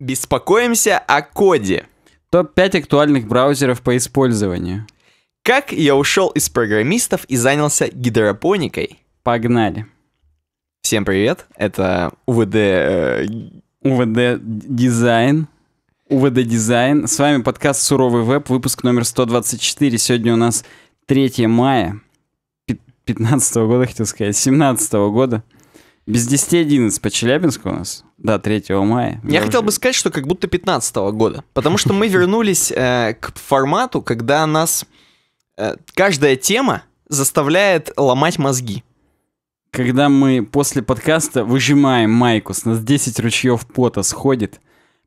Беспокоимся о коде. Топ-5 актуальных браузеров по использованию. Как я ушел из программистов и занялся гидропоникой? Погнали. Всем привет, это УВД... Э... УВД Дизайн. УВД Дизайн. С вами подкаст «Суровый веб», выпуск номер 124. Сегодня у нас 3 мая 15 -го года, хотел сказать, 17 -го года. Без 10.11 по Челябинску у нас. Да, 3 мая. Я, Я хотел бы сказать, что как будто 15 -го года. Потому что мы вернулись э, к формату, когда нас э, каждая тема заставляет ломать мозги. Когда мы после подкаста выжимаем майку, с нас 10 ручьев пота сходит,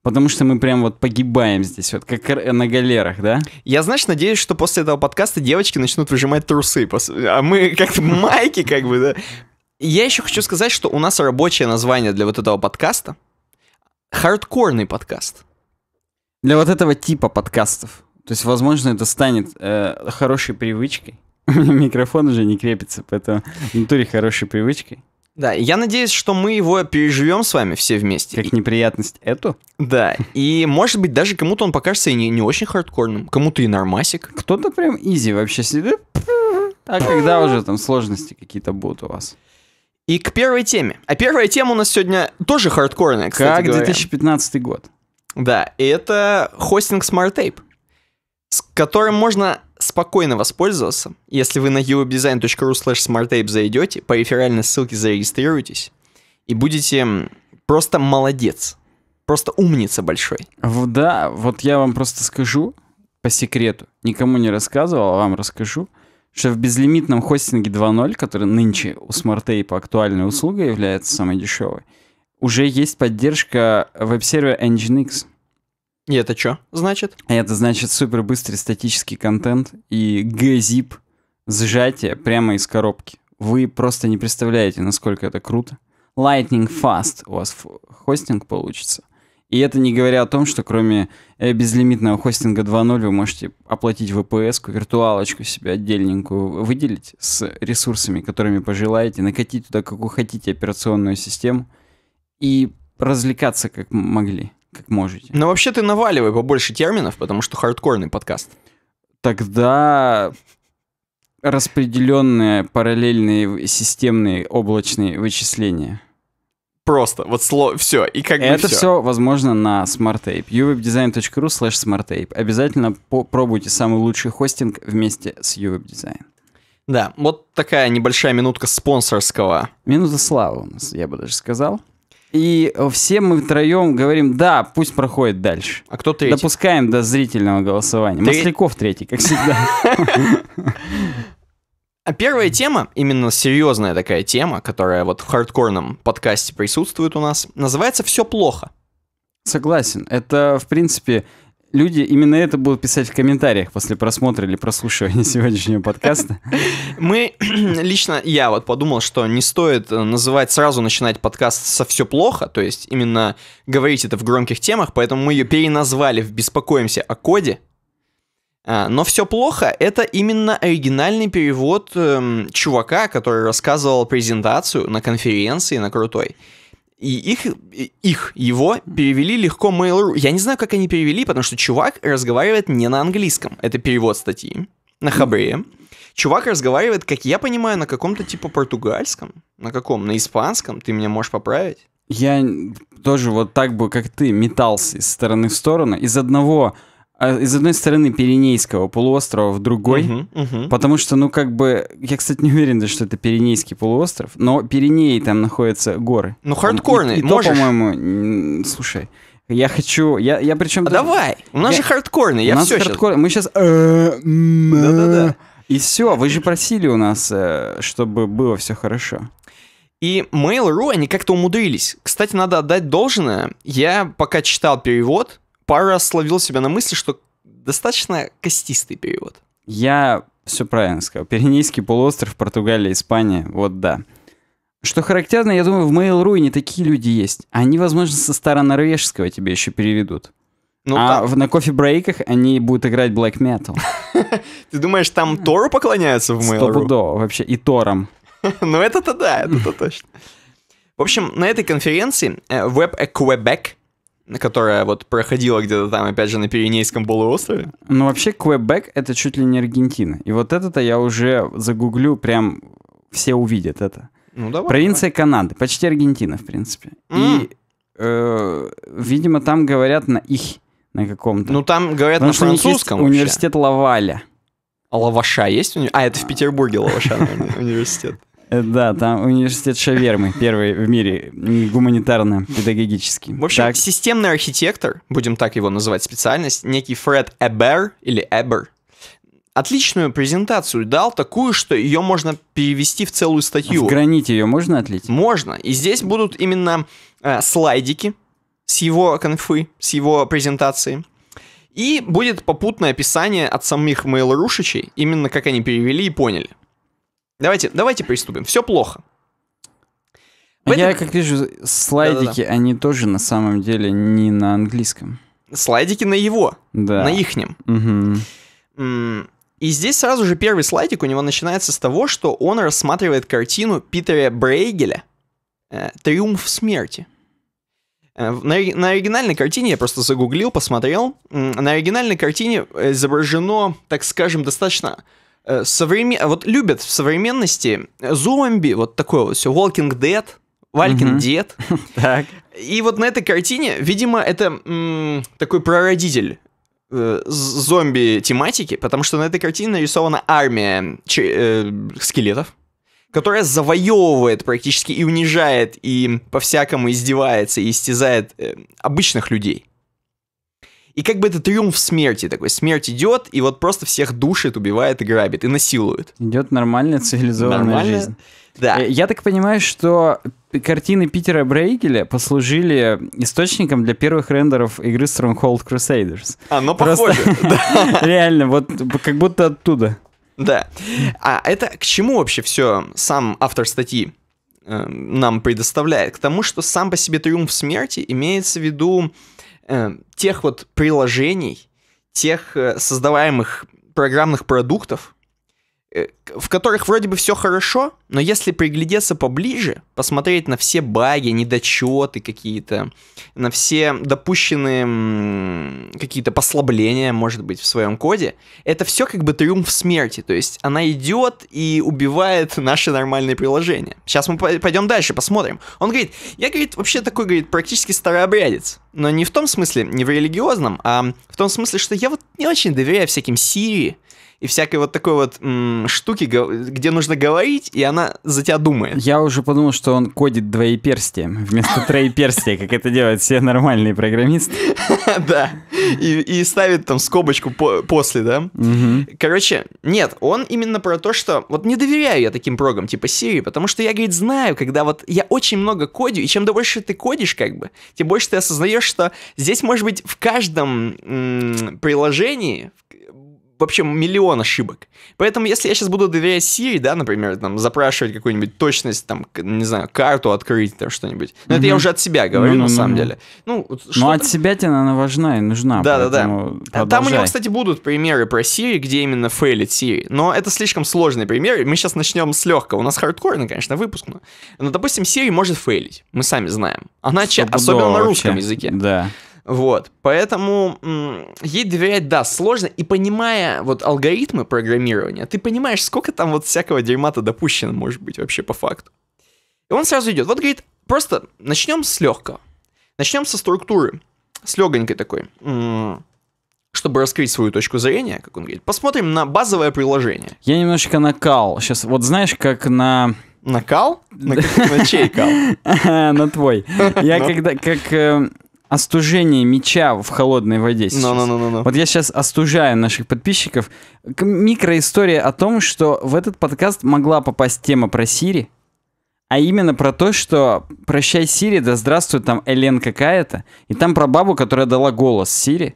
потому что мы прям вот погибаем здесь, вот как э, на галерах, да? Я, знаешь, надеюсь, что после этого подкаста девочки начнут выжимать трусы, а мы как-то майки как бы, да? Я еще хочу сказать, что у нас рабочее название для вот этого подкаста. Хардкорный подкаст. Для вот этого типа подкастов. То есть, возможно, это станет э, хорошей привычкой. Микрофон уже не крепится, поэтому в натуре хорошей привычкой. Да, я надеюсь, что мы его переживем с вами все вместе. Как неприятность эту? Да, и может быть даже кому-то он покажется и не, не очень хардкорным, кому-то и нормасик. Кто-то прям изи вообще сидит. А когда уже там сложности какие-то будут у вас? И к первой теме. А первая тема у нас сегодня тоже хардкорная, кстати Как говоря. 2015 год. Да, и это хостинг Smart Tape, с которым можно спокойно воспользоваться, если вы на uwebdesign.ru slash smarttape зайдете, по реферальной ссылке зарегистрируетесь, и будете просто молодец, просто умница большой. В Да, вот я вам просто скажу по секрету, никому не рассказывал, а вам расскажу – что в безлимитном хостинге 2.0, который нынче у SmartApe актуальной услугой является самой дешевой, уже есть поддержка веб-сервера Nginx. И это что значит? А это значит супер быстрый статический контент и gzip сжатие прямо из коробки. Вы просто не представляете, насколько это круто. Lightning Fast у вас хостинг получится. И это не говоря о том, что кроме э, безлимитного хостинга 2.0 вы можете оплатить VPS-ку, виртуалочку себе отдельненькую, выделить с ресурсами, которыми пожелаете, накатить туда какую хотите операционную систему и развлекаться как могли, как можете. Но вообще ты наваливай побольше терминов, потому что хардкорный подкаст. Тогда распределенные параллельные системные облачные вычисления – Просто, вот слово, все, и как Это бы все. все возможно на SmartApe. uwebdesign.ru slash smartape. Обязательно пробуйте самый лучший хостинг вместе с uwebdesign. Да, вот такая небольшая минутка спонсорского. Минута славы у нас, я бы даже сказал. И все мы втроем говорим, да, пусть проходит дальше. А кто третий? Допускаем до зрительного голосования. Ты... Масляков третий, как всегда. А первая тема, именно серьезная такая тема, которая вот в хардкорном подкасте присутствует у нас, называется «Все плохо». Согласен. Это, в принципе, люди именно это будут писать в комментариях после просмотра или прослушивания сегодняшнего подкаста. Мы, лично я вот подумал, что не стоит э, называть, сразу начинать подкаст со «все плохо», то есть именно говорить это в громких темах, поэтому мы ее переназвали в «Беспокоимся о коде», а, но все плохо, это именно оригинальный перевод эм, чувака, который рассказывал презентацию на конференции на крутой. И их, их, его перевели легко Mail.ru. Я не знаю, как они перевели, потому что чувак разговаривает не на английском. Это перевод статьи на хабре. Чувак разговаривает, как я понимаю, на каком-то типа португальском. На каком? На испанском? Ты меня можешь поправить? Я тоже вот так бы, как ты, метался из стороны в сторону. Из одного а из одной стороны Пиренейского полуострова в другой, uh-huh, uh-huh. потому что, ну, как бы, я, кстати, не уверен, что это Пиренейский полуостров, но Пиренеи там находятся горы. Ну, хардкорные и, и можешь? то, по-моему, слушай, я хочу, я, я причем... А даже... давай, у нас я... же хардкорные, я у нас все хардкор... сейчас... Мы сейчас... Э, Да-да-да. И все, вы же просили у нас, э, чтобы было все хорошо. И Mail.ru, они как-то умудрились. Кстати, надо отдать должное. Я пока читал перевод, пару раз словил себя на мысли, что достаточно костистый перевод. Я все правильно сказал. Пиренейский полуостров, Португалия, Испания, вот да. Что характерно, я думаю, в Mail.ru не такие люди есть. Они, возможно, со норвежского тебе еще переведут. Ну, а там... в, на кофе-брейках они будут играть black metal. Ты думаешь, там Тору поклоняются в Mail.ru? Стопудово вообще, и Тором. Ну это-то да, это-то точно. В общем, на этой конференции Web э, Quebec которая вот проходила где-то там, опять же, на Пиренейском полуострове. Ну, вообще, Квебек — это чуть ли не Аргентина. И вот это-то я уже загуглю, прям все увидят это. Ну, давай. Провинция давай. Канады, почти Аргентина, в принципе. Mm. И, э, видимо, там говорят на их, на каком-то. Ну, там говорят Потому на французском у них университет Лаваля. А лаваша есть у них? А, это в а. Петербурге лаваша, наверное, университет. Да, там университет Шавермы, первый в мире гуманитарно-педагогический. В общем, так. системный архитектор, будем так его называть специальность, некий Фред Эбер или Эбер, отличную презентацию дал, такую, что ее можно перевести в целую статью. В граните ее можно отлить? Можно. И здесь будут именно э, слайдики с его конфы, с его презентации. И будет попутное описание от самих mail именно как они перевели и поняли. Давайте, давайте приступим. Все плохо. В Я, как вижу, слайдики, Да-да-да. они тоже на самом деле не на английском. Слайдики на его, да. на ихнем. Угу. И здесь сразу же первый слайдик у него начинается с того, что он рассматривает картину Питера Брейгеля э, «Триумф смерти». Э, на, на оригинальной картине, я просто загуглил, посмотрел, на оригинальной картине э, изображено, так скажем, достаточно Э, современ... вот любят в современности э, зомби, вот такое вот все, Walking Dead, Walking Dead. так. И вот на этой картине, видимо, это м- такой прародитель э, зомби-тематики, потому что на этой картине нарисована армия че- э, скелетов, которая завоевывает практически и унижает, и по-всякому издевается, и истязает э, обычных людей. И как бы это триумф смерти такой. Смерть идет, и вот просто всех душит, убивает и грабит, и насилует. Идет нормальная цивилизованная нормальная? жизнь. Да. Э, я, так понимаю, что картины Питера Брейгеля послужили источником для первых рендеров игры Stronghold Crusaders. Оно а, ну, Просто... похоже. Реально, вот как будто оттуда. Да. А это к чему вообще все сам автор статьи э, нам предоставляет? К тому, что сам по себе триумф смерти имеется в виду Эм, тех вот приложений, тех э, создаваемых программных продуктов, Э, в которых вроде бы все хорошо, но если приглядеться поближе, посмотреть на все баги, недочеты какие-то, на все допущенные какие-то послабления, может быть, в своем коде, это все как бы триумф смерти. То есть она идет и убивает наши нормальные приложения. Сейчас мы пойдем дальше, посмотрим. Он говорит, я, говорит, вообще такой, говорит, практически старообрядец. Но не в том смысле, не в религиозном, а в том смысле, что я вот не очень доверяю всяким Сирии, и всякой вот такой вот м, штуки, где нужно говорить, и она за тебя думает. Я уже подумал, что он кодит двоеперстием вместо троеперстия, как это делают все нормальные программисты. Да, и ставит там скобочку после, да? Короче, нет, он именно про то, что вот не доверяю я таким прогам типа Siri, потому что я, говорит, знаю, когда вот я очень много кодю, и чем больше ты кодишь, как бы, тем больше ты осознаешь, что здесь, может быть, в каждом приложении, в вообще миллион ошибок. Поэтому, если я сейчас буду доверять Siri, да, например, там, запрашивать какую-нибудь точность, там, не знаю, карту открыть, там, что-нибудь. Но mm-hmm. это я уже от себя говорю, ну, на самом ну. деле. Ну, вот ну, от себя тебе она важна и нужна. Да, да, да. Там у него, кстати, будут примеры про Siri, где именно фейлит Siri. Но это слишком сложный пример. Мы сейчас начнем с легкого. У нас хардкорный, конечно, выпуск. Но, допустим, Siri может фейлить. Мы сами знаем. Она ча- особенно на русском языке. Да. Вот, поэтому ей доверять, да, сложно, и понимая вот алгоритмы программирования, ты понимаешь, сколько там вот всякого дерьма-то допущено может быть вообще по факту. И он сразу идет, вот говорит, просто начнем с легкого, начнем со структуры, с легонькой такой, чтобы раскрыть свою точку зрения, как он говорит, посмотрим на базовое приложение. Я немножечко накал. Сейчас, вот знаешь, как на... Накал? На, на чей кал? На твой. Я ну. когда, как эм, остужение меча в холодной воде сейчас. No, no, no, no, no. Вот я сейчас остужаю наших подписчиков. Микроистория о том, что в этот подкаст могла попасть тема про Сири, а именно про то, что «Прощай, Сири, да здравствует там Элен какая-то», и там про бабу, которая дала голос Сири.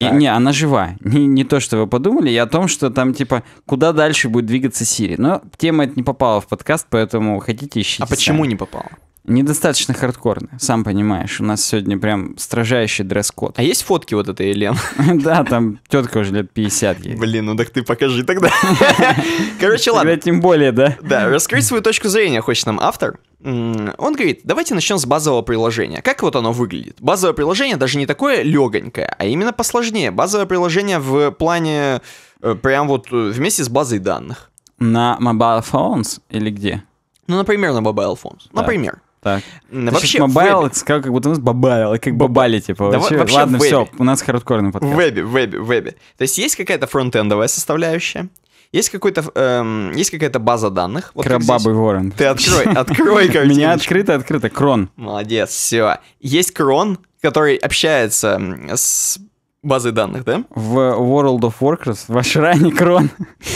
И, не, она жива. Не, не то, что вы подумали, Я о том, что там, типа, куда дальше будет двигаться Сири. Но тема это не попала в подкаст, поэтому хотите ищите. А почему сами. не попала? недостаточно хардкорная, сам понимаешь. У нас сегодня прям строжайший дресс-код. А есть фотки вот этой Елен? Да, там тетка уже лет 50 ей. Блин, ну так ты покажи тогда. Короче, ладно. тем более, да? Да, раскрыть свою точку зрения хочет нам автор. Он говорит, давайте начнем с базового приложения. Как вот оно выглядит? Базовое приложение даже не такое легонькое, а именно посложнее. Базовое приложение в плане э, прям вот э, вместе с базой данных. На mobile phones или где? Ну, например, на Mobile Phones. Да. Например. Так. Ну, вообще, мобайл, веб... сказал, как будто у нас бабайл, как бабали, типа. Да, вообще, вообще ладно, все, у нас хардкорный подкаст. В вебе, в вебе, в вебе. То есть есть какая-то фронтендовая составляющая, есть какой-то, эм, есть какая-то база данных. Вот Крабабый ворон. Ты открой, открой картиночку. Меня открыто, открыто, крон. Молодец, все. Есть крон, который общается с базой данных, да? В World of Warcraft ваш ранний крон.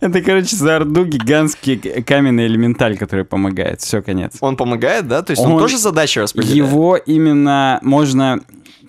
Это, короче, Зарду гигантский каменный элементаль, который помогает. Все, конец. Он помогает, да? То есть он, он тоже задачи распределяет? Его именно можно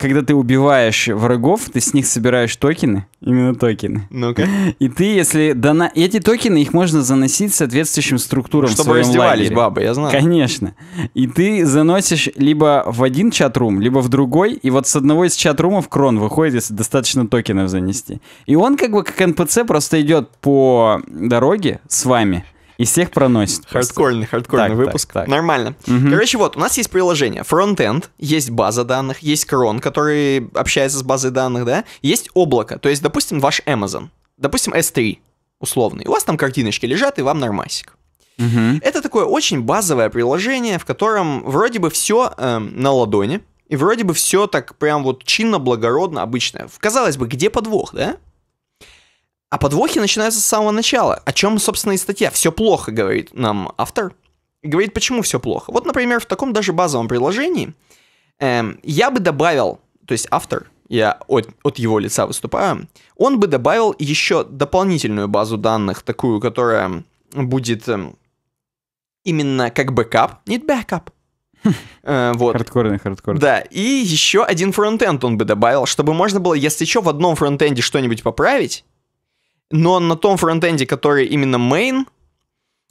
когда ты убиваешь врагов, ты с них собираешь токены, именно токены. Ну-ка. И ты, если дона... эти токены, их можно заносить соответствующим структурам ну, Чтобы в своем раздевались лагере. бабы, я знаю. Конечно. И ты заносишь либо в один чатрум, либо в другой, и вот с одного из чатрумов крон выходит, если достаточно токенов занести. И он как бы как НПЦ просто идет по дороге с вами, и всех проносит. Хардкорный, хардкорный так, выпуск. Так, так. Нормально. Угу. Короче, вот, у нас есть приложение. фронтенд, есть база данных, есть крон, который общается с базой данных, да? Есть облако, то есть, допустим, ваш Amazon. Допустим, S3 условный. У вас там картиночки лежат, и вам нормасик. Угу. Это такое очень базовое приложение, в котором вроде бы все э, эм, на ладони, и вроде бы все так прям вот чинно, благородно, обычное. Казалось бы, где подвох, да? А подвохи начинаются с самого начала. О чем, собственно, и статья. Все плохо, говорит нам автор. И говорит, почему все плохо. Вот, например, в таком даже базовом приложении эм, я бы добавил, то есть автор, я от, от его лица выступаю, он бы добавил еще дополнительную базу данных, такую, которая будет эм, именно как бэкап, не бэкап, э, вот. Хардкорный, хардкорный. Да, и еще один фронтенд он бы добавил, чтобы можно было, если что, в одном фронтенде что-нибудь поправить, но на том фронтенде, который именно main,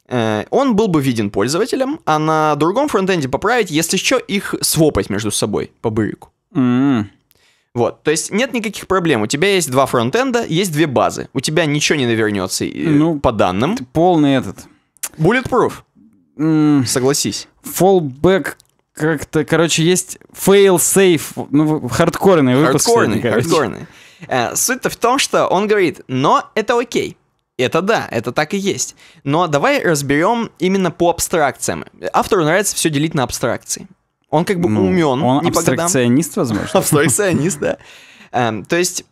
э, он был бы виден пользователям, а на другом фронтенде поправить, если что, их свопать между собой по бырику. mm Вот, то есть нет никаких проблем. У тебя есть два фронтенда, есть две базы. У тебя ничего не навернется э, ну, по данным. Полный этот. Bulletproof. Mm. Согласись. Fallback как-то, короче, есть fail-safe, ну, хардкорный выпуск. Хардкорный, хардкорный. Э, суть-то в том, что он говорит, но это окей. Это да, это так и есть. Но давай разберем именно по абстракциям. Автору нравится все делить на абстракции. Он как бы ну, умен. Он не абстракционист, возможно. Абстракционист, да. Эм, то есть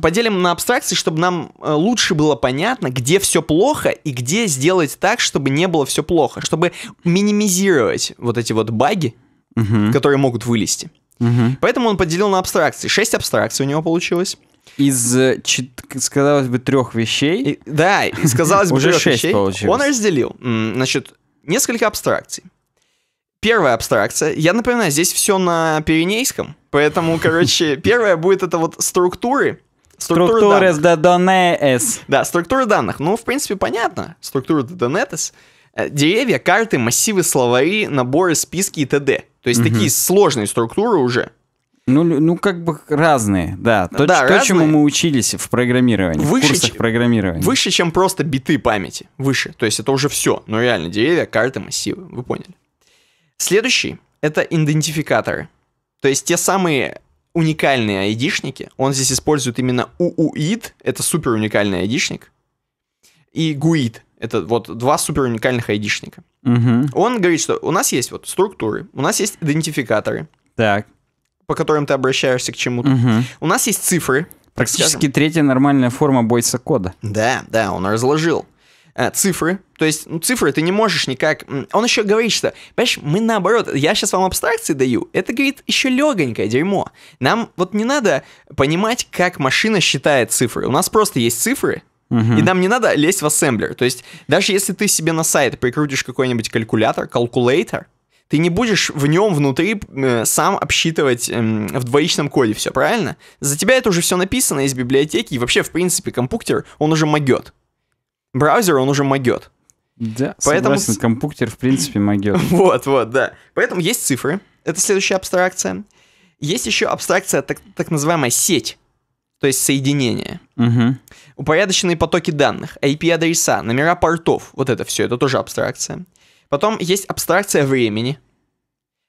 поделим на абстракции, чтобы нам э, лучше было понятно, где все плохо и где сделать так, чтобы не было все плохо, чтобы минимизировать вот эти вот баги, которые могут вылезти. Угу. Поэтому он поделил на абстракции. Шесть абстракций у него получилось. Из, э, казалось бы, трех вещей. И, да, из, казалось бы, уже трех вещей. Получилось. Он разделил, значит, несколько абстракций. Первая абстракция, я напоминаю, здесь все на Пиренейском, поэтому, короче, первая будет это вот структуры, Структуры, структуры Да, структуры данных. Ну, в принципе, понятно. Структуры Донетес. Э, деревья, карты, массивы, словари, наборы, списки и т.д. То есть угу. такие сложные структуры уже. Ну, ну, как бы разные, да. То, да, то разные. чему мы учились в программировании, выше, в курсах программирования. Выше, чем просто биты памяти. Выше. То есть это уже все. но реально, деревья, карты, массивы. Вы поняли. Следующий — это идентификаторы. То есть те самые уникальные айдишники. Он здесь использует именно UUID. Это супер уникальный айдишник. И GUID это вот два супер уникальных айдишника. Угу. Он говорит, что у нас есть вот структуры, у нас есть идентификаторы. Так. По которым ты обращаешься к чему-то. Угу. У нас есть цифры. Практически скажем. третья нормальная форма бойца кода. Да, да, он разложил. А, цифры, то есть ну, цифры ты не можешь никак... Он еще говорит, что, понимаешь, мы наоборот, я сейчас вам абстракции даю, это, говорит, еще легонькое дерьмо. Нам вот не надо понимать, как машина считает цифры. У нас просто есть цифры, и нам не надо лезть в ассемблер. То есть даже если ты себе на сайт прикрутишь какой-нибудь калькулятор, калькулятор, ты не будешь в нем внутри э, сам обсчитывать э, в двоичном коде все, правильно? За тебя это уже все написано из библиотеки, и вообще, в принципе, компьютер, он уже могет. Браузер, он уже могет. Да, Поэтому... согласен, компьютер, в принципе, могет. Вот, вот, да. Поэтому есть цифры, это следующая абстракция. Есть еще абстракция, так, так называемая сеть то есть соединение. Угу. Упорядоченные потоки данных, IP-адреса, номера портов, вот это все, это тоже абстракция. Потом есть абстракция времени.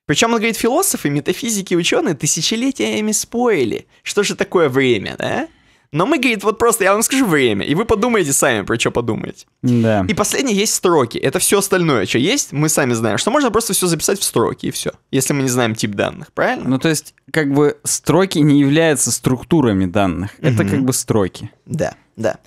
Причем, он говорит, философы, метафизики, ученые тысячелетиями спорили, что же такое время, да? Но мы, говорит, вот просто я вам скажу время, и вы подумаете сами, про что подумаете. Да. И последнее есть строки. Это все остальное, что есть, мы сами знаем, что можно просто все записать в строки, и все. Если мы не знаем тип данных, правильно? Ну, то есть, как бы строки не являются структурами данных. Mm-hmm. Это как бы строки. Да, да.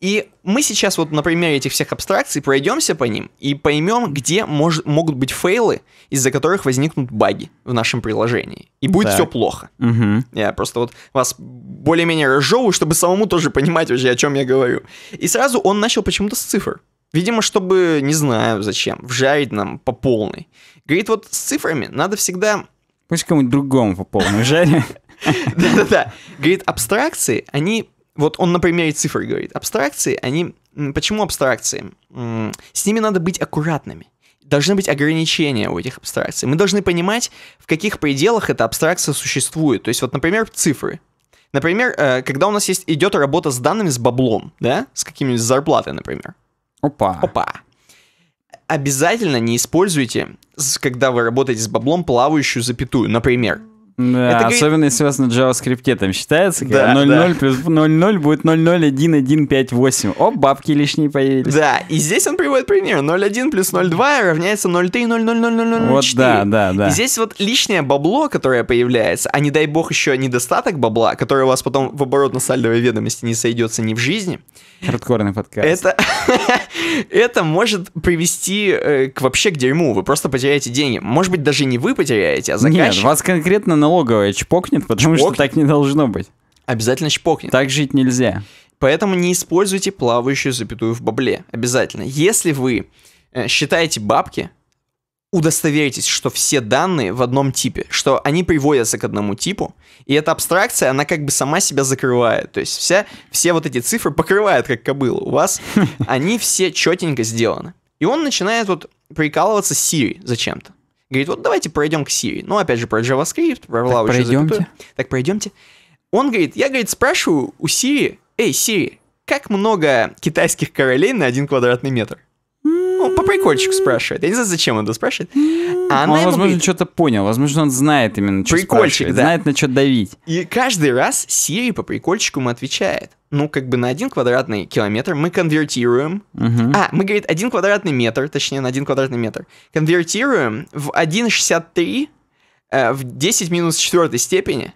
И мы сейчас вот на примере этих всех абстракций пройдемся по ним и поймем, где мож- могут быть фейлы, из-за которых возникнут баги в нашем приложении. И будет все плохо. Угу. Я просто вот вас более-менее разжевываю, чтобы самому тоже понимать вообще, о чем я говорю. И сразу он начал почему-то с цифр. Видимо, чтобы, не знаю зачем, вжарить нам по полной. Говорит, вот с цифрами надо всегда... Пусть кому-нибудь другому по полной жаре. Да-да-да. Говорит, абстракции, они вот он на примере цифр говорит. Абстракции, они... Почему абстракции? С ними надо быть аккуратными. Должны быть ограничения у этих абстракций. Мы должны понимать, в каких пределах эта абстракция существует. То есть вот, например, цифры. Например, э, когда у нас есть, идет работа с данными, с баблом, да, с какими-нибудь зарплатой, например. Опа. Опа. Обязательно не используйте, когда вы работаете с баблом, плавающую запятую, например. Да, это особенно если у вас на JavaScript там считается, да, 0.0 да. плюс 0.0 будет 0.01158. О, бабки лишние появились. Да, и здесь он приводит пример. 0.1 плюс 0.2 равняется 0.3, Вот, да, да, да. И здесь вот лишнее бабло, которое появляется, а не дай бог еще недостаток бабла, который у вас потом в оборотно-сальдовой ведомости не сойдется ни в жизни, Хардкорный подкаст. Это, это может привести э, к вообще к дерьму. Вы просто потеряете деньги. Может быть, даже не вы потеряете, а заказчик... Нет, вас конкретно налоговая чпокнет, потому чпокнет. что так не должно быть. Обязательно чпокнет. Так жить нельзя. Поэтому не используйте плавающую запятую в бабле. Обязательно. Если вы э, считаете бабки, удостоверитесь, что все данные в одном типе, что они приводятся к одному типу, и эта абстракция, она как бы сама себя закрывает. То есть вся, все вот эти цифры покрывают, как кобыла у вас, они все четенько сделаны. И он начинает вот прикалываться с Siri зачем-то. Говорит, вот давайте пройдем к Siri. Ну, опять же, про JavaScript, про плавающую пройдемте. запятую. Так, пройдемте. Он говорит, я, говорит, спрашиваю у Siri, эй, Siri, как много китайских королей на один квадратный метр? Ну, м-м. по прикольчику спрашивает. Я не знаю, зачем он это спрашивает. А она он, возможно, что-то понял. Возможно, он знает именно, что Прикольчик, да. Знает, на что давить. И каждый раз Сири по прикольчику ему отвечает. Ну, как бы на один квадратный километр мы конвертируем... Угу. А, мы, говорит, один квадратный метр, точнее, на один квадратный метр, конвертируем в 1,63 э, в 10 минус 4 степени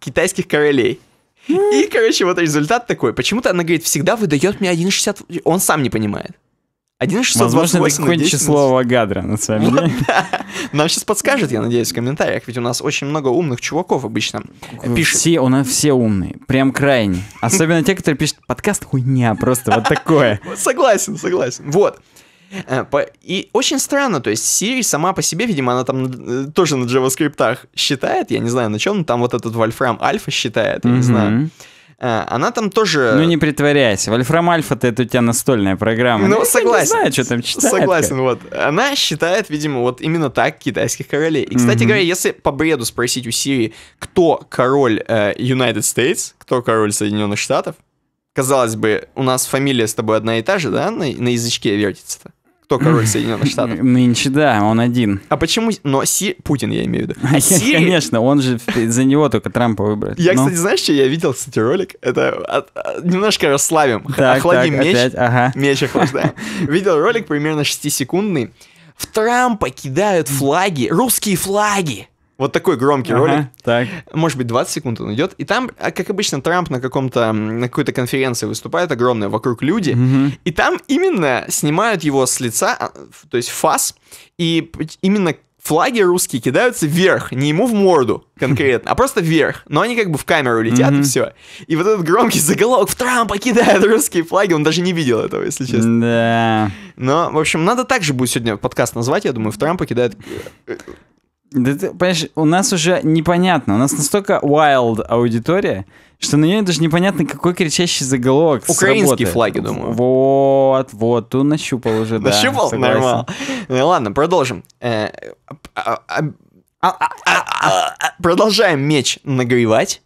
китайских королей. И, короче, вот результат такой. Почему-то она, говорит, всегда выдает мне 1,60... Он сам не понимает. 1 Возможно, это какое-нибудь число Вагадра, на самом деле. Нам сейчас подскажет, я надеюсь, в комментариях, ведь у нас очень много умных чуваков обычно пишет. Все, у нас все умные, прям крайне. Особенно те, которые пишут подкаст хуйня, просто вот такое. Согласен, согласен. Вот. Э, и очень странно, то есть Siri сама по себе, видимо, она там э, тоже на JavaScript считает, я не знаю, на чем, там вот этот Wolfram Alpha считает, я не знаю. А, она там тоже... Ну не притворяйся, Вольфрам Альфа это у тебя настольная программа. Ну, ну согласен. Не знаю, что там читает. Согласен, вот. Она считает, видимо, вот именно так китайских королей. И, кстати говоря, если по бреду спросить у Сирии, кто король э, United States, кто король Соединенных Штатов, казалось бы, у нас фамилия с тобой одна и та же, да, на, на язычке вертится-то? Кто король Соединенных Штатов? Нынче, да, он один. А почему... Но Си... Путин, я имею в виду. А Сирия... Конечно, он же... За него только Трампа выбрали. Я, ну. кстати, знаешь, что я видел, кстати, ролик? Это немножко расслабим. Охладим меч. ага. Меч охлаждаем. Видел ролик примерно 6-секундный. В Трампа кидают флаги, русские флаги. Вот такой громкий ролик. Так. Может быть, 20 секунд он идет. И там, а, как обычно, Трамп на каком-то на какой-то конференции выступает, огромная вокруг люди. И там именно снимают его с лица, а, то есть фас, и именно флаги русские кидаются вверх, не ему в морду конкретно, а просто вверх. Но они как бы в камеру летят mm-hmm. и все. И вот этот громкий заголовок в Трампа кидают русские флаги, он даже не видел этого, если честно. Да. Но, в общем, надо также будет сегодня подкаст назвать, я думаю, в Трампа кидают э, э, да ты, понимаешь, у нас уже непонятно. У нас настолько wild аудитория, что на нее даже непонятно, какой кричащий заголовок Украинские сработает. флаги, думаю. Вот, вот, ты нащупал уже, да. Нащупал? Согласен. Нормально. Ну, ладно, продолжим. Э, а, а, а, продолжаем меч нагревать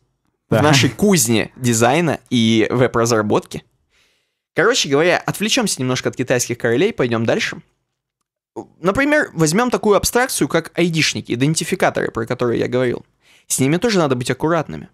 в нашей кузне дизайна и веб-разработки. Короче говоря, отвлечемся немножко от китайских королей, пойдем дальше. Например, возьмем такую абстракцию, как айдишники, идентификаторы, про которые я говорил. С ними тоже надо быть аккуратными.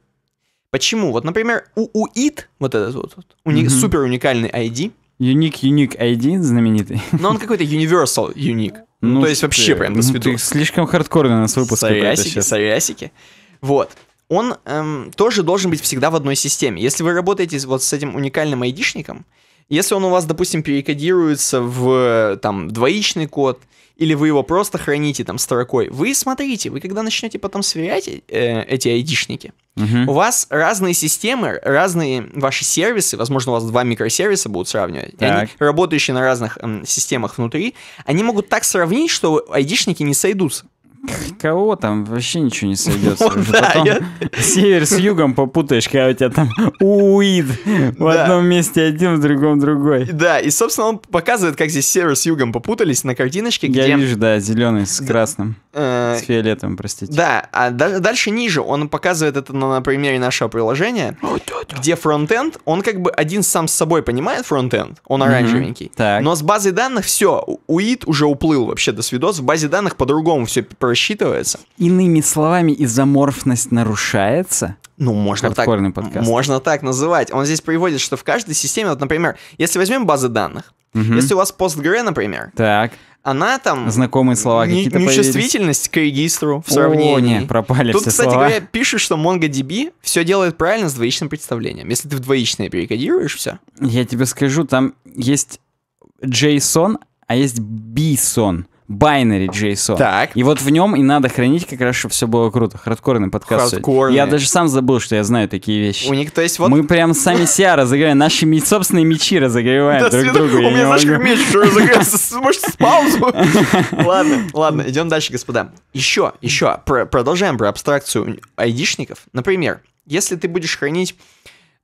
Почему? Вот, например, у УИД, вот этот вот, вот уни- mm-hmm. супер уникальный ID. Unique Unique ID знаменитый. Но он какой-то universal unique. Ну, ну то есть ты, вообще прям до свиду Ну, слишком хардкорный на свой выпуск Сорясики, Сориасики. Вот. Он эм, тоже должен быть всегда в одной системе. Если вы работаете вот с этим уникальным айдишником, если он у вас, допустим, перекодируется в там двоичный код, или вы его просто храните там строкой, вы смотрите, вы когда начнете потом сверять э, эти айдишники, угу. у вас разные системы, разные ваши сервисы, возможно, у вас два микросервиса будут сравнивать, они, работающие на разных э, системах внутри, они могут так сравнить, что айдишники не сойдутся. Кого там? Вообще ничего не сойдется. Вот, ну да, Потом я... север с югом попутаешь, когда у тебя там уид. В да. одном месте один, в другом другой. Да, и, собственно, он показывает, как здесь север с югом попутались на картиночке, где... Я вижу, да, зеленый с красным. Э... С фиолетовым, простите. Да, а дальше ниже он показывает это на, на примере нашего приложения, где фронтенд, он как бы один сам с собой понимает фронтенд, он оранжевенький. Mm -hmm. Но с базой данных все, уид уже уплыл вообще до свидос, в базе данных по-другому все происходит просчитывается. Иными словами, изоморфность нарушается? Ну, можно так, можно так называть. Он здесь приводит, что в каждой системе, вот, например, если возьмем базы данных, угу. если у вас PostgreSQL, например, так она там... Знакомые слова какие-то Нечувствительность к регистру в сравнении. О, не, пропали Тут, все кстати слова. говоря, пишут, что MongoDB все делает правильно с двоичным представлением. Если ты в двоичное перекодируешь все. Я тебе скажу, там есть JSON, а есть BSON binary JSON. Так. И вот в нем и надо хранить как раз, чтобы все было круто. Хардкорный подкаст. Хардкорный. Я даже сам забыл, что я знаю такие вещи. У них, то есть вот... Мы прям сами себя разыграем, наши собственные мечи разыгрываем друг друга. У меня, знаешь, как меч разыграется. Может, с паузу? Ладно, ладно, идем дальше, господа. Еще, еще, продолжаем про абстракцию айдишников. Например, если ты будешь хранить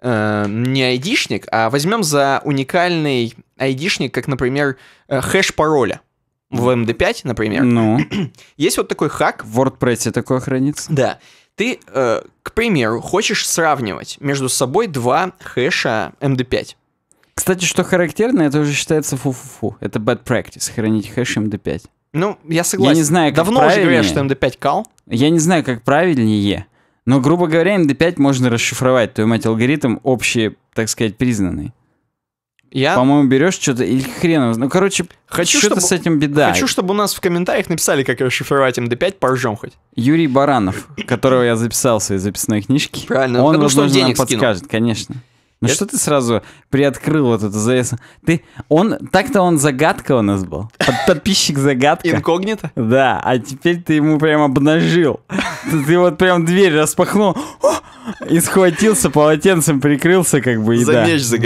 э, не айдишник, а возьмем за уникальный айдишник, как, например, э, хэш пароля в MD5, например, ну. есть вот такой хак. В WordPress такое хранится? Да. Ты, э, к примеру, хочешь сравнивать между собой два хэша MD5. Кстати, что характерно, это уже считается фу-фу-фу. Это bad practice, хранить хэш MD5. Ну, я согласен. Я не знаю, как Давно правильнее. уже говорят, что MD5 кал. Я не знаю, как правильнее. Но, грубо говоря, MD5 можно расшифровать, твой мать, алгоритм общий, так сказать, признанный. Я... По-моему, берешь что-то или хрен. Ну, короче, хочу, что-то чтобы... с этим беда. Хочу, чтобы у нас в комментариях написали, как расшифровать МД5, поржем хоть. Юрий Баранов, которого я записался из записной книжки. Правильно, он, потому возможно, что он денег нам скинул. подскажет, конечно. Ну это... что ты сразу приоткрыл вот эту завесу? Ты, он, так-то он загадка у нас был. Подписчик загадка. Инкогнито? Да, а теперь ты ему прям обнажил. Ты вот прям дверь распахнул и схватился, полотенцем прикрылся, как бы, и За да. меч, за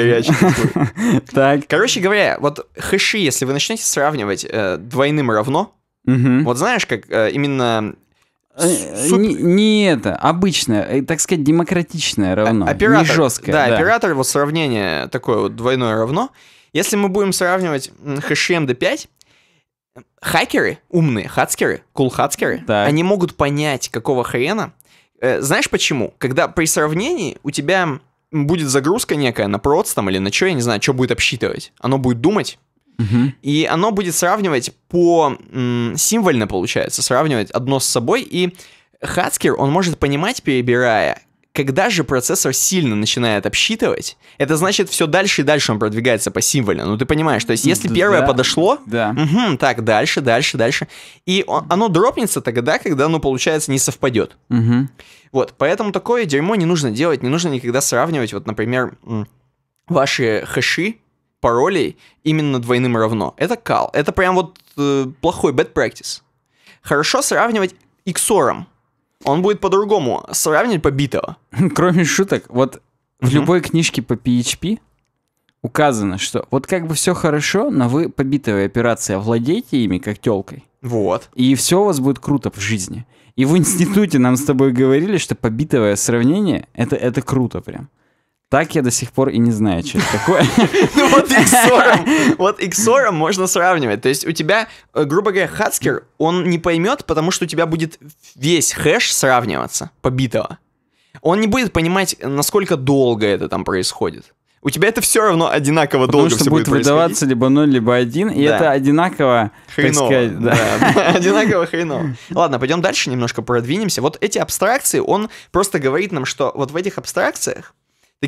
Так. Короче говоря, вот хэши, если вы начнете сравнивать э, двойным равно, Угу. Вот знаешь, как э, именно Э, не, не это, обычное, э, так сказать, демократичное равно, оператор, не жесткое. Да, да, оператор, вот сравнение такое вот двойное равно. Если мы будем сравнивать HMD5, хакеры, умные хацкеры, кул cool они могут понять, какого хрена. Э, знаешь почему? Когда при сравнении у тебя будет загрузка некая на проц там или на что, я не знаю, что будет обсчитывать. Оно будет думать, Угу. И оно будет сравнивать по символьно, получается, сравнивать одно с собой. И Хацкер, он может понимать, перебирая, когда же процессор сильно начинает обсчитывать, это значит, все дальше и дальше он продвигается по символьно. Ну, ты понимаешь, то есть, если да, первое подошло, да. угу, так, дальше, дальше, дальше. И он, оно дропнется тогда, когда оно, получается, не совпадет. Угу. Вот, поэтому такое дерьмо не нужно делать, не нужно никогда сравнивать, вот, например, ваши хэши паролей именно двойным равно. Это кал. Это прям вот э, плохой bad practice. Хорошо сравнивать XOR. Он будет по-другому сравнивать побитого. Кроме шуток, вот в любой книжке по PHP указано, что вот как бы все хорошо, но вы по битовой операции овладейте ими как телкой. Вот. И все у вас будет круто в жизни. И в институте нам с тобой говорили, что побитовое сравнение это, это круто прям. Так я до сих пор и не знаю, что это такое. Ну вот XOR, вот XOR можно сравнивать. То есть у тебя, э, грубо говоря, Хаскер, он не поймет, потому что у тебя будет весь хэш сравниваться побитого. Он не будет понимать, насколько долго это там происходит. У тебя это все равно одинаково Потому долго что все будет, выдаваться либо 0, либо 1, и да. это одинаково, хреново, сказать, да. да. одинаково хреново. Ладно, пойдем дальше, немножко продвинемся. Вот эти абстракции, он просто говорит нам, что вот в этих абстракциях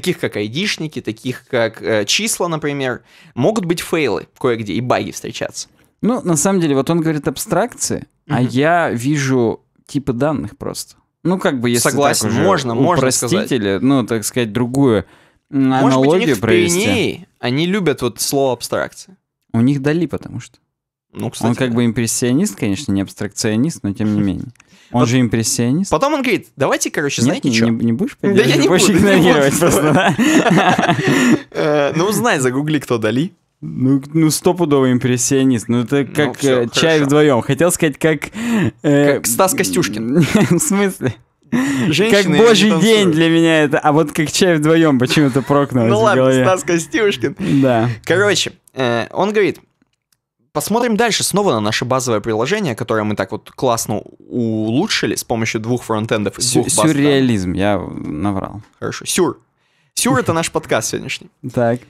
таких как айдишники, таких как э, числа, например, могут быть фейлы кое-где и баги встречаться. Ну, на самом деле, вот он говорит абстракции, mm-hmm. а я вижу типы данных просто. Ну, как бы, если Согласен, так уже можно, можно сказать. ну, так сказать, другую аналогию Может быть, у них провести. Пиренеи, e они любят вот слово абстракция. У них Дали, потому что. Ну, кстати, он как да. бы импрессионист, конечно, не абстракционист, но тем не менее. Он вот. же импрессионист. Потом он говорит, давайте, короче, Нет, знаете не, что? Не, не будешь Да я не будешь буду. игнорировать не просто, э, Ну, узнай, загугли, кто Дали. Ну, ну стопудовый импрессионист. Ну, это ну, как ну, все, э, чай вдвоем. Хотел сказать, как... Э, как Стас Костюшкин. В смысле? Женщины, как божий день для меня это, а вот как чай вдвоем почему-то прокнулось Ну ладно, Стас Костюшкин. Да. Короче, э, он говорит, Посмотрим дальше снова на наше базовое приложение, которое мы так вот классно улучшили с помощью двух фронтендов и двух баз. Сюрреализм, я наврал. Хорошо. Сюр. Сюр — это наш подкаст сегодняшний. Так.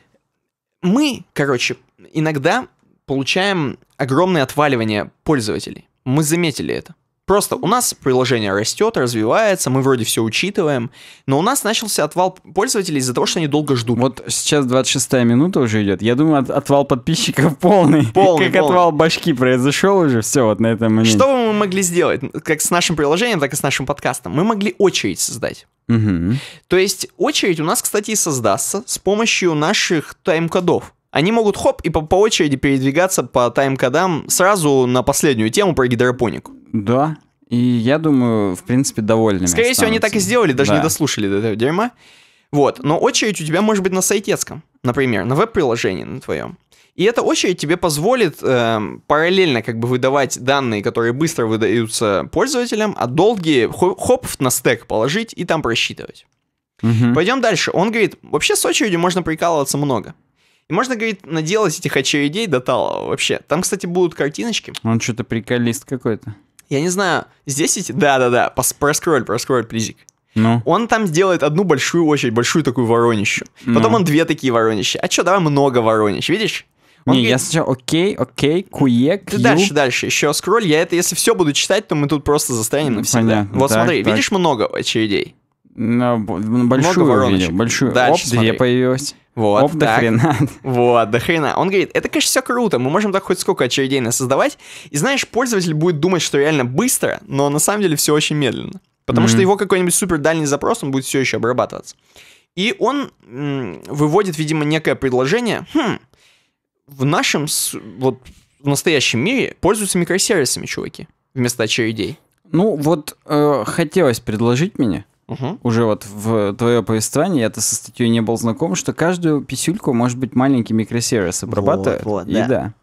Мы, короче, иногда получаем огромное отваливание пользователей. Мы заметили это. Просто у нас приложение растет, развивается, мы вроде все учитываем, но у нас начался отвал пользователей из-за того, что они долго ждут. Вот сейчас 26 минута уже идет. Я думаю, от, отвал подписчиков полный. Полный, Как полный. отвал башки произошел уже, все вот на этом моменте. Что бы мы могли сделать? Как с нашим приложением, так и с нашим подкастом. Мы могли очередь создать. Угу. То есть очередь у нас, кстати, и создастся с помощью наших тайм-кодов. Они могут хоп и по, по очереди передвигаться по тайм-кодам сразу на последнюю тему про гидропонику. Да, и я думаю, в принципе, довольны. Скорее всего, они так и сделали, даже да. не дослушали до этого дерьма. Вот, но очередь у тебя может быть на сайтецком, например, на веб-приложении на твоем. И эта очередь тебе позволит э, параллельно как бы выдавать данные, которые быстро выдаются пользователям, а долгие хоп на стек положить и там просчитывать. Угу. Пойдем дальше. Он говорит, вообще с очередью можно прикалываться много. И можно, говорит, наделать этих очередей до талого вообще. Там, кстати, будут картиночки. Он что-то приколист какой-то. Я не знаю, здесь эти... Да-да-да, проскроль, проскроль, плизик. Ну. Он там сделает одну большую очередь, большую такую воронищу. Ну. Потом он две такие воронища. А что, давай много воронищ, видишь? Он не, говорит, я сначала окей, окей, куек. Ты дальше, дальше, еще скроль. Я это, если все буду читать, то мы тут просто застанем. Ну, навсегда. Понятно. Вот так, смотри, так. видишь много очередей? На, большую много вороночек. большую. Дальше Оп, две появилось. Вот, Оп, так. до Вот, до Он говорит, это, конечно, все круто, мы можем так хоть сколько очередей на создавать. И знаешь, пользователь будет думать, что реально быстро, но на самом деле все очень медленно. Потому mm-hmm. что его какой-нибудь супер дальний запрос, он будет все еще обрабатываться. И он м- выводит, видимо, некое предложение. Хм, в нашем, вот, в настоящем мире пользуются микросервисами, чуваки, вместо очередей. Ну, вот э, хотелось предложить мне, Угу. Уже вот в твое повествование, я-то со статьей не был знаком, что каждую писюльку может быть маленький микросервис обрабатывает. Вот, вот, и да. да.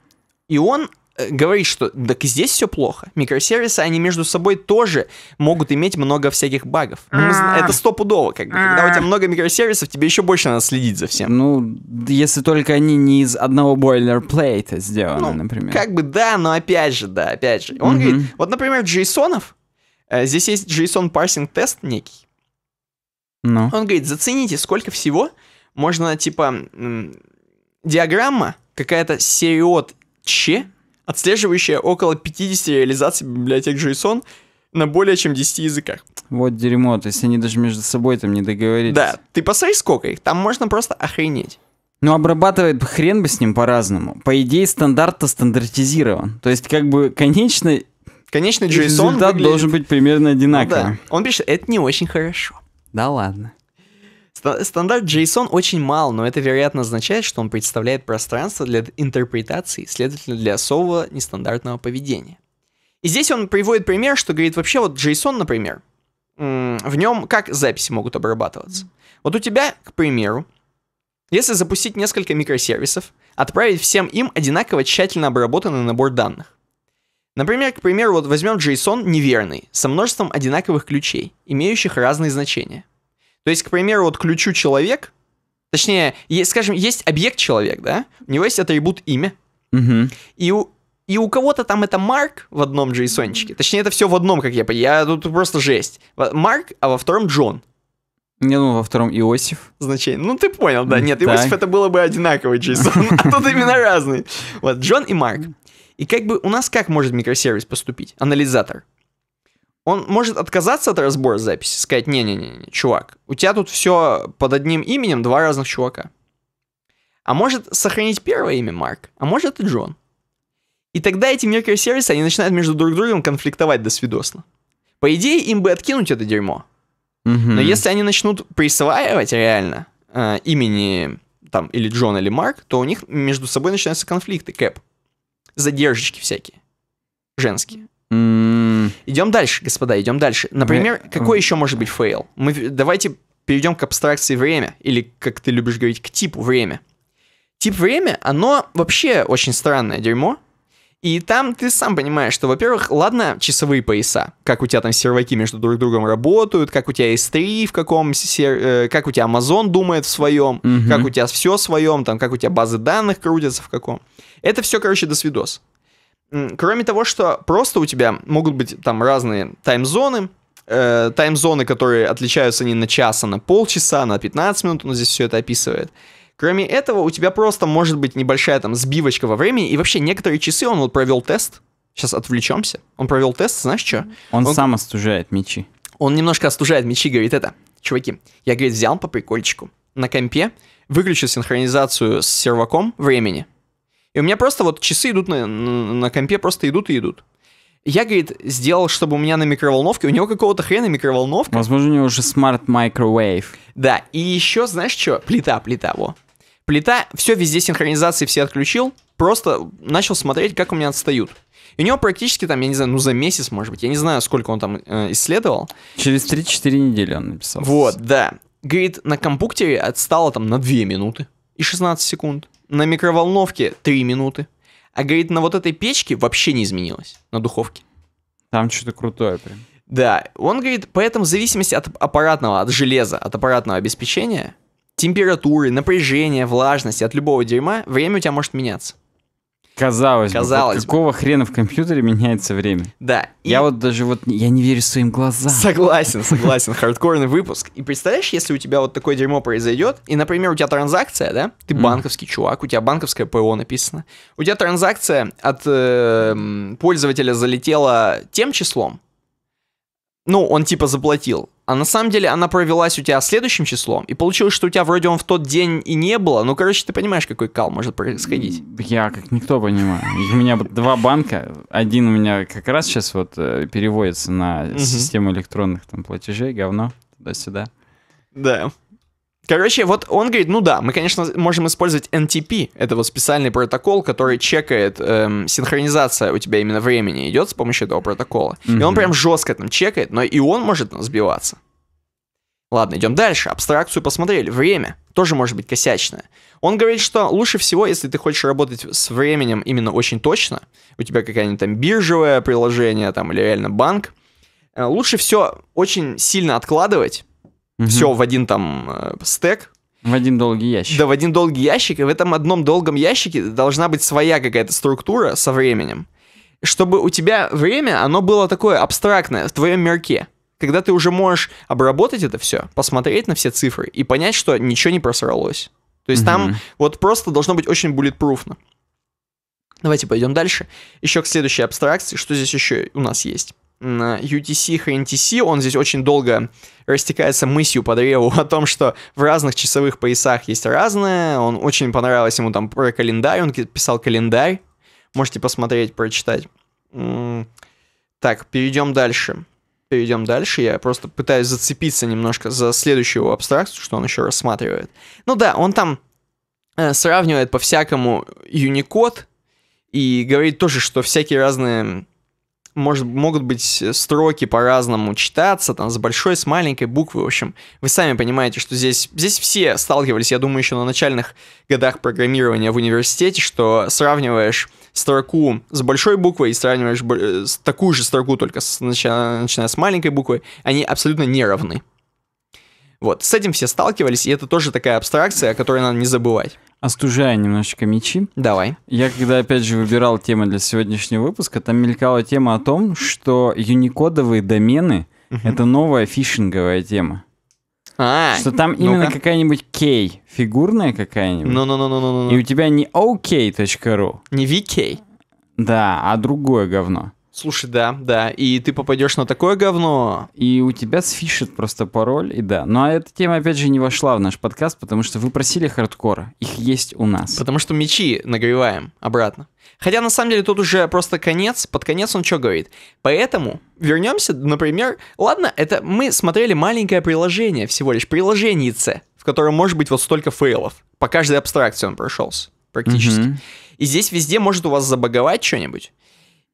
И он э, говорит, что так и здесь все плохо. Микросервисы, они между собой тоже могут иметь много всяких багов. Ну, это стопудово, как бы. Когда у тебя много микросервисов, тебе еще больше надо следить за всем. Ну, если только они не из одного бойлерплейта сделаны, ну, например. Как бы да, но опять же, да, опять же. Он говорит, вот, например, джейсонов, э, здесь есть Джейсон парсинг тест некий, ну. Он говорит, зацените, сколько всего можно, типа, диаграмма какая-то сериот Ч, отслеживающая около 50 реализаций библиотек JSON на более чем 10 языках. Вот дерьмо, то есть они даже между собой там не договорились. Да, ты посмотри, сколько их, там можно просто охренеть. Ну, обрабатывает хрен бы с ним по-разному. По идее, стандарт-то стандартизирован. То есть, как бы, конечно... Конечный JSON результат выглядит... должен быть примерно одинаковый. Ну, да. Он пишет, это не очень хорошо. Да ладно. Стандарт JSON очень мал, но это, вероятно, означает, что он представляет пространство для интерпретации, следовательно, для особого нестандартного поведения. И здесь он приводит пример, что говорит вообще вот JSON, например, в нем как записи могут обрабатываться. Вот у тебя, к примеру, если запустить несколько микросервисов, отправить всем им одинаково тщательно обработанный набор данных. Например, к примеру, вот возьмем JSON неверный, со множеством одинаковых ключей, имеющих разные значения. То есть, к примеру, вот ключу человек, точнее, есть, скажем, есть объект человек, да, у него есть атрибут имя, угу. и у и у кого-то там это Марк в одном JSON-чике. Точнее, это все в одном, как я понимаю. Я тут просто жесть. Марк, а во втором Джон. Не, ну, во втором Иосиф. Значение. Ну, ты понял, да. Нет, так. Иосиф это было бы одинаковый JSON, а тут именно разный. Вот, Джон и Марк. И как бы у нас как может микросервис поступить? Анализатор. Он может отказаться от разбора записи, сказать, не-не-не, чувак, у тебя тут все под одним именем два разных чувака. А может сохранить первое имя Марк, а может и Джон. И тогда эти микросервисы, они начинают между друг другом конфликтовать досвидосно. По идее, им бы откинуть это дерьмо. Mm-hmm. Но если они начнут присваивать реально э, имени там или Джон или Марк, то у них между собой начинаются конфликты, Кэп задержечки всякие. Женские. Mm. Идем дальше, господа, идем дальше. Например, Мы... какой еще может быть фейл? Мы давайте перейдем к абстракции время, или, как ты любишь говорить, к типу время. Тип время, оно вообще очень странное дерьмо. И там ты сам понимаешь, что, во-первых, ладно, часовые пояса, как у тебя там серваки между друг другом работают, как у тебя S3 в каком, сер... Э, как у тебя Amazon думает в своем, mm-hmm. как у тебя все в своем, там, как у тебя базы данных крутятся в каком. Это все, короче, до свидос. Кроме того, что просто у тебя могут быть там разные таймзоны, э, таймзоны, которые отличаются не на час, а на полчаса, на 15 минут, но здесь все это описывает. Кроме этого, у тебя просто может быть небольшая там сбивочка во времени, и вообще некоторые часы он вот провел тест, сейчас отвлечемся, он провел тест, знаешь что? Он, он сам остужает мечи. Он немножко остужает мечи, говорит это, чуваки, я, говорит, взял по прикольчику на компе, выключил синхронизацию с серваком времени, и у меня просто вот часы идут на, на, на компе, просто идут и идут. Я, говорит, сделал, чтобы у меня на микроволновке, у него какого-то хрена микроволновка. Возможно, у него уже смарт microwave. Да, и еще, знаешь что? Плита, плита, во. Плита, все везде синхронизации все отключил, просто начал смотреть, как у меня отстают. И у него практически там, я не знаю, ну за месяц, может быть, я не знаю, сколько он там э, исследовал. Через 3-4 недели он написал. Вот, да. Говорит, на компуктере отстало там на 2 минуты и 16 секунд на микроволновке 3 минуты. А говорит, на вот этой печке вообще не изменилось, на духовке. Там что-то крутое прям. Да, он говорит, поэтому в зависимости от аппаратного, от железа, от аппаратного обеспечения, температуры, напряжения, влажности, от любого дерьма, время у тебя может меняться. Казалось, Казалось бы, бы. какого хрена в компьютере меняется время? Да. Я и... вот даже вот, я не верю своим глазам. Согласен, согласен, хардкорный выпуск. И представляешь, если у тебя вот такое дерьмо произойдет, и, например, у тебя транзакция, да, ты банковский чувак, у тебя банковское ПО написано, у тебя транзакция от эм, пользователя залетела тем числом, ну, он типа заплатил. А на самом деле она провелась у тебя следующим числом, и получилось, что у тебя вроде он в тот день и не было. Ну, короче, ты понимаешь, какой кал может происходить. Я как никто понимаю. У меня два банка. Один у меня как раз сейчас вот э, переводится на систему электронных там платежей, говно, туда-сюда. Да. Короче, вот он говорит, ну да, мы, конечно, можем использовать NTP, это вот специальный протокол, который чекает, эм, синхронизация у тебя именно времени идет с помощью этого протокола. Mm-hmm. И он прям жестко там чекает, но и он может сбиваться. Ладно, идем дальше. Абстракцию посмотрели. Время тоже может быть косячное. Он говорит, что лучше всего, если ты хочешь работать с временем именно очень точно, у тебя какая-нибудь там биржевое приложение там, или реально банк, э, лучше все очень сильно откладывать угу. все в один там э, стек. В один долгий ящик. Да, в один долгий ящик, и в этом одном долгом ящике должна быть своя какая-то структура со временем. Чтобы у тебя время, оно было такое абстрактное в твоем мерке. Когда ты уже можешь обработать это все, посмотреть на все цифры и понять, что ничего не просралось. То есть угу. там вот просто должно быть очень буллетпруфно. Давайте пойдем дальше. Еще к следующей абстракции. Что здесь еще у нас есть? UTC, HNTC, э, он здесь очень долго растекается мысью по древу о том, что в разных часовых поясах есть разное. Он очень понравилось ему там про календарь, он писал календарь. Можете посмотреть, прочитать. Так, перейдем дальше. Перейдем дальше. Я просто пытаюсь зацепиться немножко за следующую абстракцию, что он еще рассматривает. Ну да, он там э, сравнивает по всякому Unicode и говорит тоже, что всякие разные может, могут быть э, строки по-разному читаться, там, с большой, с маленькой буквы, в общем. Вы сами понимаете, что здесь, здесь все сталкивались, я думаю, еще на начальных годах программирования в университете, что сравниваешь строку с большой буквой и сравниваешь э, такую же строку, только с, начиная, начиная с маленькой буквы, они абсолютно не равны. Вот, с этим все сталкивались, и это тоже такая абстракция, о которой надо не забывать остужая немножечко мечи. Давай. Я когда, опять же, выбирал темы для сегодняшнего выпуска, там мелькала тема о том, что юникодовые домены угу. — это новая фишинговая тема. А, что там именно ну какая-нибудь кей, фигурная какая-нибудь. Ну-ну-ну-ну-ну. И у тебя не ok.ru. Не vk. Да, а другое говно. Слушай, да, да. И ты попадешь на такое говно. И у тебя сфишит просто пароль, и да. Ну а эта тема, опять же, не вошла в наш подкаст, потому что вы просили хардкор. Их есть у нас. Потому что мечи нагреваем обратно. Хотя, на самом деле, тут уже просто конец. Под конец он что говорит? Поэтому вернемся, например... Ладно, это мы смотрели маленькое приложение, всего лишь приложение в котором может быть вот столько фейлов. По каждой абстракции он прошелся практически. Mm-hmm. И здесь везде может у вас забаговать что-нибудь.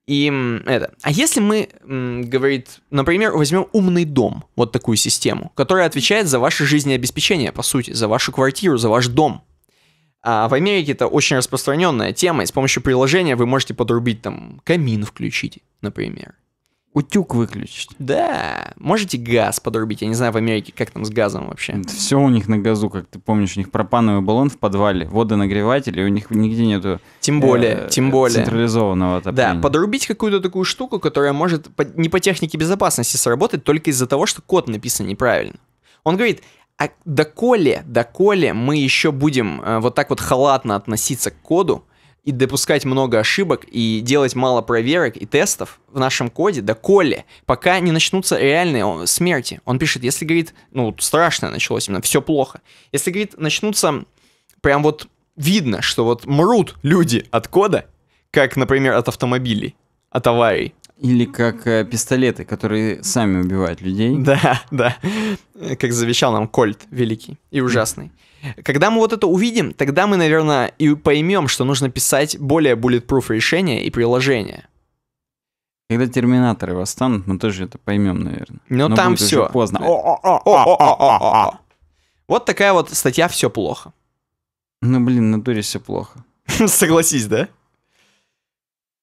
И это. А если мы, говорит, например, возьмем умный дом, вот такую систему, которая отвечает за ваше жизнеобеспечение, по сути, за вашу квартиру, за ваш дом. А в Америке это очень распространенная тема, и с помощью приложения вы можете подрубить там камин включить, например, Утюг выключить. Да, можете газ подрубить. Я не знаю в Америке, как там с газом вообще. Все у них на газу, как ты помнишь, у них пропановый баллон в подвале, водонагреватель, и у них нигде нету. Тем более, э, тем более. Централизованного отопления. Да, подрубить какую-то такую штуку, которая может по, не по технике безопасности сработать, только из-за того, что код написан неправильно. Он говорит, а доколе, доколе мы еще будем э, вот так вот халатно относиться к коду, и допускать много ошибок, и делать мало проверок и тестов в нашем коде, да коли, пока не начнутся реальные смерти. Он пишет, если, говорит, ну, страшно началось именно, все плохо. Если, говорит, начнутся прям вот видно, что вот мрут люди от кода, как, например, от автомобилей, от аварий. Или как э, пистолеты, которые сами убивают людей. Да, да. Как завещал нам Кольт великий и ужасный. Когда мы вот это увидим, тогда мы, наверное, и поймем, что нужно писать более bulletproof решения и приложения. Когда терминаторы восстанут, мы тоже это поймем, наверное. Но, Но там все. поздно. Вот такая вот статья «Все плохо». Ну, блин, на натуре все плохо. Согласись, да?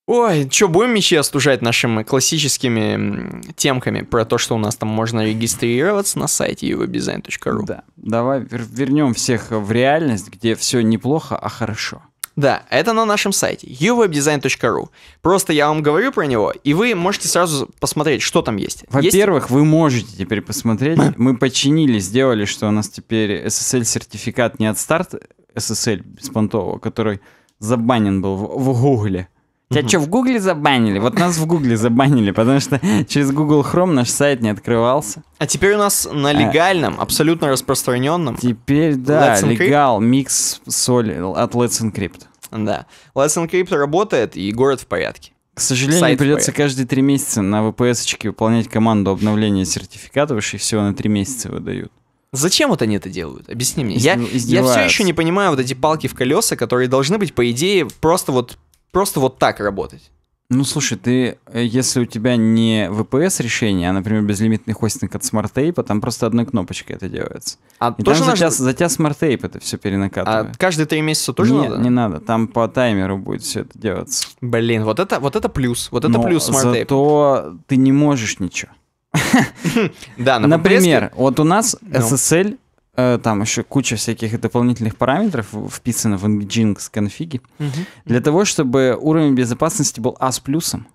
Ой, что, будем мечи остужать нашими классическими темками про то, что у нас там можно регистрироваться на сайте uwebdesign.ru. Да, давай вернем всех в реальность, где все неплохо, а хорошо. Да, это на нашем сайте uwebdesign.ru. Просто я вам говорю про него, и вы можете сразу посмотреть, что там есть. Во-первых, вы можете теперь посмотреть. Мы починили, сделали, что у нас теперь SSL-сертификат не от старт SSL беспонтового, который забанен был в, в Гугле. Тебя угу. что, в Гугле забанили? Вот нас в Гугле забанили, потому что через Google Chrome наш сайт не открывался. А теперь у нас на э. легальном, а, абсолютно распространенном. Теперь, да, легал, микс соль от Let's Encrypt. Да. Let's Encrypt работает, и город в порядке. К сожалению, Сайт придется поехал. каждые три месяца на VPS-очке выполнять команду обновления сертификатов и что всего на три месяца выдают. Зачем вот они это делают? Объясни мне. я, издеваются. я все еще не понимаю вот эти палки в колеса, которые должны быть, по идее, просто вот просто вот так работать. Ну, слушай, ты, э, если у тебя не VPS решение, а, например, безлимитный хостинг от SmartTape, там просто одной кнопочкой это делается. А И тоже там наш... за, тебя, за тебя SmartTape это все перенакатывает. А каждые три месяца тоже Нет, надо? не надо. Там по таймеру будет все это делаться. Блин, вот это, вот это плюс. Вот это Но плюс SmartTape. зато ты не можешь ничего. Да, Например, вот у нас ну. SSL Э, там еще куча всяких дополнительных параметров вписано в Nginx конфиге, угу. для того, чтобы уровень безопасности был А с плюсом,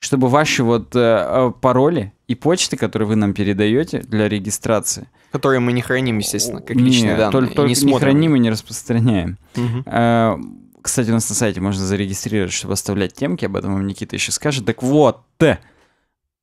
чтобы ваши вот э, э пароли и почты, которые вы нам передаете для регистрации, которые мы не храним, естественно, как личные не, данные, только, только не, не храним и не распространяем. Угу. Э, кстати, у нас на сайте можно зарегистрировать, чтобы оставлять темки, об этом вам Никита еще скажет. Так вот,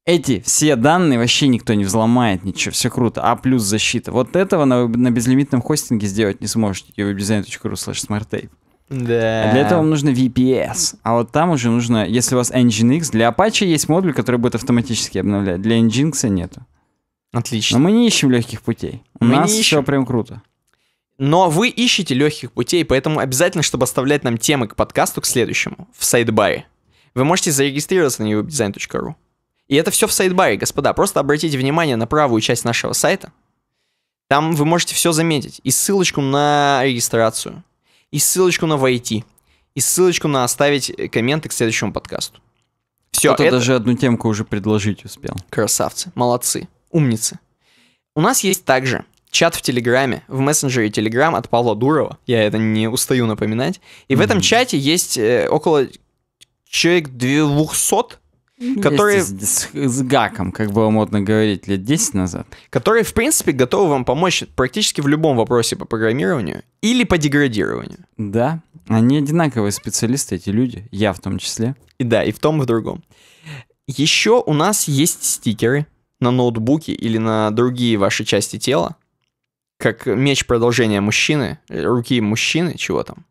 эти все данные вообще никто не взломает, ничего, все круто. А плюс защита. Вот этого на, на безлимитном хостинге сделать не сможете. webdesign.ru slash smarttape. Да. А для этого вам нужно VPS. А вот там уже нужно, если у вас Nginx, для Apache есть модуль, который будет автоматически обновлять. Для Nginx нету. Отлично. Но мы не ищем легких путей. У мы нас еще прям круто. Но вы ищете легких путей, поэтому обязательно, чтобы оставлять нам темы к подкасту, к следующему, в сайдбаре. Вы можете зарегистрироваться на webdesign.ru. И это все в сайт господа. Просто обратите внимание на правую часть нашего сайта. Там вы можете все заметить. И ссылочку на регистрацию, и ссылочку на войти, и ссылочку на оставить комменты к следующему подкасту. Все, Кто-то это... даже одну темку уже предложить успел. Красавцы, молодцы, умницы. У нас есть также чат в Телеграме, в мессенджере Телеграм от Павла Дурова, я это не устаю напоминать. И mm-hmm. в этом чате есть э, около человек 200 которые... С, с гаком, как было модно говорить лет 10 назад. Которые, в принципе, готовы вам помочь практически в любом вопросе по программированию или по деградированию. Да, они одинаковые специалисты, эти люди, я в том числе. И да, и в том, и в другом. Еще у нас есть стикеры на ноутбуке или на другие ваши части тела, как меч продолжения мужчины, э, руки мужчины, чего там.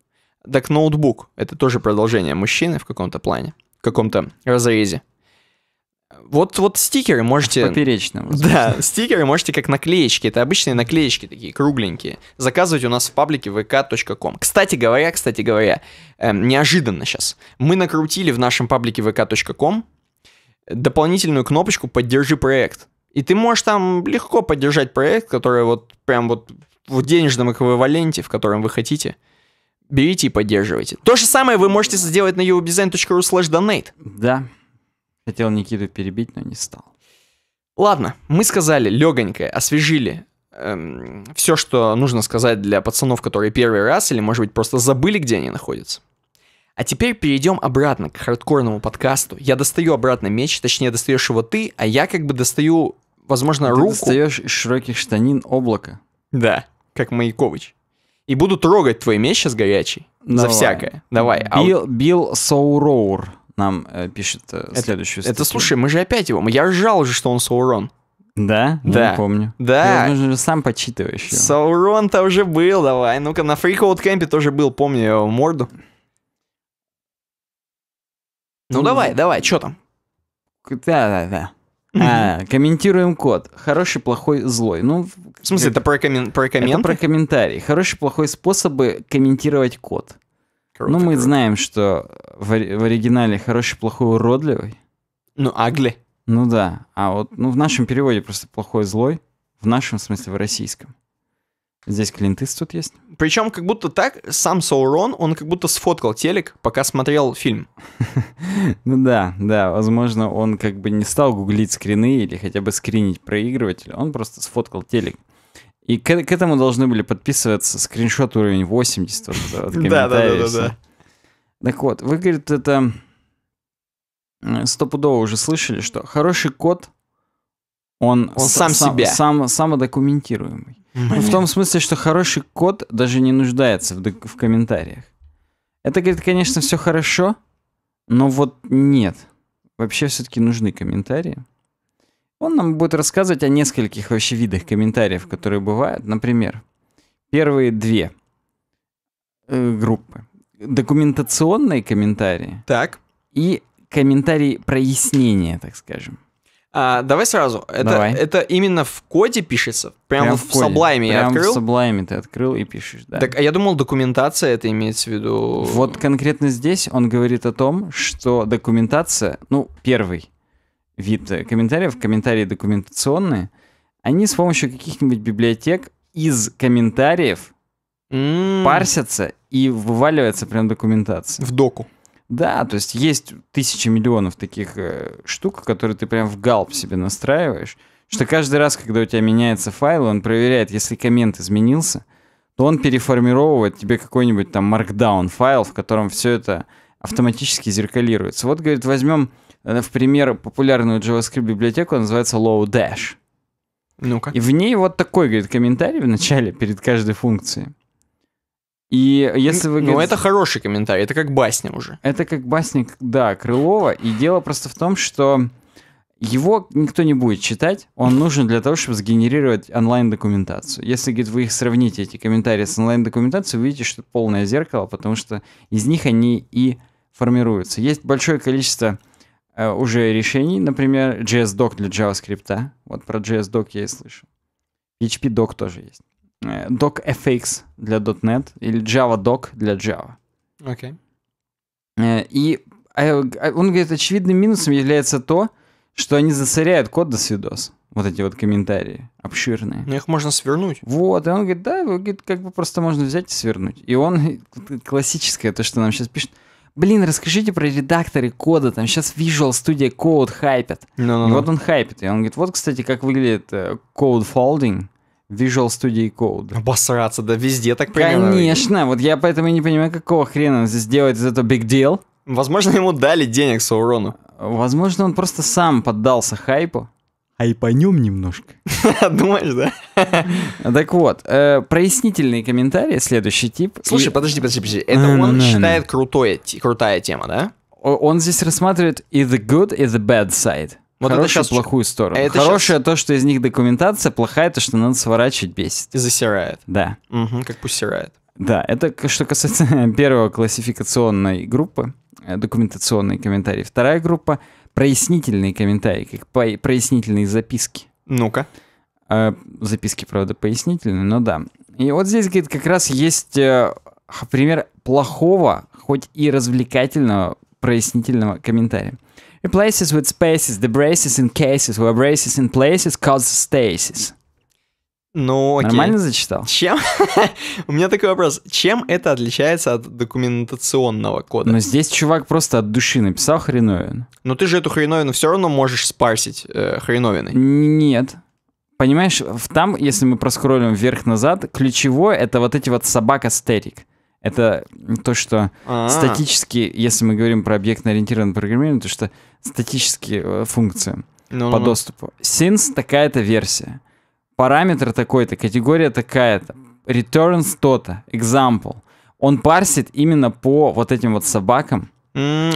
Так ноутбук — это тоже продолжение мужчины в каком-то плане, в каком-то разрезе. Вот, вот стикеры можете... Поперечно. Да, стикеры можете как наклеечки. Это обычные наклеечки такие, кругленькие. Заказывать у нас в паблике vk.com. Кстати говоря, кстати говоря, эм, неожиданно сейчас. Мы накрутили в нашем паблике vk.com дополнительную кнопочку «Поддержи проект». И ты можешь там легко поддержать проект, который вот прям вот в денежном эквиваленте, в котором вы хотите. Берите и поддерживайте. То же самое вы можете сделать на uobdesign.ru slash donate. Да. Хотел Никиту перебить, но не стал. Ладно, мы сказали легонькое, освежили эм, все, что нужно сказать для пацанов, которые первый раз или, может быть, просто забыли, где они находятся. А теперь перейдем обратно к хардкорному подкасту. Я достаю обратно меч, точнее, достаешь его ты, а я как бы достаю, возможно, ты руку. достаешь из широких штанин облако. Да, как Маякович. И буду трогать твой меч сейчас горячий. Давай. За всякое. Давай. Бил, Бил Соуроур нам э, пишет э, это, следующую статью. Это, слушай, мы же опять его... Я ржал уже, что он Саурон. Да? Ну, да. Не помню. Да. Ты нужно сам почитываешь Саурон-то уже был, давай. Ну-ка, на Фрикоут кемпе тоже был, помню его морду. Ну, ну давай, ну, давай, что там? Да-да-да. А, комментируем код. Хороший, плохой, злой. Ну, в смысле, э, это про, коммен... про комменты? Это про комментарии. Хорошие, плохой способы комментировать код. Коротко, ну, мы коротко. знаем, что в, в оригинале хороший, плохой, уродливый. Ну, агли. Ну да. А вот ну, в нашем переводе просто плохой, злой. В нашем смысле, в российском. Здесь клинтыс тут есть. Причем как будто так сам Саурон, он как будто сфоткал телек, пока смотрел фильм. Ну да, да, возможно, он как бы не стал гуглить скрины или хотя бы скринить проигрыватель, он просто сфоткал телек. И к, к этому должны были подписываться скриншот уровень 80 вот, вот, да, да, да, да, да. Так вот, вы, говорит, это э, стопудово уже слышали, что хороший код, он, он сам, сам себя. Сам, самодокументируемый. Ну, в том смысле, что хороший код даже не нуждается в, в комментариях. Это, говорит, конечно, все хорошо, но вот нет. Вообще все-таки нужны комментарии. Он нам будет рассказывать о нескольких вообще видах комментариев, которые бывают. Например, первые две э, группы. Документационные комментарии. Так. И комментарии прояснения, так скажем. А, давай сразу. Это, давай. это именно в коде пишется? Прямо, Прям в, в коде. Sublime Прям я открыл? в Sublime ты открыл и пишешь, да. Так, а я думал, документация это имеется в виду... Вот конкретно здесь он говорит о том, что документация, ну, первый, вид э, комментариев, комментарии документационные, они с помощью каких-нибудь библиотек из комментариев mm. парсятся и вываливается прям документация. В доку. Да, то есть есть тысячи миллионов таких э, штук, которые ты прям в галп себе настраиваешь, что каждый раз, когда у тебя меняется файл, он проверяет, если коммент изменился, то он переформировывает тебе какой-нибудь там markdown файл, в котором все это автоматически зеркалируется. Вот, говорит, возьмем Э, в пример популярную JavaScript библиотеку, называется Lowdash. Ну-ка. И в ней вот такой, говорит, комментарий в начале перед каждой функцией. И если вы... Ну, говорит, это хороший комментарий, это как басня уже. Это как басня, да, Крылова. И дело просто в том, что его никто не будет читать, он нужен для того, чтобы сгенерировать онлайн-документацию. Если, говорит, вы их сравните, эти комментарии с онлайн-документацией, увидите, что это полное зеркало, потому что из них они и формируются. Есть большое количество Э, уже решений, например, JS-док для JavaScript. Вот про JS-дok я и слышал. PHP-док тоже есть. Э, DocFX для .NET или JavaDoc для Java. Окей. Okay. Э, и а, а, он говорит, очевидным минусом является то, что они засоряют код до свидос. Вот эти вот комментарии обширные. Но ну, их можно свернуть. Вот, и он говорит, да, говорит, как бы просто можно взять и свернуть. И он, классическое, то, что нам сейчас пишет, блин, расскажите про редакторы кода, там сейчас Visual Studio Code хайпят. No, no, no. И вот он хайпит, и он говорит, вот, кстати, как выглядит э, code folding. Visual Studio Code. Обосраться, да везде так примерно. Конечно, вот я поэтому и не понимаю, какого хрена он здесь делает из этого big deal. Возможно, ему дали денег Саурону. Возможно, он просто сам поддался хайпу. А Хайпанем немножко. Думаешь, да? Так вот, э, прояснительный комментарии следующий тип. Слушай, подожди, подожди, подожди. Это он считает крутая тема, да? Он здесь рассматривает и the good, и the bad side. Вот Хорошую это плохую сторону. Это Хорошее сейчас... то, что из них документация, плохая то, что надо сворачивать, бесит. И засирает. Да. Угу, как пусть сирает. Да, это что касается первой классификационной группы, э, документационный комментарий. Вторая группа — прояснительные комментарии, как прояснительные записки. Ну-ка. Э, записки, правда, пояснительные, но да. И вот здесь, говорит, как раз есть э, пример плохого, хоть и развлекательного прояснительного комментария. Replaces with spaces, the braces in cases, where braces in places cause stasis. Ну, окей. Нормально зачитал? Чем? У меня такой вопрос. Чем это отличается от документационного кода? Но здесь чувак просто от души написал хреновин. Но ну, ты же эту хреновину все равно можешь спарсить э, хреновиной. Нет. Понимаешь, там, если мы проскроллим вверх-назад, ключевое — это вот эти вот собака-стерик. Это то, что А-а-а. статически, если мы говорим про объектно-ориентированное программирование, то что статические э, функции ну, по ну, доступу. Since такая-то версия, параметр такой-то, категория такая-то, returns то-то, example. Он парсит именно по вот этим вот собакам,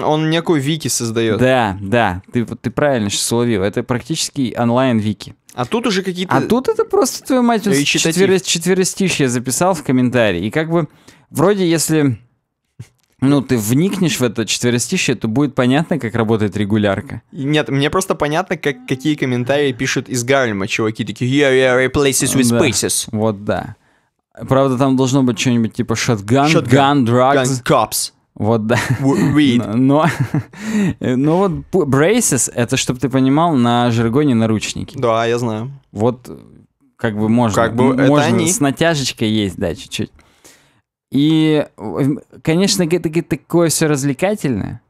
он некую вики создает. Да, да, ты, ты правильно сейчас уловил. Это практически онлайн-вики. А тут уже какие-то... А тут это просто, твою мать, он четверо... записал в комментарии. И как бы вроде если... Ну, ты вникнешь в это четверостище, то будет понятно, как работает регулярка. Нет, мне просто понятно, как, какие комментарии пишут из Гарлема чуваки, такие «Yeah, yeah, replaces with spaces». Да. Вот, да. Правда, там должно быть что-нибудь типа «shotgun», «gun», «drugs». «Gun cops». Вот, да. Read. Но, ну вот braces, это, чтобы ты понимал, на жаргоне наручники. Да, я знаю. Вот как бы можно. Как бы можно они. с натяжечкой есть, да, чуть-чуть. И, эм, конечно, это такое все развлекательное.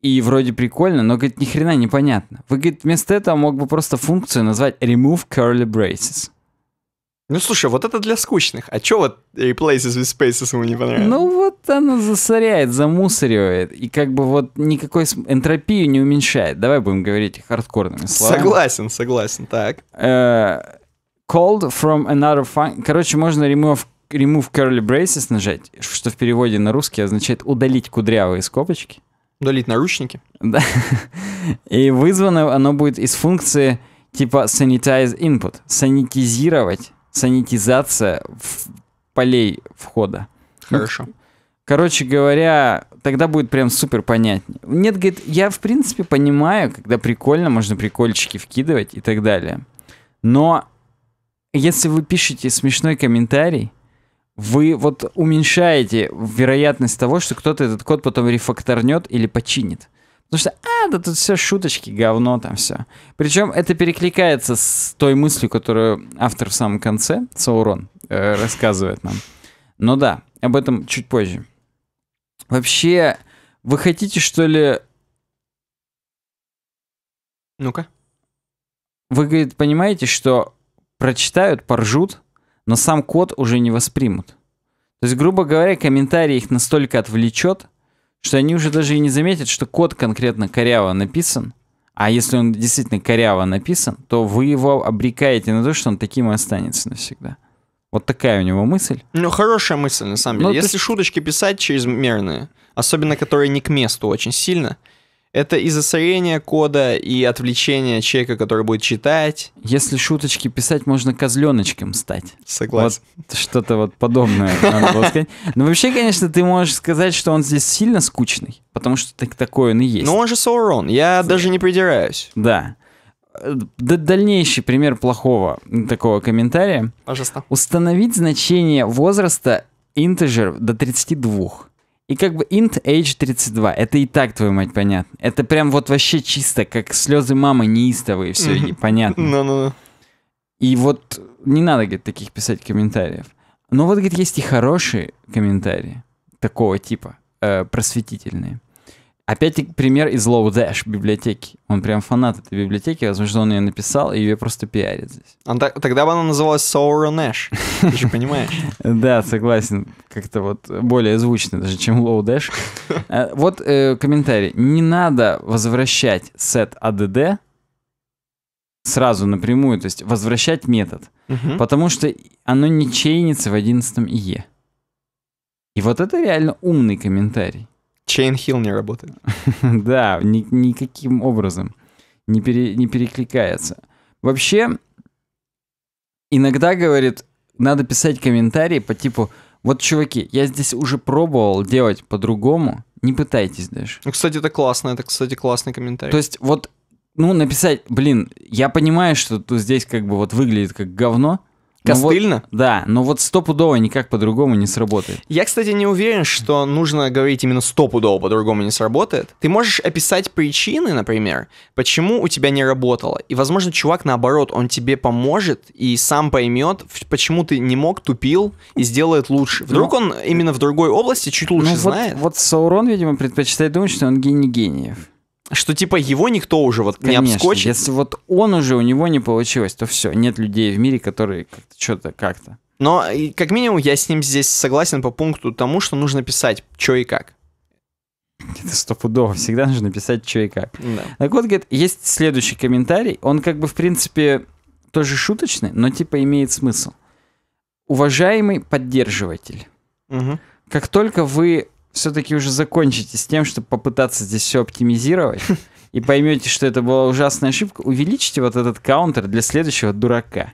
И вроде прикольно, но, говорит, ни хрена непонятно. Вы, говорит, вместо этого мог бы просто функцию назвать remove curly braces. Ну, слушай, вот это для скучных. А чё вот Replaces with Spaces ему не понравилось? Ну, вот оно засоряет, замусоривает. И как бы вот никакой энтропию не уменьшает. Давай будем говорить хардкорными словами. Согласен, согласен, так. Uh, э, called from another function. Короче, можно remove remove curly braces нажать, что в переводе на русский означает удалить кудрявые скобочки. Удалить наручники. Да. И вызвано оно будет из функции типа sanitize input, санитизировать санитизация полей входа. Ну, Хорошо. Короче говоря, тогда будет прям супер понятнее. Нет, говорит, я в принципе понимаю, когда прикольно, можно прикольчики вкидывать и так далее. Но если вы пишете смешной комментарий, вы вот уменьшаете вероятность того, что кто-то этот код потом рефакторнет или починит. Потому что, а, да тут все шуточки, говно там все. Причем это перекликается с той мыслью, которую автор в самом конце, Саурон, э, рассказывает нам. Но ну да, об этом чуть позже. Вообще, вы хотите, что ли... Ну-ка. Вы, говорит, понимаете, что прочитают, поржут, но сам код уже не воспримут. То есть, грубо говоря, комментарий их настолько отвлечет, что они уже даже и не заметят, что код конкретно коряво написан. А если он действительно коряво написан, то вы его обрекаете на то, что он таким и останется навсегда. Вот такая у него мысль. Ну, хорошая мысль, на самом деле. Ну, Если есть... шуточки писать чрезмерные, особенно которые не к месту очень сильно, это и засорение кода, и отвлечение человека, который будет читать. Если шуточки писать, можно козленочком стать. Согласен. Вот что-то вот подобное надо было сказать. Но ну, вообще, конечно, ты можешь сказать, что он здесь сильно скучный, потому что так, такой он и есть. Но он же Саурон, я да. даже не придираюсь. Да. Д дальнейший пример плохого такого комментария. Пожалуйста. Установить значение возраста интежер до 32. И как бы int age 32, это и так, твою мать, понятно. Это прям вот вообще чисто, как слезы мамы неистовые, все mm понятно. непонятно. no no И вот не надо, говорит, таких писать комментариев. Но вот, говорит, есть и хорошие комментарии такого типа, э, просветительные. Опять пример из Low Dash библиотеки. Он прям фанат этой библиотеки, возможно, он ее написал и ее просто пиарит здесь. А, тогда бы она называлась Sorrow Nash, ты же понимаешь? Да, согласен. Как-то вот более звучно даже, чем Low Dash. А, вот э, комментарий. Не надо возвращать сет ADD а сразу напрямую, то есть возвращать метод, потому что оно не чейнится в 11 ИЕ. И вот это реально умный комментарий. Chain Hill не работает. да, ни, никаким образом не, пере, не перекликается. Вообще, иногда, говорит, надо писать комментарии по типу «Вот, чуваки, я здесь уже пробовал делать по-другому, не пытайтесь даже». Ну, кстати, это классно, это, кстати, классный комментарий. То есть, вот, ну, написать «Блин, я понимаю, что тут здесь как бы вот выглядит как говно, Костыльно? Ну вот, да, но вот стопудово никак по-другому не сработает. Я, кстати, не уверен, что нужно говорить именно стопудово по-другому не сработает. Ты можешь описать причины, например, почему у тебя не работало. И, возможно, чувак, наоборот, он тебе поможет и сам поймет, почему ты не мог, тупил и сделает лучше. Ну, Вдруг ну, он именно в другой области чуть ну лучше ну, знает. Вот, вот Саурон, видимо, предпочитает думать, что он гений гениев что типа его никто уже вот Конечно, не обскочит. Если вот он уже у него не получилось, то все, нет людей в мире, которые как-то что-то как-то. Но как минимум я с ним здесь согласен по пункту тому, что нужно писать, что и как. Это стопудово, всегда нужно писать, что и как. Да. Так вот, говорит, есть следующий комментарий, он как бы в принципе тоже шуточный, но типа имеет смысл. Уважаемый поддерживатель, угу. как только вы все-таки уже закончите с тем, чтобы попытаться здесь все оптимизировать, и поймете, что это была ужасная ошибка, увеличите вот этот каунтер для следующего дурака.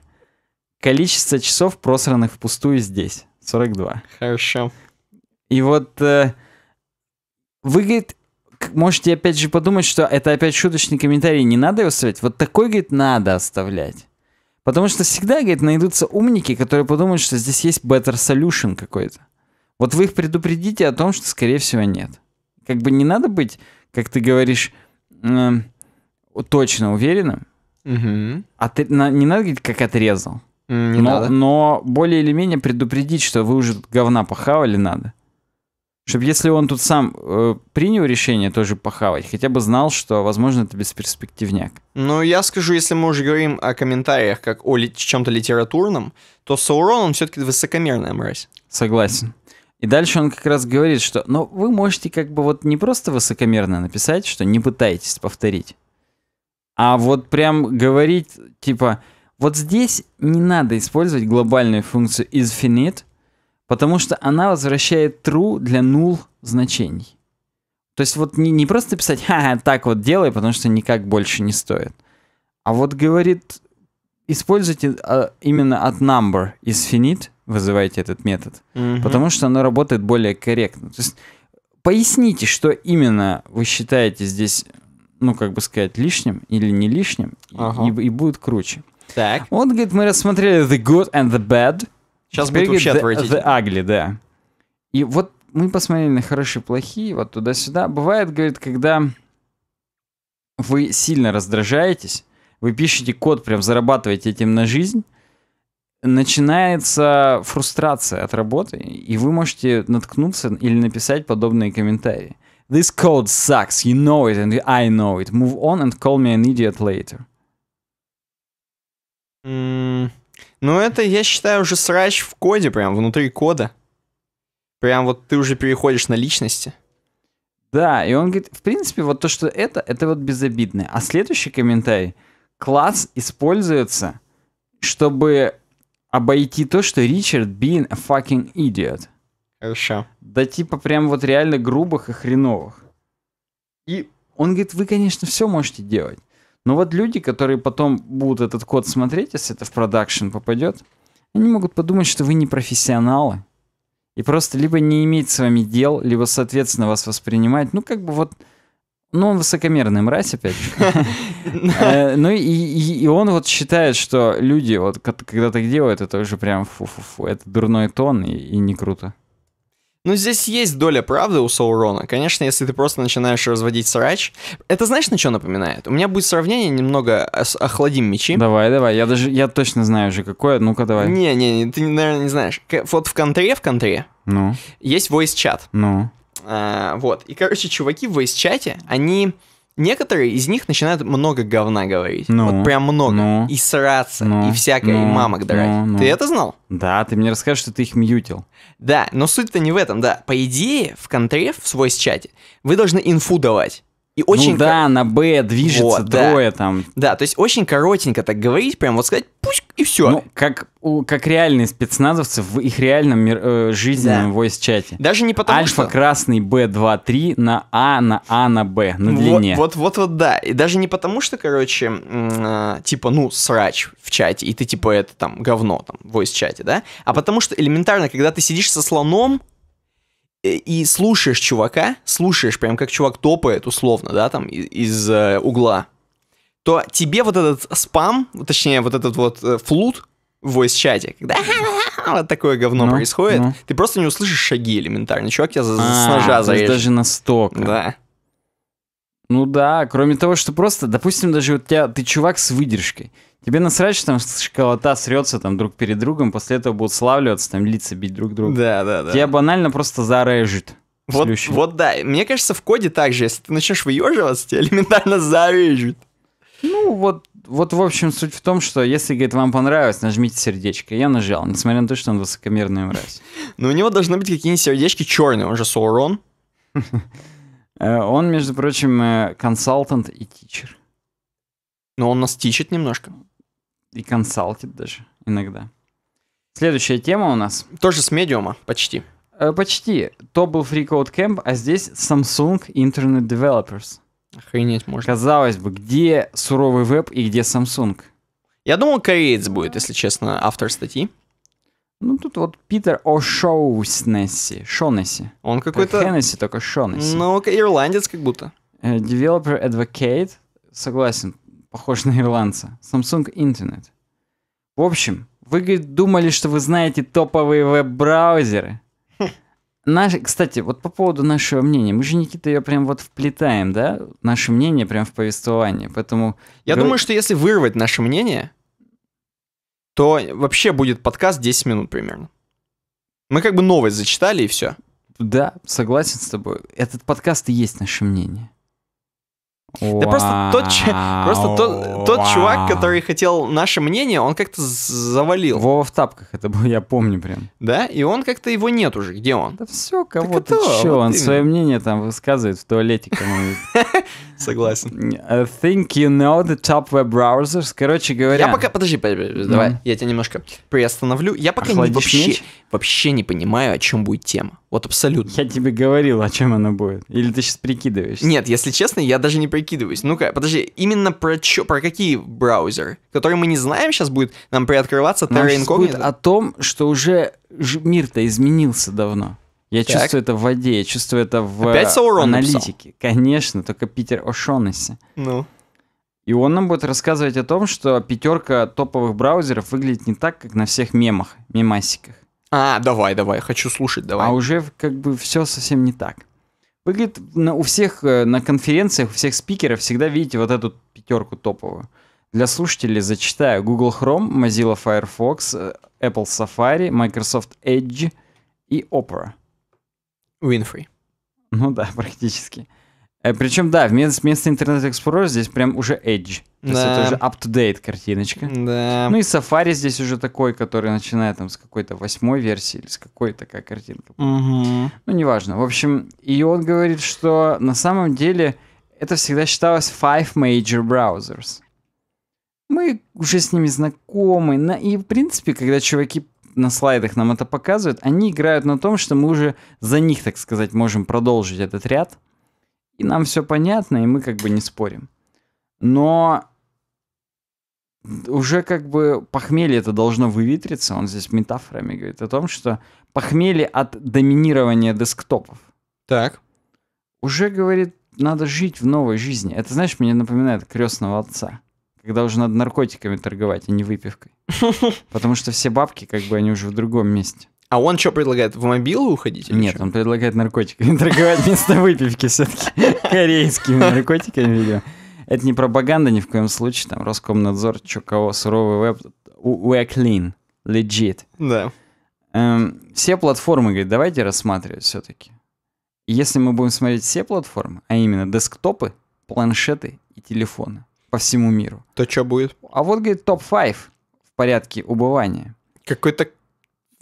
Количество часов, просранных впустую здесь. 42. Хорошо. И вот э, вы, говорит, можете опять же подумать, что это опять шуточный комментарий, не надо его оставлять. Вот такой, говорит, надо оставлять. Потому что всегда, говорит, найдутся умники, которые подумают, что здесь есть better solution какой-то. Вот вы их предупредите о том, что, скорее всего, нет. Как бы не надо быть, как ты говоришь, э, точно уверенным. Угу. ты на, не надо говорить, как отрезал. Не но, надо. но более или менее предупредить, что вы уже говна похавали надо. Чтобы если он тут сам э, принял решение тоже похавать, хотя бы знал, что, возможно, это бесперспективняк. Ну, я скажу, если мы уже говорим о комментариях как о ли- чем-то литературном, то Саурон, он все-таки высокомерная мразь. Согласен. И дальше он как раз говорит, что ну, вы можете как бы вот не просто высокомерно написать, что не пытайтесь повторить, а вот прям говорить, типа, вот здесь не надо использовать глобальную функцию is finite, потому что она возвращает true для null значений. То есть вот не, не просто писать «ха-ха, так вот делай», потому что никак больше не стоит. А вот говорит, используйте а, именно от number is finite, вызываете этот метод, угу. потому что оно работает более корректно. То есть поясните, что именно вы считаете здесь, ну, как бы сказать, лишним или не лишним, ага. и, и будет круче. Так. Он говорит, мы рассмотрели the good and the bad. Сейчас будет вообще the, the ugly, да. И вот мы посмотрели на хорошие и плохие, вот туда-сюда. Бывает, говорит, когда вы сильно раздражаетесь, вы пишете код, прям зарабатываете этим на жизнь, начинается фрустрация от работы, и вы можете наткнуться или написать подобные комментарии. This code sucks, you know it and I know it. Move on and call me an idiot later. Mm, ну это, я считаю, уже срач в коде, прям внутри кода. Прям вот ты уже переходишь на личности. Да, и он говорит, в принципе, вот то, что это, это вот безобидное. А следующий комментарий. Класс используется, чтобы обойти то, что Ричард being a fucking idiot. Хорошо. Да типа прям вот реально грубых и хреновых. И он говорит, вы, конечно, все можете делать. Но вот люди, которые потом будут этот код смотреть, если это в продакшн попадет, они могут подумать, что вы не профессионалы. И просто либо не иметь с вами дел, либо, соответственно, вас воспринимать, ну, как бы вот ну, он высокомерный мразь, опять же. Э, ну, и он вот считает, что люди, вот когда так делают, это уже прям фу-фу-фу, это дурной тон и не круто. Ну, здесь есть доля правды у Саурона. Конечно, если ты просто начинаешь разводить срач. Это знаешь, на что напоминает? У меня будет сравнение немного а, охладим мечи. Давай, давай. Я даже я точно знаю уже, какое. Ну-ка, давай. Не, не, не, ты, наверное, не знаешь. Вот в контре, в контре ну. есть voice чат. Ну. А, вот. И, короче, чуваки в вейс-чате, они... Некоторые из них начинают много говна говорить. Ну, вот прям много. Ну, и сраться, ну, и всякое, ну, и мамок ну, драть. Ну, ну. Ты это знал? Да, ты мне расскажешь, что ты их мьютил. Да, но суть-то не в этом, да. По идее, в контре, в свой чате, вы должны инфу давать. И ну очень ну да, на Б движется вот, трое да. там. Да, то есть очень коротенько так говорить, прям вот сказать пусть и все. Ну, как, у, как реальные спецназовцы в их реальном мир, э, жизненном да. voice-чате. Даже не потому, Альфа, что... красный, Б, 2, 3, на А, на А, на Б, на длине. Вот, вот, вот, да. И даже не потому, что, короче, э, типа, ну, срач в чате, и ты, типа, это там говно там в voice-чате, да? А потому что элементарно, когда ты сидишь со слоном, Э, и слушаешь чувака, слушаешь прям как чувак топает условно, да, там из, из э, угла, то тебе вот этот спам, точнее вот этот вот э, флут в voice-чате, когда вот такое говно ну, происходит, ну. ты просто не услышишь шаги элементарно, чувак я за, а, с ножа зарежет. даже настолько. Да. Ну да, кроме того, что просто, допустим, даже вот тебя, ты чувак с выдержкой, Тебе насрать, что там школота срется там друг перед другом, после этого будут славливаться, там лица бить друг друга. Да, да, да. Тебя банально просто зарежет. Вот, вот да, мне кажется, в коде также, если ты начнешь выеживаться, тебя элементарно зарежет. Ну, вот, вот, в общем, суть в том, что если, говорит, вам понравилось, нажмите сердечко. Я нажал, несмотря на то, что он высокомерный мразь. Но ну, у него должны быть какие-нибудь сердечки черные, он же Саурон. Э, он, между прочим, э, консультант и тичер. Но он нас тичит немножко и консалтит даже иногда. Следующая тема у нас. Тоже с медиума, почти. Э, почти. То был Free Code Camp, а здесь Samsung Internet Developers. Охренеть можно. Казалось бы, где суровый веб и где Samsung? Я думал, кореец будет, если честно, автор статьи. Ну, тут вот Питер О'Шоуснесси, Шонесси. Он какой-то... Как Хеннесси, только Шонесси. Ну, ирландец как будто. Developer э, Advocate, согласен, похож на ирландца, Samsung Internet. В общем, вы думали, что вы знаете топовые веб-браузеры. Наш, кстати, вот по поводу нашего мнения. Мы же, Никита, ее прям вот вплетаем, да? Наше мнение прям в повествование, поэтому... Я думаю, что если вырвать наше мнение, то вообще будет подкаст 10 минут примерно. Мы как бы новость зачитали и все. Да, согласен с тобой. Этот подкаст и есть наше мнение. Да просто тот, просто тот, тот чувак, который хотел наше мнение, он как-то завалил. Вова в тапках, это был, я помню прям. Да, и он как-то его нет уже, где он? Да все, кого ты, чё, он свое мнение там высказывает в туалете кому Согласен. I э, think you know the top web browsers. Короче говоря... Я пока... Подожди, подожди давай, ну. я тебя немножко приостановлю. Я пока не, вообще, вообще не понимаю, о чем будет тема. Вот абсолютно. Я тебе говорил, о чем она будет. Или ты сейчас прикидываешься? Нет, если честно, я даже не прикидываюсь. Ну-ка, подожди, именно про, чё, про какие браузер, который мы не знаем, сейчас будет нам приоткрываться Terra Incognita? будет о том, что уже мир-то изменился давно. Я так. чувствую это в воде, я чувствую это в э, Опять аналитике. Написал? Конечно, только Питер О'Шоннесси. Ну. И он нам будет рассказывать о том, что пятерка топовых браузеров выглядит не так, как на всех мемах, мемасиках. А, давай, давай, хочу слушать, давай. А уже как бы все совсем не так. Выглядит на, у всех э, на конференциях, у всех спикеров всегда видите вот эту пятерку топовую. Для слушателей зачитаю. Google Chrome, Mozilla Firefox, э, Apple Safari, Microsoft Edge и Opera. Winfrey. Ну да, практически. Uh, Э, Причем, да, вместо Internet Explorer здесь прям уже Edge. Да. То есть это уже up-to-date картиночка. Да. Ну и Safari здесь уже такой, который начинает там с какой-то восьмой версии или с какой такая картинка. Угу. Ну, неважно. В общем, и он говорит, что на самом деле это всегда считалось five major browsers. Мы уже с ними знакомы. И, в принципе, когда чуваки на слайдах нам это показывают, они играют на том, что мы уже за них, так сказать, можем продолжить этот ряд и нам все понятно, и мы как бы не спорим. Но уже как бы похмелье это должно выветриться, он здесь метафорами говорит о том, что похмелье от доминирования десктопов. Так. Уже говорит, надо жить в новой жизни. Это, знаешь, мне напоминает крестного отца. Когда уже надо наркотиками торговать, а не выпивкой. Потому что все бабки, как бы, они уже в другом месте. А он что предлагает, в мобилу уходить? Нет, что? он предлагает наркотики. торговать вместо выпивки все-таки корейскими наркотиками, видимо. Это не пропаганда ни в коем случае, там Роскомнадзор, чё кого, суровый веб, we're clean, legit. Да. Эм, все платформы, говорит, давайте рассматривать все-таки. Если мы будем смотреть все платформы, а именно десктопы, планшеты и телефоны по всему миру. То что будет? А вот, говорит, топ-5 в порядке убывания. Какой-то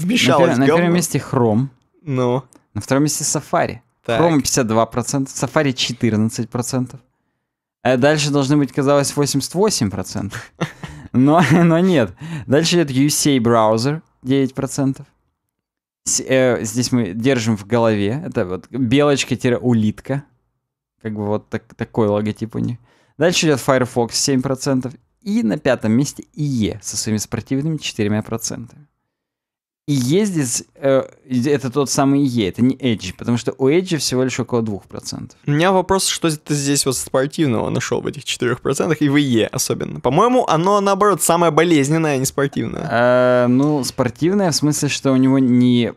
вмещалось На, первом месте Chrome. Ну. На втором месте Safari. Так. Chrome 52%, Safari 14%. А дальше должны быть, казалось, 88%. Но, но нет. Дальше идет UCA браузер 9%. С, э, здесь мы держим в голове. Это вот белочка-улитка. Как бы вот так, такой логотип у них. Дальше идет Firefox 7%. И на пятом месте IE e со своими спортивными 4%. И ездец э, это тот самый Е, это не Edge, потому что у Edge всего лишь около 2%. У меня вопрос, что ты здесь вот спортивного нашел в этих 4% и в Е особенно. По-моему, оно наоборот самое болезненное, а не спортивное. Э, ну, спортивное в смысле, что у него не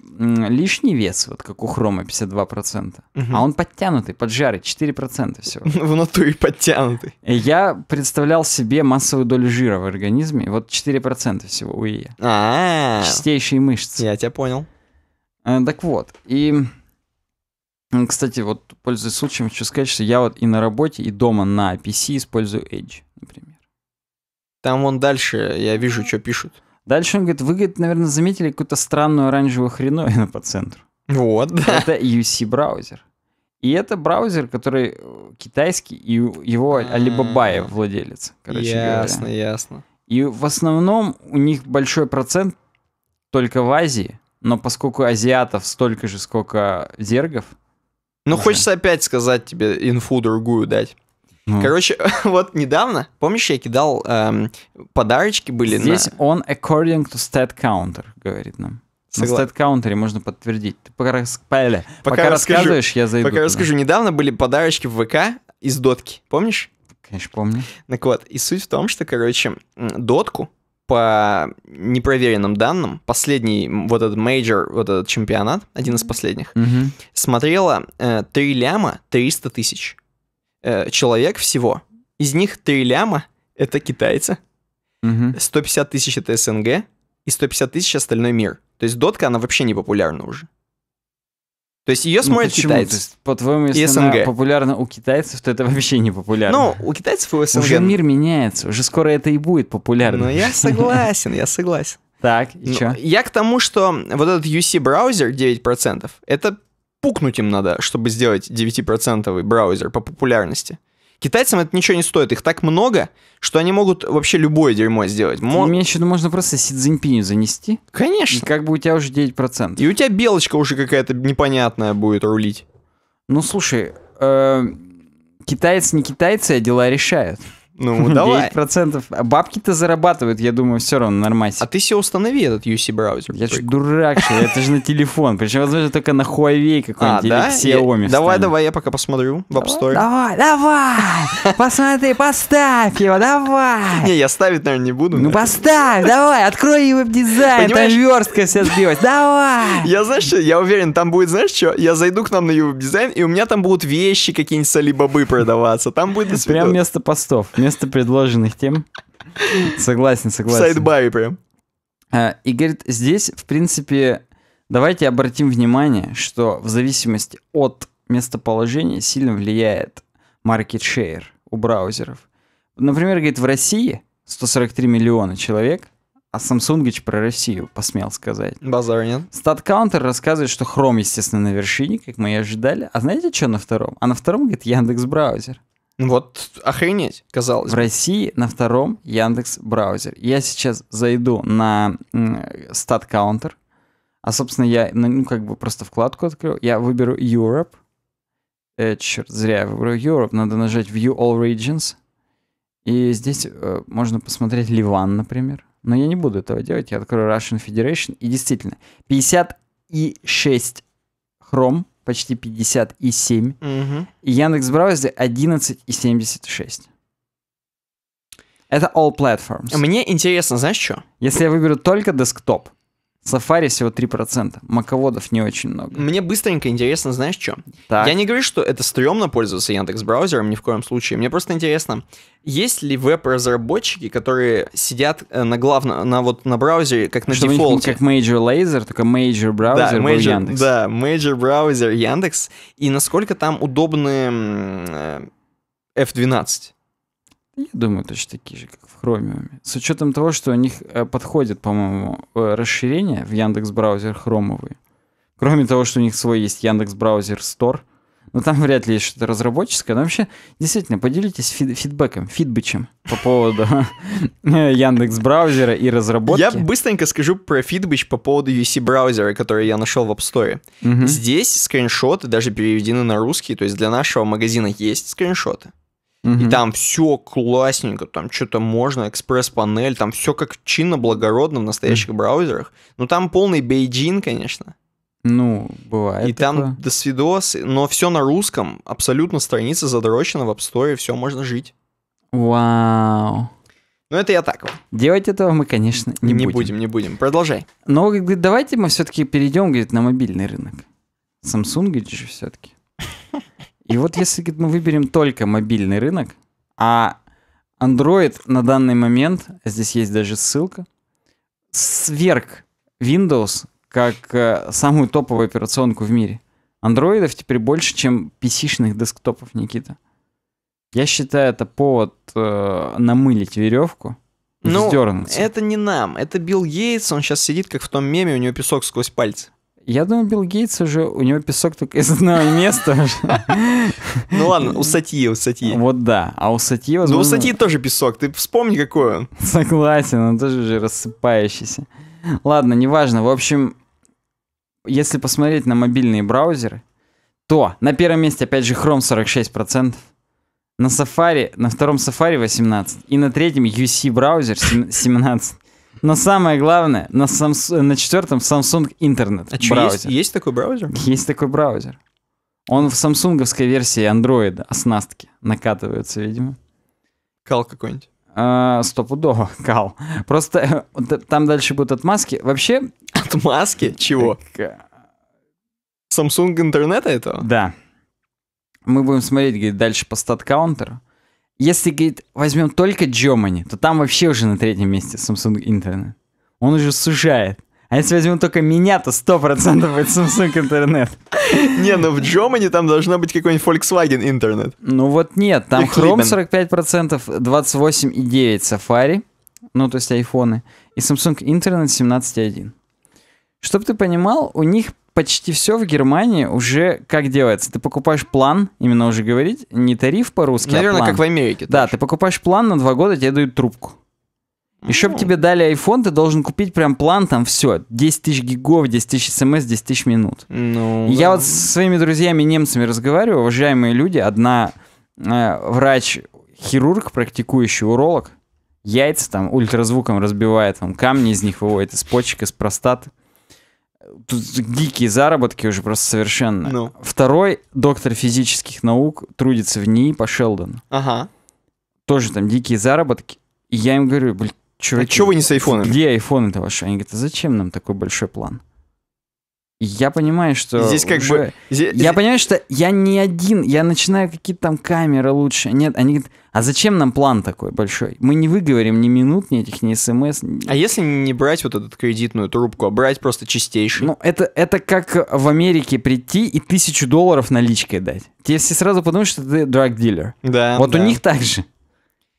лишний вес, вот как у Хрома 52%, угу. а он подтянутый, поджарый, 4% всего. В натуре подтянутый. Э, я представлял себе массовую долю жира в организме, вот 4% всего у Е. А-а-а. Чистейшие мышцы мышц. Я тебя понял. Э, так вот, и... Кстати, вот пользуясь случаем, хочу сказать, что я вот и на работе, и дома на PC использую Edge, например. Там вон дальше, я вижу, что пишут. Дальше он говорит, вы, говорит, наверное, заметили какую-то странную оранжевую хреновину по центру. Вот, да. Это UC браузер. И это браузер, который э, китайский, и его Алибабаев владелец, короче Ясно, говоря. ясно. И в основном у них большой процент только в Азии, но поскольку азиатов столько же, сколько зергов... Ну, уже... хочется опять сказать тебе инфу другую дать. Ну. Короче, вот недавно, помнишь, я кидал эм, подарочки были Здесь на... он according to stat counter, говорит нам. Согла... На стат-каунтере можно подтвердить. Ты пока, рас... пока, пока рассказываешь, я зайду. Пока туда. расскажу. Недавно были подарочки в ВК из дотки, помнишь? Конечно, помню. Так вот, и суть в том, что, короче, дотку по непроверенным данным, последний вот этот мейджор, вот этот чемпионат, один из последних, mm-hmm. смотрело э, 3 ляма 300 тысяч э, человек всего. Из них 3 ляма — это китайцы, mm-hmm. 150 тысяч — это СНГ, и 150 тысяч — остальной мир. То есть дотка, она вообще не популярна уже. То есть ее ну, смотрят ну, китайцы. по-твоему, если СНГ. она популярна у китайцев, то это вообще не популярно. Ну, у китайцев и у СНГ. Уже мир меняется, уже скоро это и будет популярно. Ну, я согласен, я согласен. Так, и ну, что? Я к тому, что вот этот UC-браузер 9%, это пукнуть им надо, чтобы сделать 9% браузер по популярности. Китайцам это ничего не стоит. Их так много, что они могут вообще любое дерьмо сделать. Мо... Мне еще можно просто Си Цзиньпиню занести. Конечно. И как бы у тебя уже 9%. И у тебя белочка уже какая-то непонятная будет рулить. Ну, слушай, э, китаец не китайцы, а дела решают. Ну, давай. 9%. А бабки-то зарабатывают, я думаю, все равно нормально. А ты себе установи этот UC браузер. Я что, дурак, что Это же на телефон. Причем, возможно, только на Huawei какой-нибудь а, или Xiaomi. Давай, давай, я пока посмотрю в App Store. Давай, давай! Посмотри, поставь его, давай! Не, я ставить, наверное, не буду. Ну, поставь, давай, открой его дизайн, там верстка вся сбилась, давай! Я, знаешь, я уверен, там будет, знаешь, что? Я зайду к нам на его дизайн и у меня там будут вещи какие-нибудь с Алибабы продаваться. Там будет... Прям место постов. Вместо предложенных тем. Согласен, согласен. Сайдбай прям. А, и говорит, здесь, в принципе, давайте обратим внимание, что в зависимости от местоположения сильно влияет market share у браузеров. Например, говорит, в России 143 миллиона человек, а Samsung про Россию посмел сказать. Базар нет. StatCounter рассказывает, что Chrome, естественно, на вершине, как мы и ожидали. А знаете, что на втором? А на втором, говорит, Яндекс браузер. Вот охренеть, казалось. В России на втором Яндекс браузер. Я сейчас зайду на стат каунтер, а собственно я ну, ну как бы просто вкладку открыл. Я выберу Europe. Э, черт, зря я выберу Europe. Надо нажать View All Regions. И здесь э, можно посмотреть Ливан, например. Но я не буду этого делать. Я открою Russian Federation. И действительно, 56 Chrome почти 50,7. Угу. И Яндекс браузере 11,76. Это all platforms. Мне интересно, знаешь что? Если я выберу только десктоп, Сафари всего 3%, маководов не очень много. Мне быстренько интересно, знаешь, что? Так. Я не говорю, что это стрёмно пользоваться Яндекс браузером ни в коем случае. Мне просто интересно, есть ли веб-разработчики, которые сидят э, на главном, на вот на браузере, как на что дефолте? Как major laser, только major браузер да, major, Яндекс. Да, major браузер Яндекс. И насколько там удобны э, F12? Я думаю, точно такие же, как в Chromium. С учетом того, что у них э, подходит, по-моему, э, расширение в Яндекс браузер хромовый. Кроме того, что у них свой есть Яндекс браузер Store, но ну, там вряд ли есть что-то разработческое. Но вообще, действительно, поделитесь фид- фидбэком, фидбичем по поводу Яндекс браузера и разработки. Я быстренько скажу про фидбич по поводу UC браузера, который я нашел в App Store. Здесь скриншоты даже переведены на русский, то есть для нашего магазина есть скриншоты. Угу. И там все классненько, там что-то можно, экспресс-панель, там все как чинно, благородно в настоящих угу. браузерах. Но ну, там полный бейджин, конечно. Ну, бывает. И такое. там до свидос, но все на русском, абсолютно страница задрочена в App Store, все можно жить. Вау. Ну, это я так. Делать этого мы, конечно, не, не будем. будем. Не будем, Продолжай. Но говорит, давайте мы все-таки перейдем, говорит, на мобильный рынок. Samsung, говорит, же все-таки. И вот если мы выберем только мобильный рынок, а Android на данный момент, здесь есть даже ссылка, сверг Windows как э, самую топовую операционку в мире. Андроидов теперь больше, чем PC-шных десктопов, Никита. Я считаю, это повод э, намылить веревку. Ну, это не нам, это Билл Гейтс, он сейчас сидит как в том меме, у него песок сквозь пальцы. Я думаю, Билл Гейтс уже, у него песок только из одного места. Ну ладно, у Сати, у Сати. Вот да, а у Сати, возможно... Ну у Сати тоже песок, ты вспомни, какой он. Согласен, он тоже уже рассыпающийся. Ладно, неважно, в общем, если посмотреть на мобильные браузеры, то на первом месте, опять же, Chrome 46%, на Safari, на втором Safari 18%, и на третьем UC браузер 17%. Но самое главное, на, Samsung, на четвертом Samsung Internet а браузер. Есть, есть такой браузер? Есть такой браузер. Он в самсунговской версии Android оснастки накатываются, видимо. Кал какой-нибудь. А, стопудово, кал. Просто э, там дальше будут отмазки. Вообще... Отмазки? Чего? Э, Samsung интернета этого? Да. Мы будем смотреть, говорит, дальше по стат-каунтеру. Если, говорит, возьмем только Germany, то там вообще уже на третьем месте Samsung Internet. Он уже сужает. А если возьмем только меня, то 100% будет Samsung Internet. Не, ну в Germany там должно быть какой-нибудь Volkswagen Internet. Ну вот нет, там Chrome 45%, 28,9 Safari, ну то есть айфоны, и Samsung Internet 17,1. Чтобы ты понимал, у них почти все в Германии уже как делается. Ты покупаешь план, именно уже говорить, не тариф по-русски, а Наверное, а план. как в Америке. Да, ты покупаешь план на два года, тебе дают трубку. И чтобы ну. тебе дали iPhone, ты должен купить прям план, там все, 10 тысяч гигов, 10 тысяч смс, 10 тысяч минут. Ну, Я да. вот со своими друзьями немцами разговариваю, уважаемые люди, одна э, врач-хирург, практикующий уролог, яйца там ультразвуком разбивает, там камни из них выводит, из почек, из простаты тут дикие заработки уже просто совершенно. Ну. Второй доктор физических наук трудится в ней по Шелдону. Ага. Тоже там дикие заработки. И я им говорю, блин, чуваки... А чего вы не с айфонами? Где айфоны-то ваши? Они говорят, а зачем нам такой большой план? Я понимаю, что... Здесь как уже... бы... Здесь... Я понимаю, что я не один, я начинаю какие-то там камеры лучше. Нет, они говорят, а зачем нам план такой большой? Мы не выговорим ни минут, ни этих, ни смс. Ни... А если не брать вот эту кредитную трубку, а брать просто чистейшую? Ну, это, это как в Америке прийти и тысячу долларов наличкой дать. Тебе все сразу подумают, что ты драг-дилер. Да, Вот да. у них так же.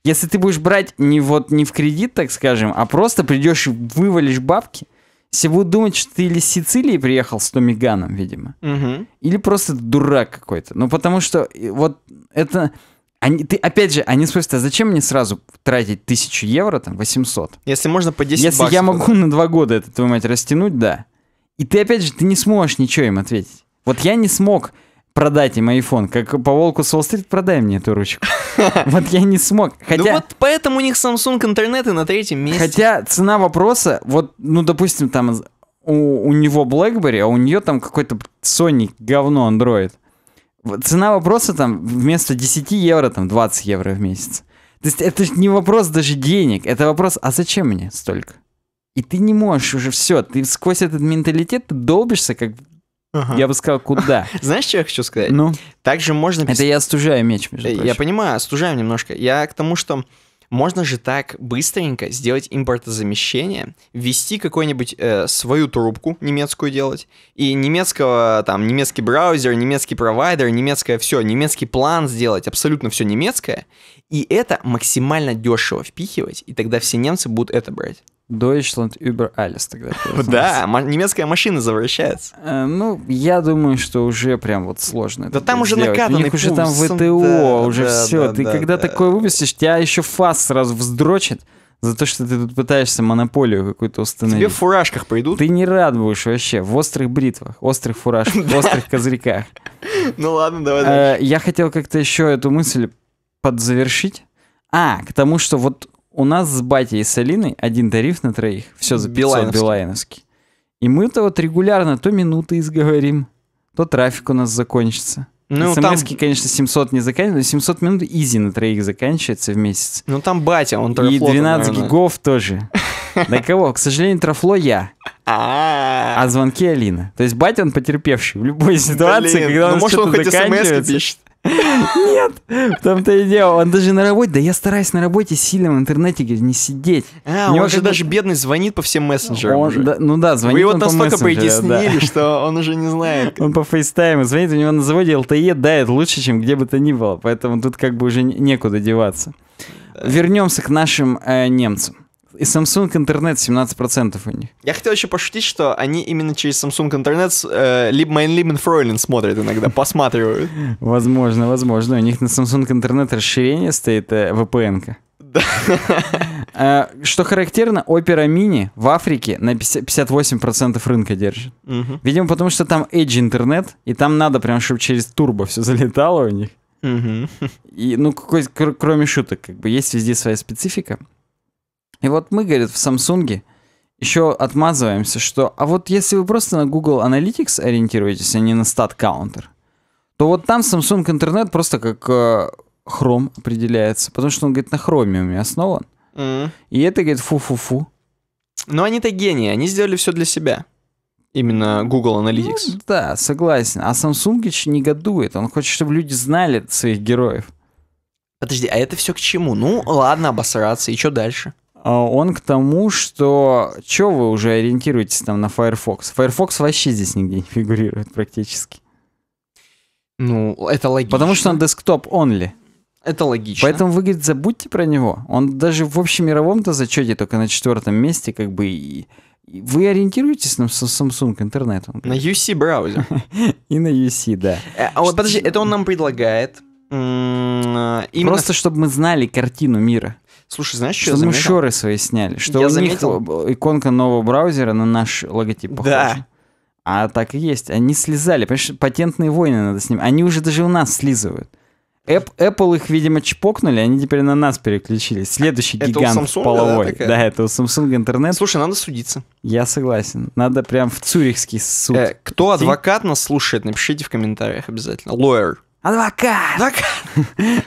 Если ты будешь брать не вот не в кредит, так скажем, а просто придешь и вывалишь бабки, все будут думать, что ты или с Сицилии приехал с Томми Ганом, видимо. Угу. Или просто дурак какой-то. Ну, потому что э, вот это... Они, ты, опять же, они спросят, а зачем мне сразу тратить 1000 евро, там, 800? Если можно по 10 Если я могу на 2 года это, твою мать, растянуть, да. И ты, опять же, ты не сможешь ничего им ответить. Вот я не смог продать им iPhone. Как по волку с Уолл-стрит, продай мне эту ручку. Вот я не смог. Ну хотя... Ну вот поэтому у них Samsung интернеты на третьем месте. Хотя цена вопроса, вот, ну, допустим, там у, у него BlackBerry, а у нее там какой-то Sony говно Android. Цена вопроса там вместо 10 евро, там 20 евро в месяц. То есть это не вопрос даже денег, это вопрос, а зачем мне столько? И ты не можешь уже все, ты сквозь этот менталитет ты долбишься, как Ага. Я бы сказал, куда. Знаешь, что я хочу сказать? Ну. Также можно... Это я остужаю меч, между э, прочим. Я понимаю, остужаю немножко. Я к тому, что можно же так быстренько сделать импортозамещение, ввести какую-нибудь э, свою трубку немецкую делать, и немецкого, там, немецкий браузер, немецкий провайдер, немецкое все, немецкий план сделать, абсолютно все немецкое, и это максимально дешево впихивать, и тогда все немцы будут это брать. Deutschland über alles тогда. Да, немецкая машина завращается. Э, ну, я думаю, что уже прям вот сложно. Да там уже накатанный У них уже там ВТО, уже все. Ты когда такое выпустишь, тебя еще фас сразу вздрочит за то, что ты тут пытаешься монополию какую-то установить. Тебе в фуражках пойдут. Ты не рад будешь вообще. В острых бритвах, острых фуражках, в острых козырьках. Ну ладно, давай э, Я хотел как-то еще эту мысль подзавершить. А, к тому, что вот у нас с батей и с Алиной один тариф на троих. Все за 500 билайновский. И мы-то вот регулярно то минуты изговорим, то трафик у нас закончится. Ну, СМСки, там... конечно, 700 не заканчивается, но 700 минут изи на троих заканчивается в месяц. Ну там батя, он трафло. И 12 наверное. гигов тоже. На кого? К сожалению, трафло я. А звонки Алина. То есть батя, он потерпевший в любой ситуации, когда ну, он может что-то пишет. Нет, в том то и дело. Он даже на работе, да я стараюсь на работе сильно в интернете не сидеть. А, он же даже бедный звонит по всем мессенджерам он, уже. Да, ну да, звонит Вы его настолько по притеснили, что он уже не знает. Он по фейстайму звонит, у него на заводе LTE дает лучше, чем где бы то ни было. Поэтому тут как бы уже некуда деваться. Э. Вернемся к нашим э, немцам. И Samsung Internet 17% у них. Я хотел еще пошутить, что они именно через Samsung Internet э, Mein Lieben Фройлен смотрят иногда, посматривают. Возможно, возможно. У них на Samsung Internet расширение стоит э, VPN-ка. Да. Э, что характерно, Opera Mini в Африке на 58% рынка держит. Видимо, потому что там Edge интернет, и там надо прям, чтобы через турбо все залетало у них. Угу. И, ну, какой, кроме шуток, как бы есть везде своя специфика. И вот мы, говорит, в Samsung еще отмазываемся, что а вот если вы просто на Google Analytics ориентируетесь, а не на StatCounter, то вот там Samsung Internet просто как э, Chrome определяется, потому что он, говорит, на Chromium основан. Mm. И это, говорит, фу-фу-фу. Но они-то гении, они сделали все для себя. Именно Google Analytics. Ну, да, согласен. А Samsungич негодует. Он хочет, чтобы люди знали своих героев. Подожди, а это все к чему? Ну, ладно, обосраться. И что дальше? А, он к тому, что что вы уже ориентируетесь там на Firefox? Firefox вообще здесь нигде не фигурирует практически. Ну, это логично. Потому что он десктоп only. Это логично. Поэтому вы, говорит, забудьте про него. Он даже в общемировом-то зачете только на четвертом месте, как бы и... Вы ориентируетесь на Samsung интернет? На UC браузер. И на UC, да. Э, а вот подожди, это он нам предлагает. А, Просто чтобы мы знали картину мира. Слушай, знаешь, что, что я мы свои сняли. Что я у заметил... них иконка нового браузера на наш логотип похожа. Да. А так и есть. Они слезали. Понимаешь, патентные войны надо с ним. Они уже даже у нас слизывают. Apple их, видимо, чпокнули, они теперь на нас переключились. Следующий это гигант Samsung, половой. Да, да, это у Samsung интернет. Слушай, надо судиться. Я согласен. Надо прям в Цюрихский суд. Э, кто адвокат нас слушает, напишите в комментариях обязательно. Lawyer. Адвокат!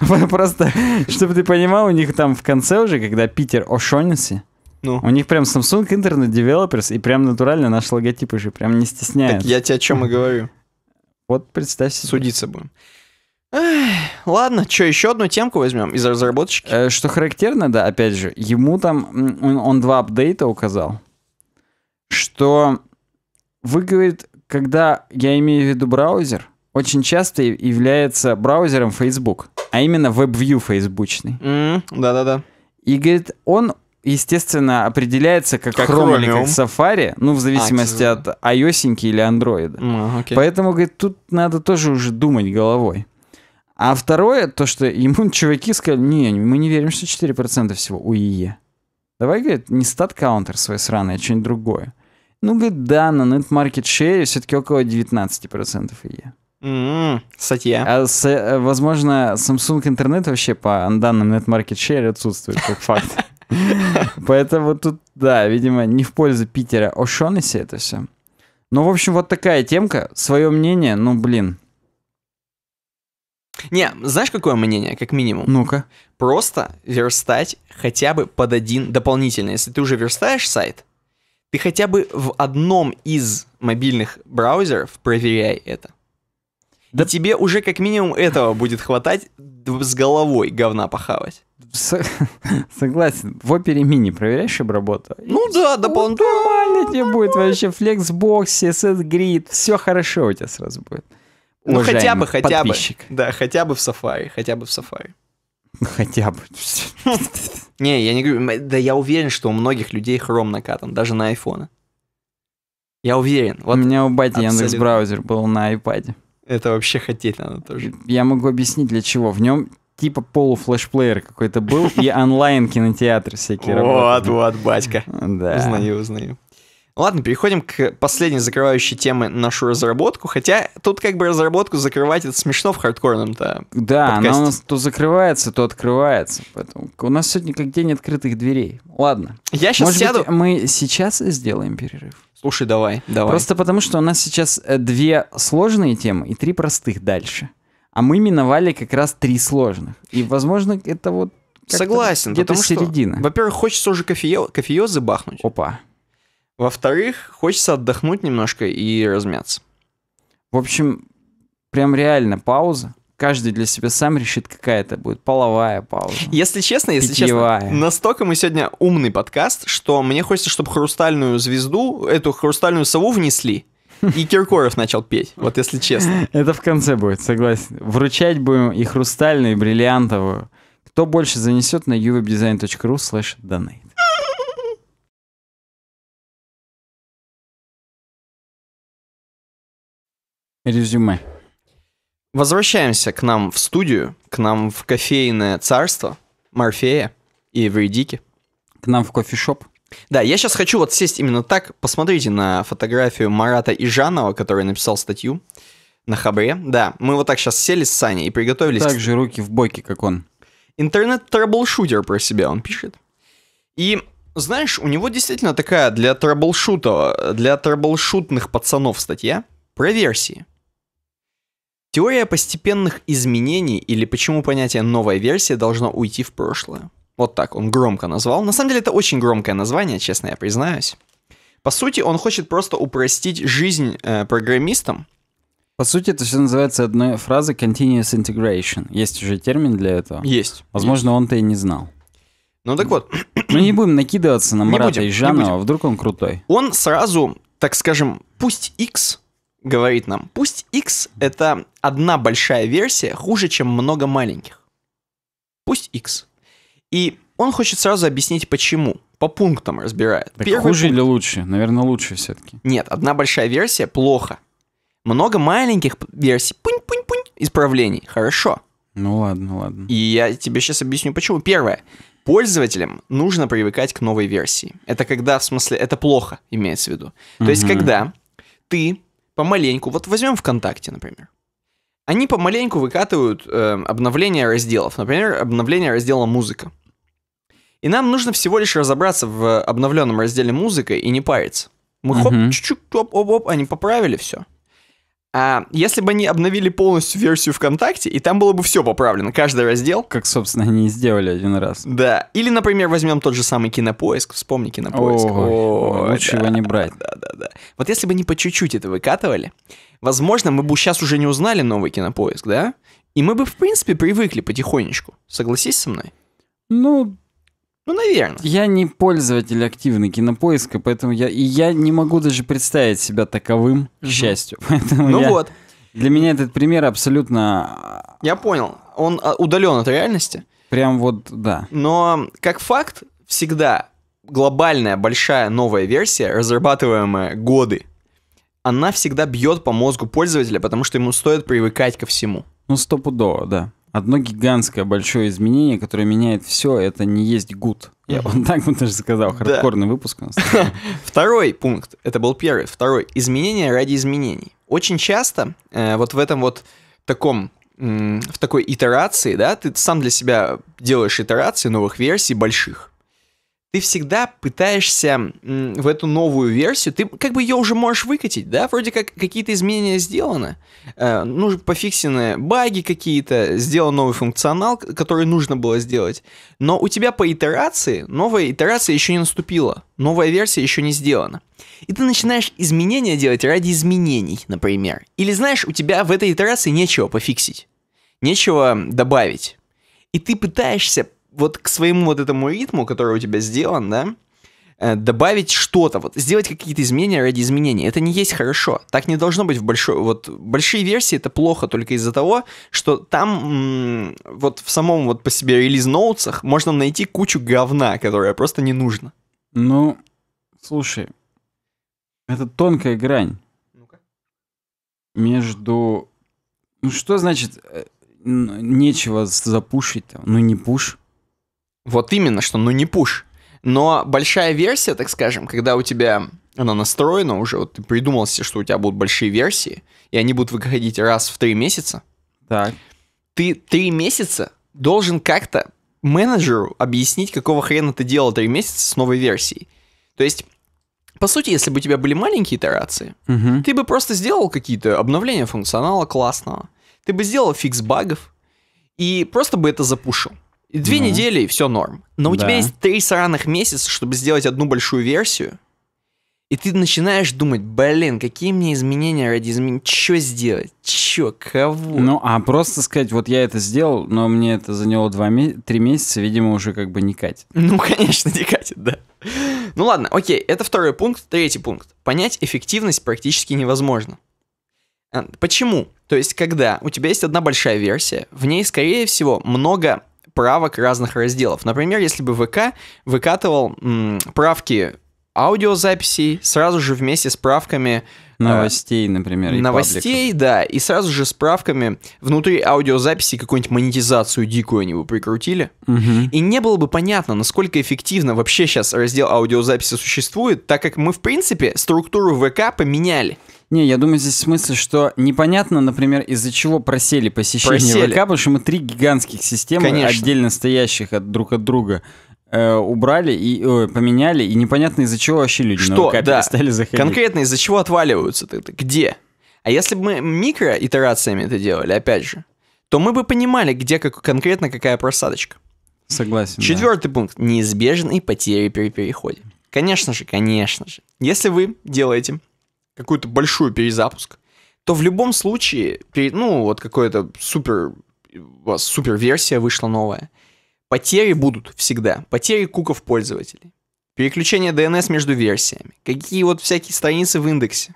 Адвокат! Просто, чтобы ты понимал, у них там в конце уже, когда Питер О'Шоннесси, ну. У них прям Samsung Internet Developers, и прям натурально наш логотип уже прям не стесняется. Так я тебе о чем и говорю. Вот представь себе. Судиться будем. Эх, ладно, что, еще одну темку возьмем из разработчики? Э, что характерно, да, опять же, ему там, он, он два апдейта указал, что вы, говорит, когда я имею в виду браузер, очень часто является браузером Facebook, а именно WebView фейсбучный. Mm, да-да-да. И, говорит, он естественно, определяется как, как Chrome, или как Safari, ну, в зависимости а, от iOS или Android. Mm, okay. Поэтому, говорит, тут надо тоже уже думать головой. А второе, то, что ему чуваки сказали, не, мы не верим, что 4% всего у ИЕ. Давай, говорит, не стат-каунтер свой сраный, а что-нибудь другое. Ну, говорит, да, на нет-маркет-шере все-таки около 19% ИЕ. Mm-hmm. М-м, Статья. А, с, э, возможно, Samsung интернет вообще по данным Net Market Share отсутствует, как факт. Поэтому тут, да, видимо, не в пользу Питера О'Шонесси это все. Ну, в общем, вот такая темка. Свое мнение, ну, блин. Не, знаешь, какое мнение, как минимум? Ну-ка. Просто верстать хотя бы под один дополнительно. Если ты уже верстаешь сайт, ты хотя бы в одном из мобильных браузеров проверяй это. Да тебе уже как минимум этого будет хватать с головой говна похавать. С- согласен. В опере мини проверяешь обработу? Ну да, дополнительно. Нормально тебе будет вообще флексбокс, сет грид, все хорошо у тебя сразу будет. Ну хотя бы, хотя бы. Да, хотя бы в Safari, хотя бы в Safari. Ну, хотя бы. Не, я не говорю, да я уверен, что у многих людей Chrome накатан, даже на айфона. Я уверен. Вот у меня у бати Яндекс браузер был на iPad. Это вообще хотеть надо тоже. Я могу объяснить для чего. В нем типа полуфлешплеер какой-то был и онлайн кинотеатр всякие Вот, работали. вот, батька. Да. Узнаю, узнаю. Ладно, переходим к последней закрывающей теме нашу разработку. Хотя тут как бы разработку закрывать это смешно в хардкорном-то Да, она у нас то закрывается, то открывается. Поэтому у нас сегодня как день открытых дверей. Ладно. Я сейчас Может сяду. Быть, мы сейчас сделаем перерыв. Слушай, давай, давай. Просто потому, что у нас сейчас э, две сложные темы и три простых дальше. А мы миновали как раз три сложных. И, возможно, это вот Согласен, где-то потому середина. Что, во-первых, хочется уже кофе, кофеёзы бахнуть. Опа. Во-вторых, хочется отдохнуть немножко и размяться. В общем, прям реально пауза. Каждый для себя сам решит, какая это будет половая пауза. Если честно, если питьевая. честно, настолько мы сегодня умный подкаст, что мне хочется, чтобы хрустальную звезду, эту хрустальную сову внесли. И Киркоров начал петь, вот если честно. Это в конце будет, согласен. Вручать будем и хрустальную, и бриллиантовую. Кто больше занесет на uwebdesign.ru slash donate. Резюме. Возвращаемся к нам в студию, к нам в кофейное царство Морфея и Вредики. К нам в кофешоп. Да, я сейчас хочу вот сесть именно так. Посмотрите на фотографию Марата Ижанова, который написал статью на Хабре. Да, мы вот так сейчас сели с Саней и приготовились. Так же руки в боки, как он. Интернет-трэблшутер про себя он пишет. И знаешь, у него действительно такая для трэблшутов, для трэблшутных пацанов статья про версии. Теория постепенных изменений или почему понятие «новая версия» должно уйти в прошлое. Вот так он громко назвал. На самом деле это очень громкое название, честно я признаюсь. По сути, он хочет просто упростить жизнь э, программистам. По сути, это все называется одной фразой continuous integration. Есть уже термин для этого? Есть. Возможно, он-то и не знал. Ну так вот. Мы не будем накидываться на Марата будем, Ижанова, а вдруг он крутой. Он сразу, так скажем, пусть X говорит нам, пусть X это одна большая версия хуже, чем много маленьких. Пусть X. И он хочет сразу объяснить, почему. По пунктам разбирает. Так Первый хуже пункт... или лучше? Наверное, лучше все-таки. Нет, одна большая версия плохо. Много маленьких версий, пунь-пунь-пунь, исправлений. Хорошо. Ну ладно, ладно. И я тебе сейчас объясню, почему. Первое. Пользователям нужно привыкать к новой версии. Это когда, в смысле, это плохо, имеется в виду. То угу. есть, когда ты помаленьку, вот возьмем ВКонтакте, например они помаленьку выкатывают э, обновление разделов. Например, обновление раздела «Музыка». И нам нужно всего лишь разобраться в обновленном разделе «Музыка» и не париться. Мы хоп, чуть чуть-чуть, оп-оп-оп, они поправили все. А если бы они обновили полностью версию ВКонтакте, и там было бы все поправлено, каждый раздел. Как, собственно, они и сделали один раз. Да. Или, например, возьмем тот же самый кинопоиск. Вспомни кинопоиск. Ой, О, лучше его не брать. Да, да, да. Вот если бы они по чуть-чуть это выкатывали, возможно, мы бы сейчас уже не узнали новый кинопоиск, да? И мы бы, в принципе, привыкли потихонечку. Согласись со мной? Ну, ну, наверное. Я не пользователь активный кинопоиска, поэтому я, и я не могу даже представить себя таковым, к счастью. Поэтому ну я, вот. Для меня этот пример абсолютно... А, я понял. Он а, удален от реальности. Прям вот, да. Но как факт, всегда глобальная большая новая версия, разрабатываемая годы, она всегда бьет по мозгу пользователя, потому что ему стоит привыкать ко всему. Ну, стопудово, да. Одно гигантское большое изменение, которое меняет все, это не есть гуд. Я вот так бы даже сказал, хардкорный да. выпуск у нас. Второй пункт, это был первый, второй, изменения ради изменений. Очень часто э, вот в этом вот таком в такой итерации, да, ты сам для себя делаешь итерации новых версий больших ты всегда пытаешься в эту новую версию, ты как бы ее уже можешь выкатить, да, вроде как какие-то изменения сделаны, ну, пофиксены баги какие-то, сделан новый функционал, который нужно было сделать, но у тебя по итерации, новая итерация еще не наступила, новая версия еще не сделана. И ты начинаешь изменения делать ради изменений, например. Или знаешь, у тебя в этой итерации нечего пофиксить, нечего добавить. И ты пытаешься вот к своему вот этому ритму, который у тебя сделан, да, э, добавить что-то, вот сделать какие-то изменения ради изменений. Это не есть хорошо. Так не должно быть в большой... Вот большие версии это плохо только из-за того, что там вот в самом вот по себе релиз-ноутсах можно найти кучу говна, которая просто не нужно. Ну, слушай, это тонкая грань. ну Между... Ну что значит э, нечего запушить там? Ну не пушь. Вот именно, что ну не пуш. Но большая версия, так скажем, когда у тебя она настроена уже, вот ты придумал себе, что у тебя будут большие версии, и они будут выходить раз в три месяца. Так. Ты три месяца должен как-то менеджеру объяснить, какого хрена ты делал три месяца с новой версией. То есть, по сути, если бы у тебя были маленькие итерации, угу. ты бы просто сделал какие-то обновления функционала классного, ты бы сделал фикс багов и просто бы это запушил. Две ну. недели и все норм. Но у да. тебя есть три сраных месяца, чтобы сделать одну большую версию. И ты начинаешь думать, блин, какие мне изменения ради изменений, что сделать, что, кого? Ну, а просто сказать, вот я это сделал, но мне это заняло два ме- 3 месяца, видимо, уже как бы не катит. Ну, конечно, не катит, да. Ну ладно, окей, это второй пункт. Третий пункт. Понять эффективность практически невозможно. Эм, почему? То есть, когда у тебя есть одна большая версия, в ней, скорее всего, много правок разных разделов. Например, если бы ВК выкатывал м, правки аудиозаписей сразу же вместе с правками э, новостей, э, например, и новостей, пабликов. да, и сразу же с правками внутри аудиозаписи какую-нибудь монетизацию дикую они бы прикрутили, угу. и не было бы понятно, насколько эффективно вообще сейчас раздел аудиозаписи существует, так как мы в принципе структуру ВК поменяли. Не, я думаю, здесь смысл, что непонятно, например, из-за чего просели посещение просели. ВК, потому что мы три гигантских системы, Конечно. отдельно стоящих от, друг от друга, э, убрали и э, поменяли, и непонятно из-за чего вообще люди что? на ВК да. перестали заходить. Конкретно из-за чего отваливаются? Ты, где? А если бы мы микроитерациями это делали, опять же, то мы бы понимали, где как, конкретно какая просадочка. Согласен. Четвертый да. пункт. Неизбежные потери при переходе. Конечно же, конечно же. Если вы делаете какой-то большой перезапуск, то в любом случае, ну, вот какое-то супер, вас супер версия вышла новая, потери будут всегда. Потери куков пользователей. Переключение DNS между версиями. Какие вот всякие страницы в индексе.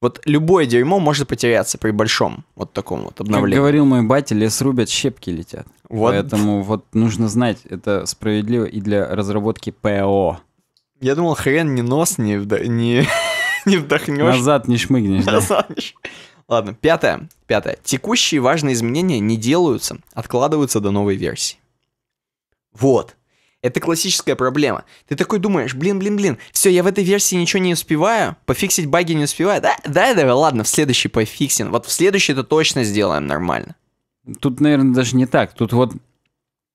Вот любое дерьмо может потеряться при большом вот таком вот обновлении. Как говорил мой батя, лес рубят, щепки летят. Вот. Поэтому вот нужно знать, это справедливо и для разработки ПО. Я думал, хрен не нос, не... не... не вдохнешь. Назад не шмыгнешь. Назад да. не шмыгнешь. Ладно, пятое. Пятое. Текущие важные изменения не делаются, откладываются до новой версии. Вот. Это классическая проблема. Ты такой думаешь, блин, блин, блин, все, я в этой версии ничего не успеваю, пофиксить баги не успеваю. Да, да, да, ладно, в следующий пофиксим. Вот в следующий это точно сделаем нормально. Тут, наверное, даже не так. Тут вот,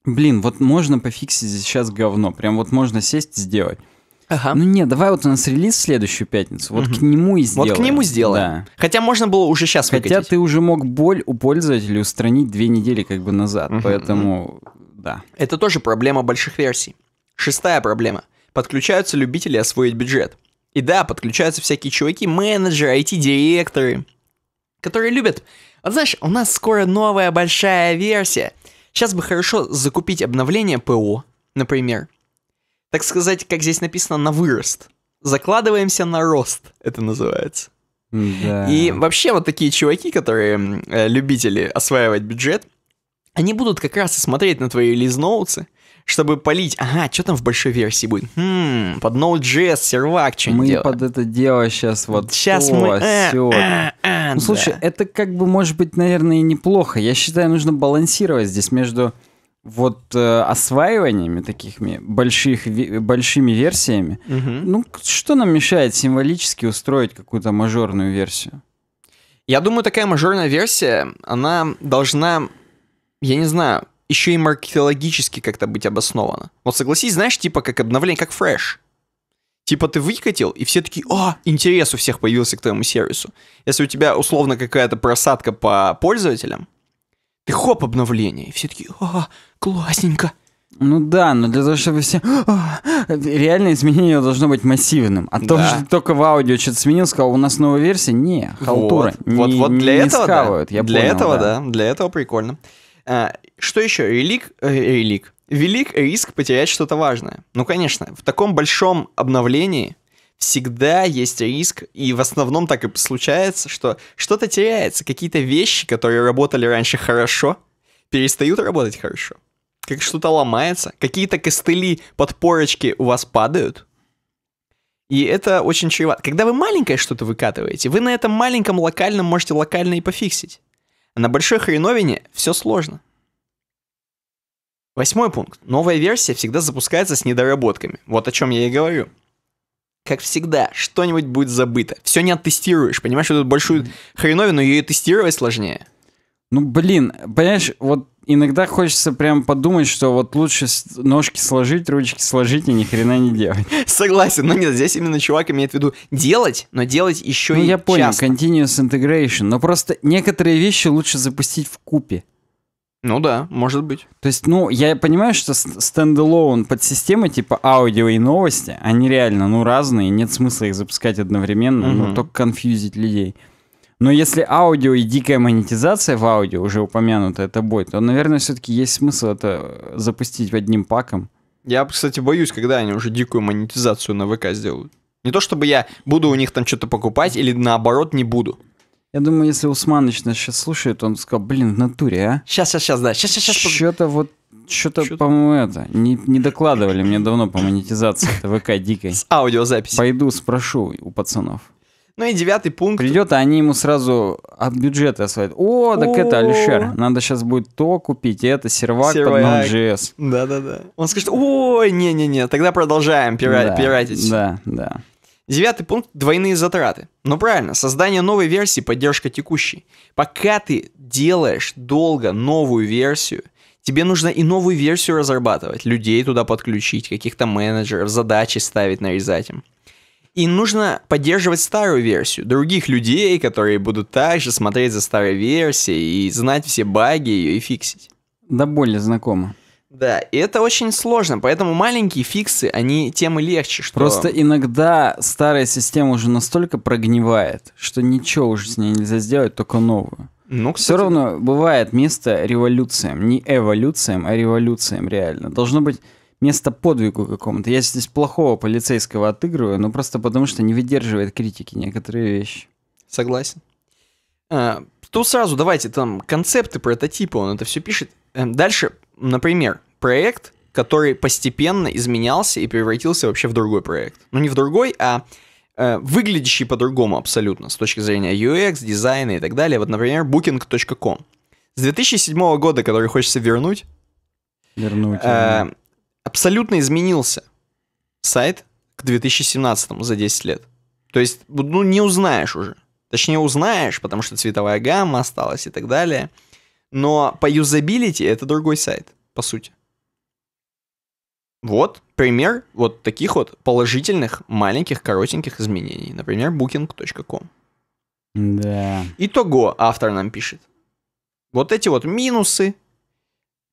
блин, вот можно пофиксить сейчас говно. Прям вот можно сесть и сделать. Ага. Ну не, давай вот у нас релиз в следующую пятницу. Вот угу. к нему и сделаем. Вот к нему сделаем. Да. Хотя можно было уже сейчас Хотя ты уже мог боль у пользователя устранить две недели как бы назад. Угу, поэтому, угу. да. Это тоже проблема больших версий. Шестая проблема. Подключаются любители освоить бюджет. И да, подключаются всякие чуваки, менеджеры, IT-директоры, которые любят. Вот знаешь, у нас скоро новая большая версия. Сейчас бы хорошо закупить обновление ПО, например, так сказать, как здесь написано, на вырост. Закладываемся на рост, это называется. Да. И вообще вот такие чуваки, которые э, любители осваивать бюджет, они будут как раз и смотреть на твои лизноутсы, чтобы полить, ага, что там в большой версии будет? Хм, под Node.js, сервак, что Мы делаем. под это дело сейчас вот Сейчас то, мы... А, А, а, ну, слушай, да. это как бы, может быть, наверное, и неплохо. Я считаю, нужно балансировать здесь между вот э, осваиваниями такими больших, большими версиями, угу. ну что нам мешает символически устроить какую-то мажорную версию? Я думаю, такая мажорная версия, она должна, я не знаю, еще и маркетологически как-то быть обоснована. Вот согласись, знаешь, типа как обновление, как фреш. Типа ты выкатил, и все такие, о, «А, интерес у всех появился к твоему сервису. Если у тебя условно какая-то просадка по пользователям, и хоп, обновление. И все такие, о, «А, классненько. Ну да, но для того, чтобы все... «А, реальное изменение должно быть массивным. А да. то, что только в аудио что-то сменил, сказал, у нас новая версия, не, халтура. Вот, не, вот, вот для не этого, скавают, да. я для понял, этого, да. да. Для этого прикольно. А, что еще? Релик... Э, релик. Велик риск потерять что-то важное. Ну, конечно, в таком большом обновлении всегда есть риск, и в основном так и случается, что что-то теряется, какие-то вещи, которые работали раньше хорошо, перестают работать хорошо. Как что-то ломается, какие-то костыли, подпорочки у вас падают. И это очень чревато. Когда вы маленькое что-то выкатываете, вы на этом маленьком локальном можете локально и пофиксить. А на большой хреновине все сложно. Восьмой пункт. Новая версия всегда запускается с недоработками. Вот о чем я и говорю как всегда, что-нибудь будет забыто. Все не оттестируешь, понимаешь, что тут большую хреновину, ее тестировать сложнее. Ну, блин, понимаешь, вот иногда хочется прям подумать, что вот лучше ножки сложить, ручки сложить и ни хрена не делать. Согласен, но нет, здесь именно чувак имеет в виду делать, но делать еще ну, и я понял, часто. continuous integration, но просто некоторые вещи лучше запустить в купе. Ну да, может быть. То есть, ну, я понимаю, что стендалон системы типа аудио и новости, они реально, ну, разные, нет смысла их запускать одновременно, угу. ну, только конфьюзить людей. Но если аудио и дикая монетизация в аудио, уже упомянута, это тобой, то, наверное, все-таки есть смысл это э, запустить в одним паком. Я, кстати, боюсь, когда они уже дикую монетизацию на ВК сделают. Не то чтобы я буду у них там что-то покупать или наоборот не буду. Я думаю, если Усманович нас сейчас слушает, он сказал, блин, в натуре, а? Сейчас, сейчас, сейчас, да, сейчас, сейчас, сейчас. Что-то вот что-то, Чё... по-моему, это, не, не докладывали мне давно по монетизации ТВК дикой. С аудиозаписи. Пойду спрошу у пацанов. Ну и девятый пункт. Придет, а они ему сразу от бюджета освоят. О, так О-о-о. это Алишер. Надо сейчас будет то купить, и это сервак, сервак. под Node.js. Да-да-да. Он скажет, ой, не-не-не, тогда продолжаем пиратить. Да, да. Девятый пункт – двойные затраты. Ну правильно, создание новой версии – поддержка текущей. Пока ты делаешь долго новую версию, тебе нужно и новую версию разрабатывать, людей туда подключить, каких-то менеджеров, задачи ставить, нарезать им. И нужно поддерживать старую версию, других людей, которые будут также смотреть за старой версией и знать все баги ее и фиксить. Да более знакомо. Да, и это очень сложно, поэтому маленькие фиксы, они тем и легче. Что... Просто иногда старая система уже настолько прогнивает, что ничего уже с ней нельзя сделать, только новую. Ну, кстати... Все равно бывает место революциям, не эволюциям, а революциям реально. Должно быть место подвигу какому-то. Я здесь плохого полицейского отыгрываю, но ну, просто потому, что не выдерживает критики некоторые вещи. Согласен. А, то сразу давайте там концепты, прототипы, он это все пишет. Эм, дальше, например, проект, который постепенно изменялся и превратился вообще в другой проект. Ну, не в другой, а э, выглядящий по-другому абсолютно с точки зрения UX, дизайна и так далее. Вот, например, booking.com. С 2007 года, который хочется вернуть, вернуть э, абсолютно изменился сайт к 2017 за 10 лет. То есть, ну, не узнаешь уже. Точнее, узнаешь, потому что цветовая гамма осталась и так далее. Но по юзабилити это другой сайт, по сути. Вот пример вот таких вот положительных маленьких коротеньких изменений. Например, booking.com. Да. Итого автор нам пишет. Вот эти вот минусы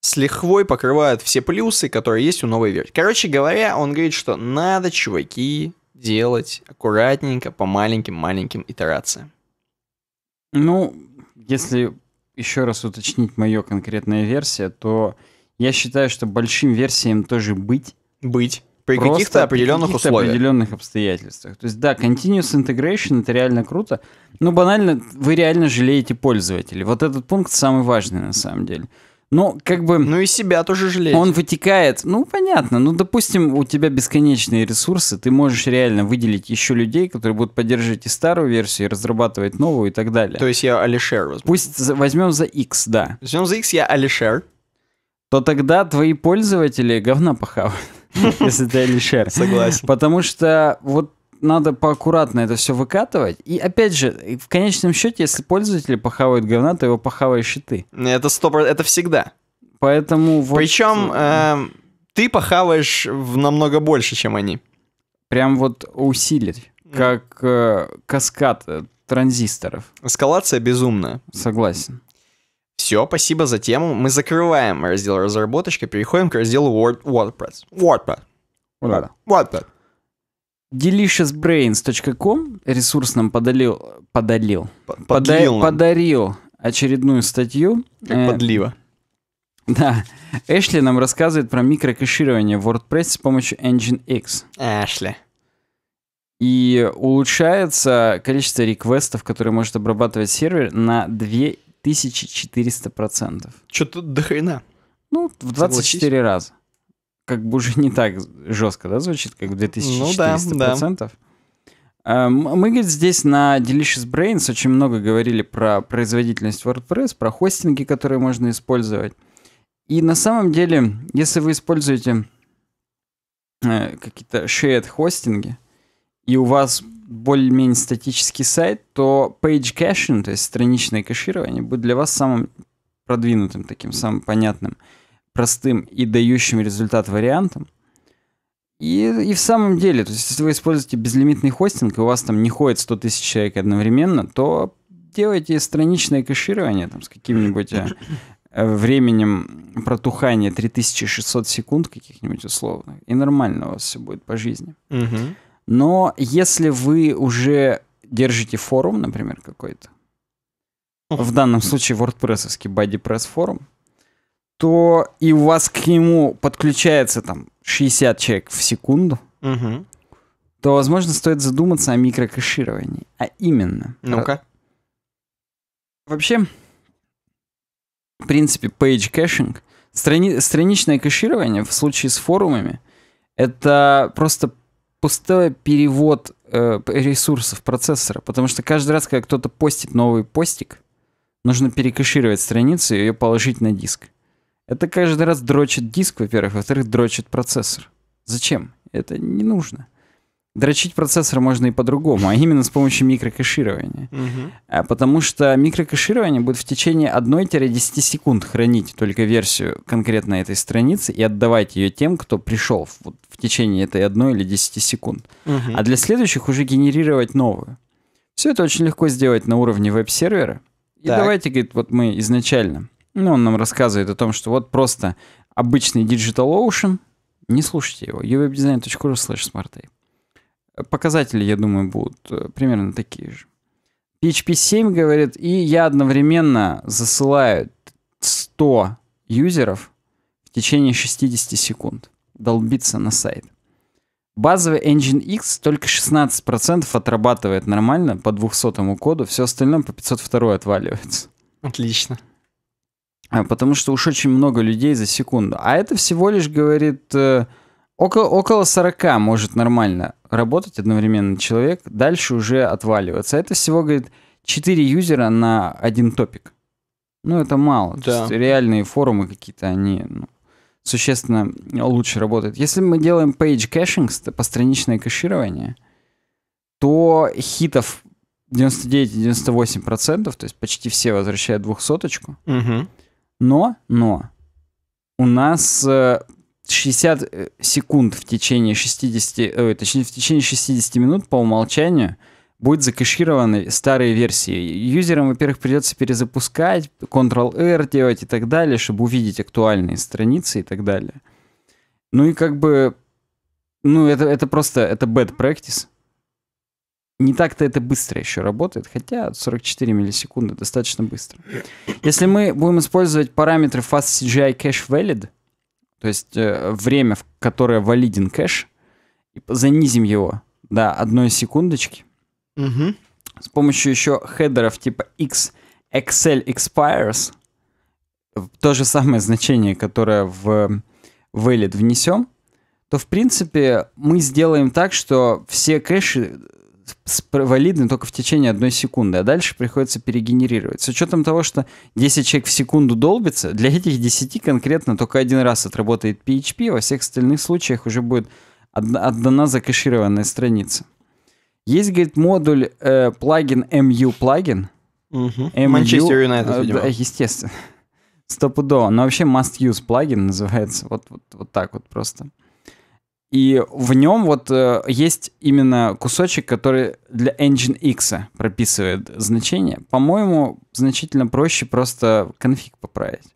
с лихвой покрывают все плюсы, которые есть у новой версии. Короче говоря, он говорит, что надо, чуваки, делать аккуратненько, по маленьким-маленьким итерациям. Ну, если еще раз уточнить мою конкретную версию, то я считаю, что большим версиям тоже быть. Быть. При каких-то определенных при каких условиях. определенных обстоятельствах. То есть, да, continuous integration это реально круто, но ну, банально вы реально жалеете пользователей. Вот этот пункт самый важный на самом деле. Но ну, как бы... Ну и себя тоже жалеете. Он вытекает. Ну, понятно. Ну, допустим, у тебя бесконечные ресурсы, ты можешь реально выделить еще людей, которые будут поддерживать и старую версию, и разрабатывать новую и так далее. То есть я Алишер возьму. Пусть возьмем за X, да. Возьмем за X, я Алишер то тогда твои пользователи говна похавают, если ты Алишер. Согласен. Потому что вот надо поаккуратно это все выкатывать. И опять же, в конечном счете, если пользователи похавают говна, то его похаваешь и ты. Это стоп, это всегда. Поэтому вот... Причем э, эм, ты похаваешь в намного больше, чем они. Прям вот усилить, как э, каскад э, транзисторов. Эскалация безумная. Согласен. Все, спасибо за тему. Мы закрываем раздел разработочка, переходим к разделу Word, WordPress. WordPress. WordPress. WordPress. Deliciousbrains.com ресурс нам подалил, подалил, Под, нам. подарил очередную статью. Как э, подлива. Да. Эшли нам рассказывает про микрокэширование в WordPress с помощью Engine X. Эшли. И улучшается количество реквестов, которые может обрабатывать сервер на 2 1400%. Что-то до Ну, в 24 Согласись. раза. Как бы уже не так жестко, да, звучит, как 2400%. Ну да, да. Э, мы, говорит, здесь на Delicious Brains очень много говорили про производительность WordPress, про хостинги, которые можно использовать. И на самом деле, если вы используете э, какие-то shared хостинги, и у вас более-менее статический сайт, то page caching, то есть страничное кэширование, будет для вас самым продвинутым, таким самым понятным, простым и дающим результат вариантом. И, и в самом деле, то есть если вы используете безлимитный хостинг, и у вас там не ходит 100 тысяч человек одновременно, то делайте страничное кэширование там, с каким-нибудь э, временем протухания 3600 секунд каких-нибудь условно, и нормально у вас все будет по жизни. Угу. Но если вы уже держите форум, например, какой-то, в данном случае WordPress Body форум, то и у вас к нему подключается там 60 человек в секунду, угу. то, возможно, стоит задуматься о микрокэшировании. А именно... Ну-ка. Э, вообще, в принципе, page caching, страни... страничное кэширование в случае с форумами, это просто пустой перевод э, ресурсов процессора, потому что каждый раз, когда кто-то постит новый постик, нужно перекашировать страницу и ее положить на диск. Это каждый раз дрочит диск, во-первых, во-вторых, дрочит процессор. Зачем? Это не нужно дрочить процессор можно и по-другому, а именно с помощью микрокэширования. Угу. Потому что микрокэширование будет в течение 1-10 секунд хранить только версию конкретно этой страницы и отдавать ее тем, кто пришел в, вот, в течение этой 1 или 10 секунд. Угу. А для следующих уже генерировать новую. Все это очень легко сделать на уровне веб-сервера. И так. давайте, говорит, вот мы изначально, ну, он нам рассказывает о том, что вот просто обычный Digital Ocean, не слушайте его, uwebdesign.ru slash smartape показатели, я думаю, будут э, примерно такие же. PHP 7 говорит, и я одновременно засылаю 100 юзеров в течение 60 секунд долбиться на сайт. Базовый Engine X только 16% отрабатывает нормально по 200 коду, все остальное по 502 отваливается. Отлично. А, потому что уж очень много людей за секунду. А это всего лишь говорит э, Около, около 40 может нормально работать одновременно человек, дальше уже отваливаться. Это всего, говорит, 4 юзера на один топик. Ну, это мало. Да. То есть реальные форумы какие-то, они ну, существенно лучше работают. Если мы делаем page caching, постраничное кэширование, то хитов 99-98%, то есть почти все возвращают двухсоточку. Угу. Но, но, у нас э, 60 э, секунд в течение 60, э, точнее, в течение 60 минут по умолчанию будет закэшированы старые версии. Юзерам, во-первых, придется перезапускать, Ctrl-R делать и так далее, чтобы увидеть актуальные страницы и так далее. Ну и как бы, ну это, это просто, это bad practice. Не так-то это быстро еще работает, хотя 44 миллисекунды достаточно быстро. Если мы будем использовать параметры fast CGI cache valid, то есть э, время, в которое валиден кэш, и занизим его до одной секундочки. Угу. С помощью еще хедеров типа X, Excel expires, то же самое значение, которое в valid внесем, то в принципе мы сделаем так, что все кэши валидны только в течение одной секунды, а дальше приходится перегенерировать. С учетом того, что 10 человек в секунду долбится, для этих 10 конкретно только один раз отработает PHP, во всех остальных случаях уже будет отдана закэшированная страница. Есть, говорит, модуль э, плагин MU плагин. Манчестер Юнайтед, э, видимо. естественно. Стопудово. Но вообще must use плагин называется. Вот, вот, вот так вот просто. И в нем вот э, есть именно кусочек, который для Engine X прописывает значение. По-моему, значительно проще просто конфиг поправить.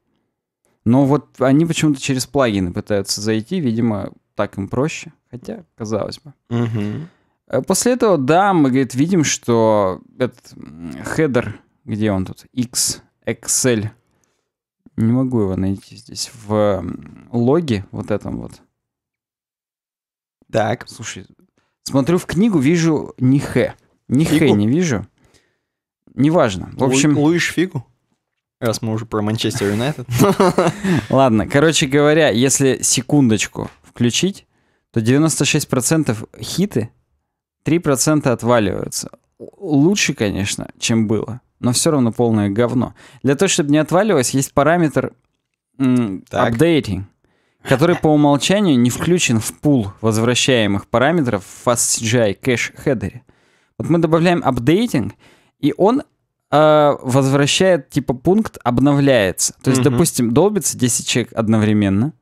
Но вот они почему-то через плагины пытаются зайти, видимо, так им проще, хотя, казалось бы. Угу. После этого, да, мы, говорит, видим, что этот хедер, где он тут, X, Excel, не могу его найти здесь, в логе вот этом вот, так. Слушай, смотрю в книгу, вижу Нихе. Нихе не вижу. Неважно. В общем... Лу- Луиш Фигу? Раз мы уже про Манчестер Юнайтед. Ладно, короче говоря, если секундочку включить, то 96% хиты, 3% отваливаются. Лучше, конечно, чем было, но все равно полное говно. Для того, чтобы не отваливалось, есть параметр апдейтинг который по умолчанию не включен в пул возвращаемых параметров в FastCGI Cache Header. Вот мы добавляем апдейтинг, и он э, возвращает, типа, пункт обновляется. То есть, угу. допустим, долбится 10 человек одновременно,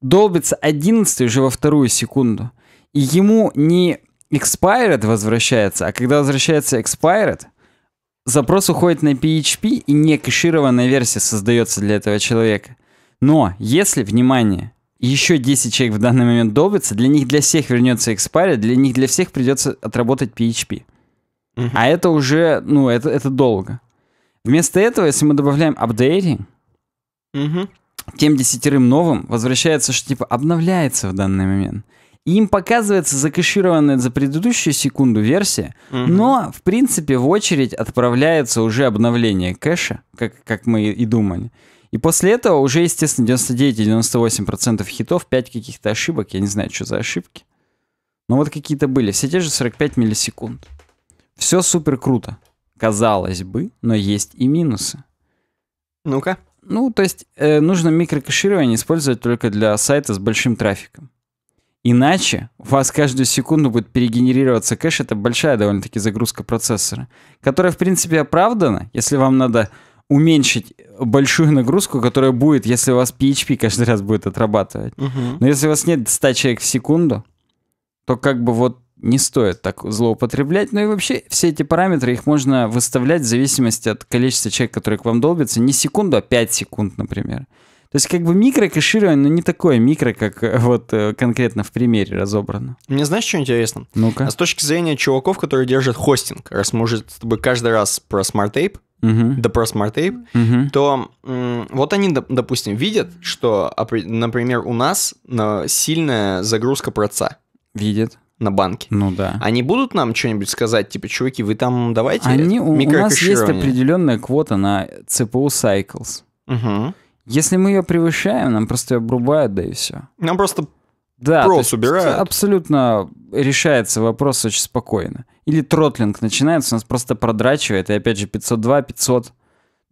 долбится 11 уже во вторую секунду, и ему не expired возвращается, а когда возвращается expired, запрос уходит на PHP, и не кэшированная версия создается для этого человека. Но если, внимание, еще 10 человек в данный момент долбится, для них для всех вернется экспария, для них для всех придется отработать PHP. Угу. А это уже, ну, это, это долго. Вместо этого, если мы добавляем апдейтинг, угу. тем десятерым новым возвращается, что типа обновляется в данный момент. И им показывается закэшированная за предыдущую секунду версия, угу. но, в принципе, в очередь отправляется уже обновление кэша, как, как мы и думали. И после этого уже, естественно, 99-98% хитов, 5 каких-то ошибок, я не знаю, что за ошибки. Но вот какие-то были, все те же 45 миллисекунд. Все супер круто, казалось бы, но есть и минусы. Ну-ка. Ну, то есть э, нужно микрокэширование использовать только для сайта с большим трафиком. Иначе у вас каждую секунду будет перегенерироваться кэш, это большая довольно-таки загрузка процессора, которая, в принципе, оправдана, если вам надо уменьшить большую нагрузку, которая будет, если у вас PHP каждый раз будет отрабатывать. Угу. Но если у вас нет 100 человек в секунду, то как бы вот не стоит так злоупотреблять. Ну и вообще все эти параметры, их можно выставлять в зависимости от количества человек, которые к вам долбятся. Не секунду, а 5 секунд, например. То есть как бы микрокэширование, но не такое микро, как э, вот э, конкретно в примере разобрано. Мне знаешь, что интересно? Ну-ка. А с точки зрения чуваков, которые держат хостинг, раз мы уже с тобой каждый раз про смарт-тейп uh-huh. The Pro Smart Tape, uh-huh. то вот они, допустим, видят, что, например, у нас э, сильная загрузка проца. Видят на банке. Ну да. Они будут нам что-нибудь сказать, типа, чуваки, вы там давайте Они, у, у нас есть определенная квота на CPU cycles. Угу. Если мы ее превышаем, нам просто ее обрубают, да и все. Нам просто да, то есть абсолютно решается вопрос очень спокойно. Или тротлинг начинается, у нас просто продрачивает, и опять же 502, 500.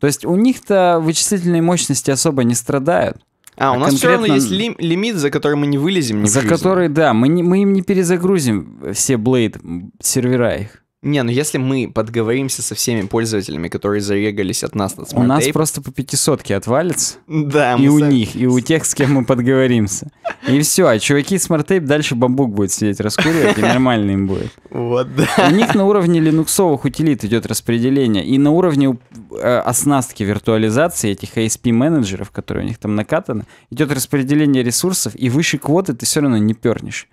То есть у них-то вычислительные мощности особо не страдают. А, а у нас конкретно... все равно есть лим- лимит, за который мы не вылезем. Не за жизни. который, да, мы, не, мы им не перезагрузим все Blade сервера их. Не, ну если мы подговоримся со всеми пользователями, которые зарегались от нас на Smart У нас просто по пятисотке отвалится. Да. И у них, и у тех, с кем мы подговоримся. И все, а чуваки Smart дальше бамбук будет сидеть раскуривать, и нормально им будет. Вот, да. У них на уровне линуксовых утилит идет распределение, и на уровне э, оснастки виртуализации этих ASP-менеджеров, которые у них там накатаны, идет распределение ресурсов, и выше квоты ты все равно не пернешь.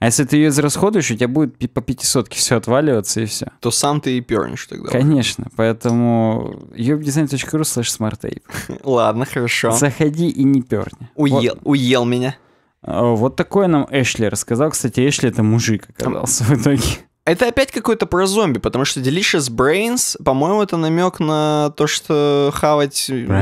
А если ты ее израсходуешь, у тебя будет по пятисотке все отваливаться и все. То сам ты и пернешь тогда. Конечно, уже. поэтому webdesign.ru slash smartape. Ладно, хорошо. Заходи и не перни. Уел, вот. уел меня. А, вот такое нам Эшли рассказал. Кстати, Эшли это мужик оказался в итоге. Это опять какой-то про зомби, потому что Delicious Brains, по-моему, это намек на то, что хавать Brains.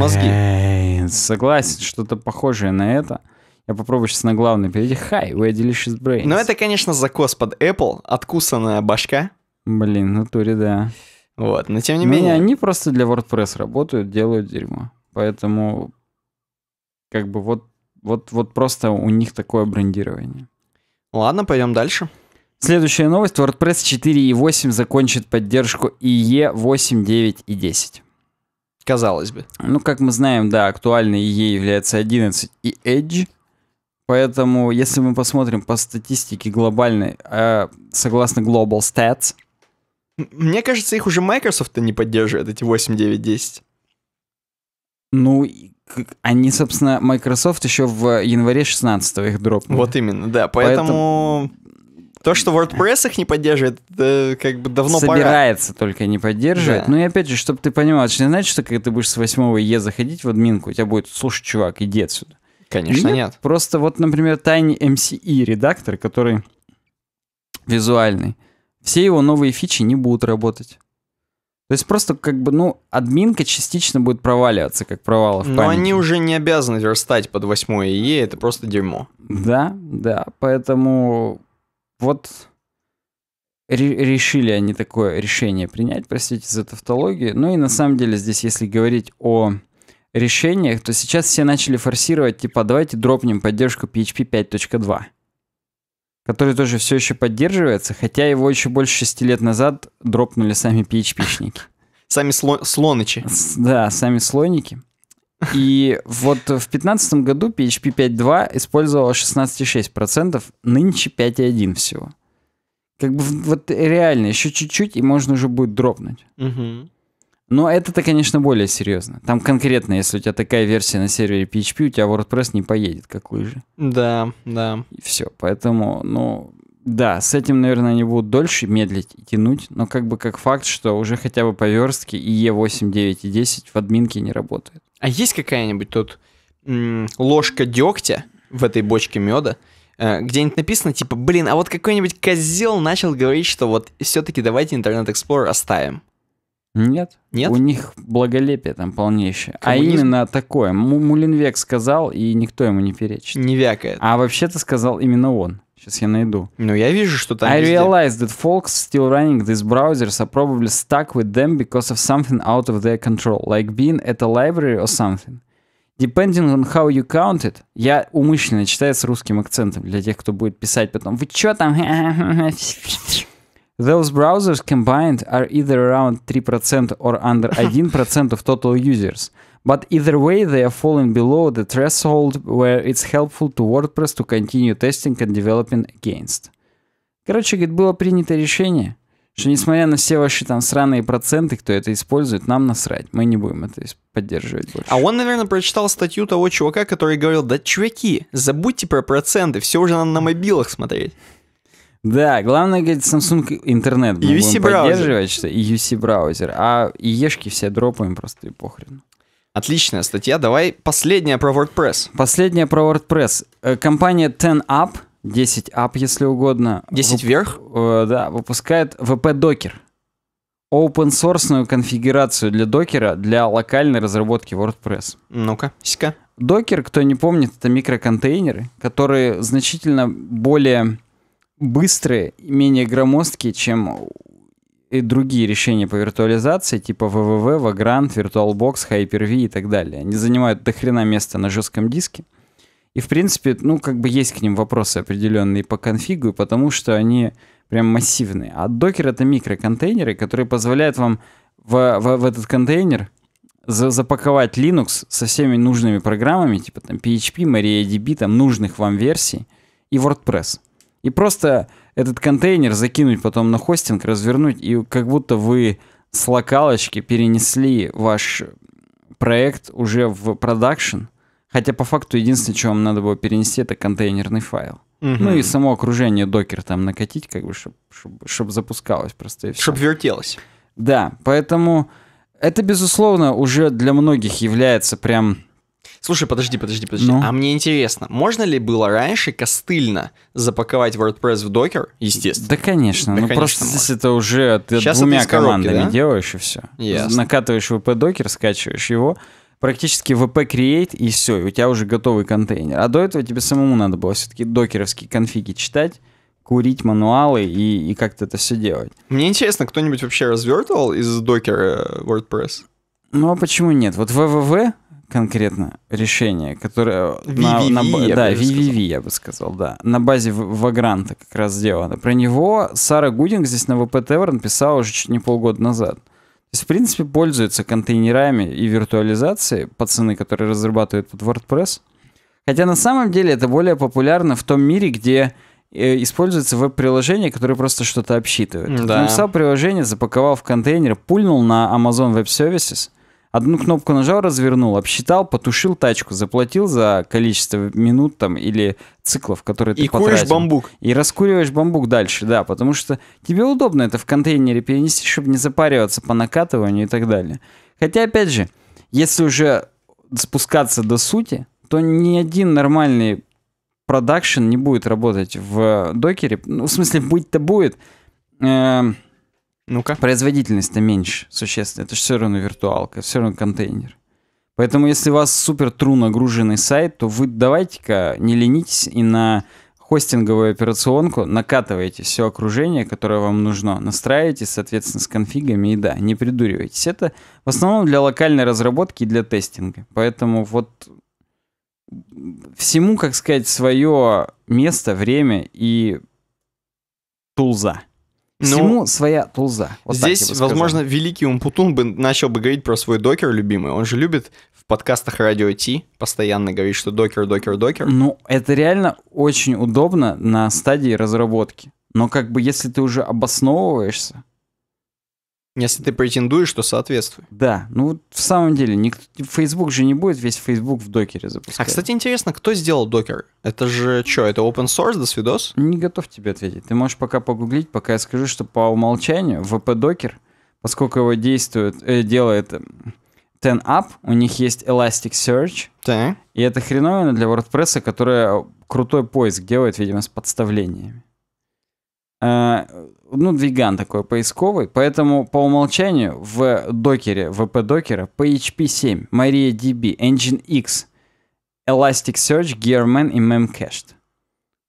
мозги. Согласен, что-то похожее на это. Я попробую сейчас на главный перейти. Hi, we're delicious brains. Ну, это, конечно, закос под Apple, откусанная башка. Блин, ну туре, да. Вот, но тем не менее... Они просто для WordPress работают, делают дерьмо. Поэтому, как бы, вот, вот, вот просто у них такое брендирование. Ладно, пойдем дальше. Следующая новость. WordPress 4.8 закончит поддержку IE 8, 9 и 10. Казалось бы. Ну, как мы знаем, да, актуальной IE является 11 и Edge. Поэтому, если мы посмотрим по статистике глобальной, э, согласно Global Stats... Мне кажется, их уже Microsoft-то не поддерживает, эти 8, 9, 10. Ну, они, собственно, Microsoft еще в январе 16 их дропнули. Вот именно, да. Поэтому... поэтому... То, что WordPress их не поддерживает, это как бы давно Собирается пора. только не поддерживает. Да. Ну и опять же, чтобы ты понимал, это не значит, что когда ты будешь с 8 Е заходить в админку, у тебя будет, слушай, чувак, иди отсюда. Конечно, нет. нет. Просто вот, например, Tiny MCE редактор, который визуальный, все его новые фичи не будут работать. То есть просто как бы, ну, админка частично будет проваливаться, как провала в Но памяти. они уже не обязаны верстать под 8 ИЕ, это просто дерьмо. Да, да, поэтому вот решили они такое решение принять, простите за тавтологию. Ну и на самом деле здесь, если говорить о решениях, то сейчас все начали форсировать, типа, «А давайте дропнем поддержку PHP 5.2, который тоже все еще поддерживается, хотя его еще больше 6 лет назад дропнули сами PHP-шники. Сами сло- слонычи. Да, сами слоники. И вот в 2015 году PHP 5.2 использовало 16,6%, нынче 5.1 всего. Как бы вот реально, еще чуть-чуть, и можно уже будет дропнуть. Угу. Но это-то, конечно, более серьезно. Там конкретно, если у тебя такая версия на сервере PHP, у тебя WordPress не поедет, какой же. Да, да. И все. Поэтому, ну, да, с этим, наверное, они будут дольше медлить и тянуть, но как бы как факт, что уже хотя бы по верстке и E8, 9 и 10 в админке не работает. А есть какая-нибудь тут ложка дегтя в этой бочке меда, э, где-нибудь написано, типа, блин, а вот какой-нибудь козел начал говорить, что вот все-таки давайте Internet Explorer оставим. Нет. Нет? У них благолепие там полнейшее. Коммунизм? А именно такое. Мулинвек сказал, и никто ему не перечит. Не вякает. А вообще-то сказал именно он. Сейчас я найду. Ну, я вижу, что там I везде. realized that folks still running these browsers are probably stuck with them because of something out of their control, like being at a library or something. Depending on how you count it, я умышленно читаю с русским акцентом для тех, кто будет писать потом. Вы чё там? Those browsers combined are either around 3% or under 1% of total users. But either way, they are falling below the threshold where it's helpful to WordPress to continue testing and developing against. Короче, говорит, было принято решение, что несмотря на все ваши там сраные проценты, кто это использует, нам насрать. Мы не будем это поддерживать больше. А он, наверное, прочитал статью того чувака, который говорил, да чуваки, забудьте про проценты, все уже надо на мобилах смотреть. Да, главное, говорит, Samsung интернет мы UC поддерживать, что и UC браузер, а и ешки все дропаем просто и похрен. Отличная статья, давай последняя про WordPress. Последняя про WordPress. Э, компания 10up, 10up, если угодно. 10 вверх? Вып... Э, да, выпускает vp Docker, Open source конфигурацию для докера для локальной разработки WordPress. Ну-ка, сика. Докер, кто не помнит, это микроконтейнеры, которые значительно более быстрые менее громоздкие, чем и другие решения по виртуализации, типа VVV, Vagrant, VirtualBox, Hyper-V и так далее. Они занимают до хрена места на жестком диске. И, в принципе, ну, как бы есть к ним вопросы определенные по конфигу, потому что они прям массивные. А Docker это микроконтейнеры, которые позволяют вам в, в, в этот контейнер за, запаковать Linux со всеми нужными программами, типа там PHP, MariaDB, там нужных вам версий и WordPress — и просто этот контейнер закинуть потом на хостинг, развернуть, и как будто вы с локалочки перенесли ваш проект уже в продакшн. Хотя по факту единственное, что вам надо было перенести, это контейнерный файл. Угу. Ну и само окружение докер там накатить, как бы, чтобы чтоб, чтоб запускалось просто и все. Чтобы вертелось. Да, поэтому это, безусловно, уже для многих является прям Слушай, подожди, подожди, подожди. Ну? А мне интересно, можно ли было раньше костыльно запаковать WordPress в Docker Естественно. Да, конечно. Да, ну, конечно просто можно. здесь это уже ты Сейчас двумя коробки, командами да? делаешь и все. Ясно. Накатываешь VP Docker, скачиваешь его, практически VP Create и все, и у тебя уже готовый контейнер. А до этого тебе самому надо было все-таки докеровские конфиги читать, курить мануалы и, и как-то это все делать. Мне интересно, кто-нибудь вообще развертывал из докера WordPress? Ну а почему нет? Вот www конкретно решение, которое VVV, на, на, я да, VVV, я бы сказал, да, на базе Вагранта как раз сделано. Про него Сара Гудинг здесь на ВП Теврон писала уже чуть не полгода назад. То есть, в принципе, пользуются контейнерами и виртуализацией пацаны, которые разрабатывают под WordPress. Хотя на самом деле это более популярно в том мире, где э, используется веб-приложение, которое просто что-то обсчитывает. Да. написал приложение, запаковал в контейнер, пульнул на Amazon Web Services — одну кнопку нажал, развернул, обсчитал, потушил тачку, заплатил за количество минут там или циклов, которые ты И потратил. куришь бамбук. И раскуриваешь бамбук дальше, да, потому что тебе удобно это в контейнере перенести, чтобы не запариваться по накатыванию и так далее. Хотя, опять же, если уже спускаться до сути, то ни один нормальный продакшн не будет работать в докере. Ну, в смысле, быть-то будет. -э ну-ка. Производительность-то меньше существенно. Это же все равно виртуалка, все равно контейнер. Поэтому, если у вас супер тру нагруженный сайт, то вы давайте-ка не ленитесь и на хостинговую операционку накатываете все окружение, которое вам нужно, настраиваете, соответственно, с конфигами, и да, не придуривайтесь. Это в основном для локальной разработки и для тестинга. Поэтому вот всему, как сказать, свое место, время и тулза. Ну, Всему ну, своя тулза. Вот здесь, возможно, великий Умпутун бы начал бы говорить про свой докер любимый. Он же любит в подкастах Радио Ти постоянно говорить, что докер, докер, докер. Ну, это реально очень удобно на стадии разработки. Но как бы если ты уже обосновываешься, если ты претендуешь, то соответствуй. Да, ну в самом деле, никто, Facebook же не будет весь Facebook в докере запускать. А, кстати, интересно, кто сделал докер? Это же что, это open source, до свидос? Не готов тебе ответить. Ты можешь пока погуглить, пока я скажу, что по умолчанию VP докер, поскольку его действует, э, делает Up у них есть Elasticsearch, да. и это хреновина для WordPress, которая крутой поиск делает, видимо, с подставлениями. Э, ну, двиган такой поисковый, поэтому по умолчанию в докере, VP докера PHP 7, MariaDB, Engine X, Elasticsearch, Gearman и Memcached.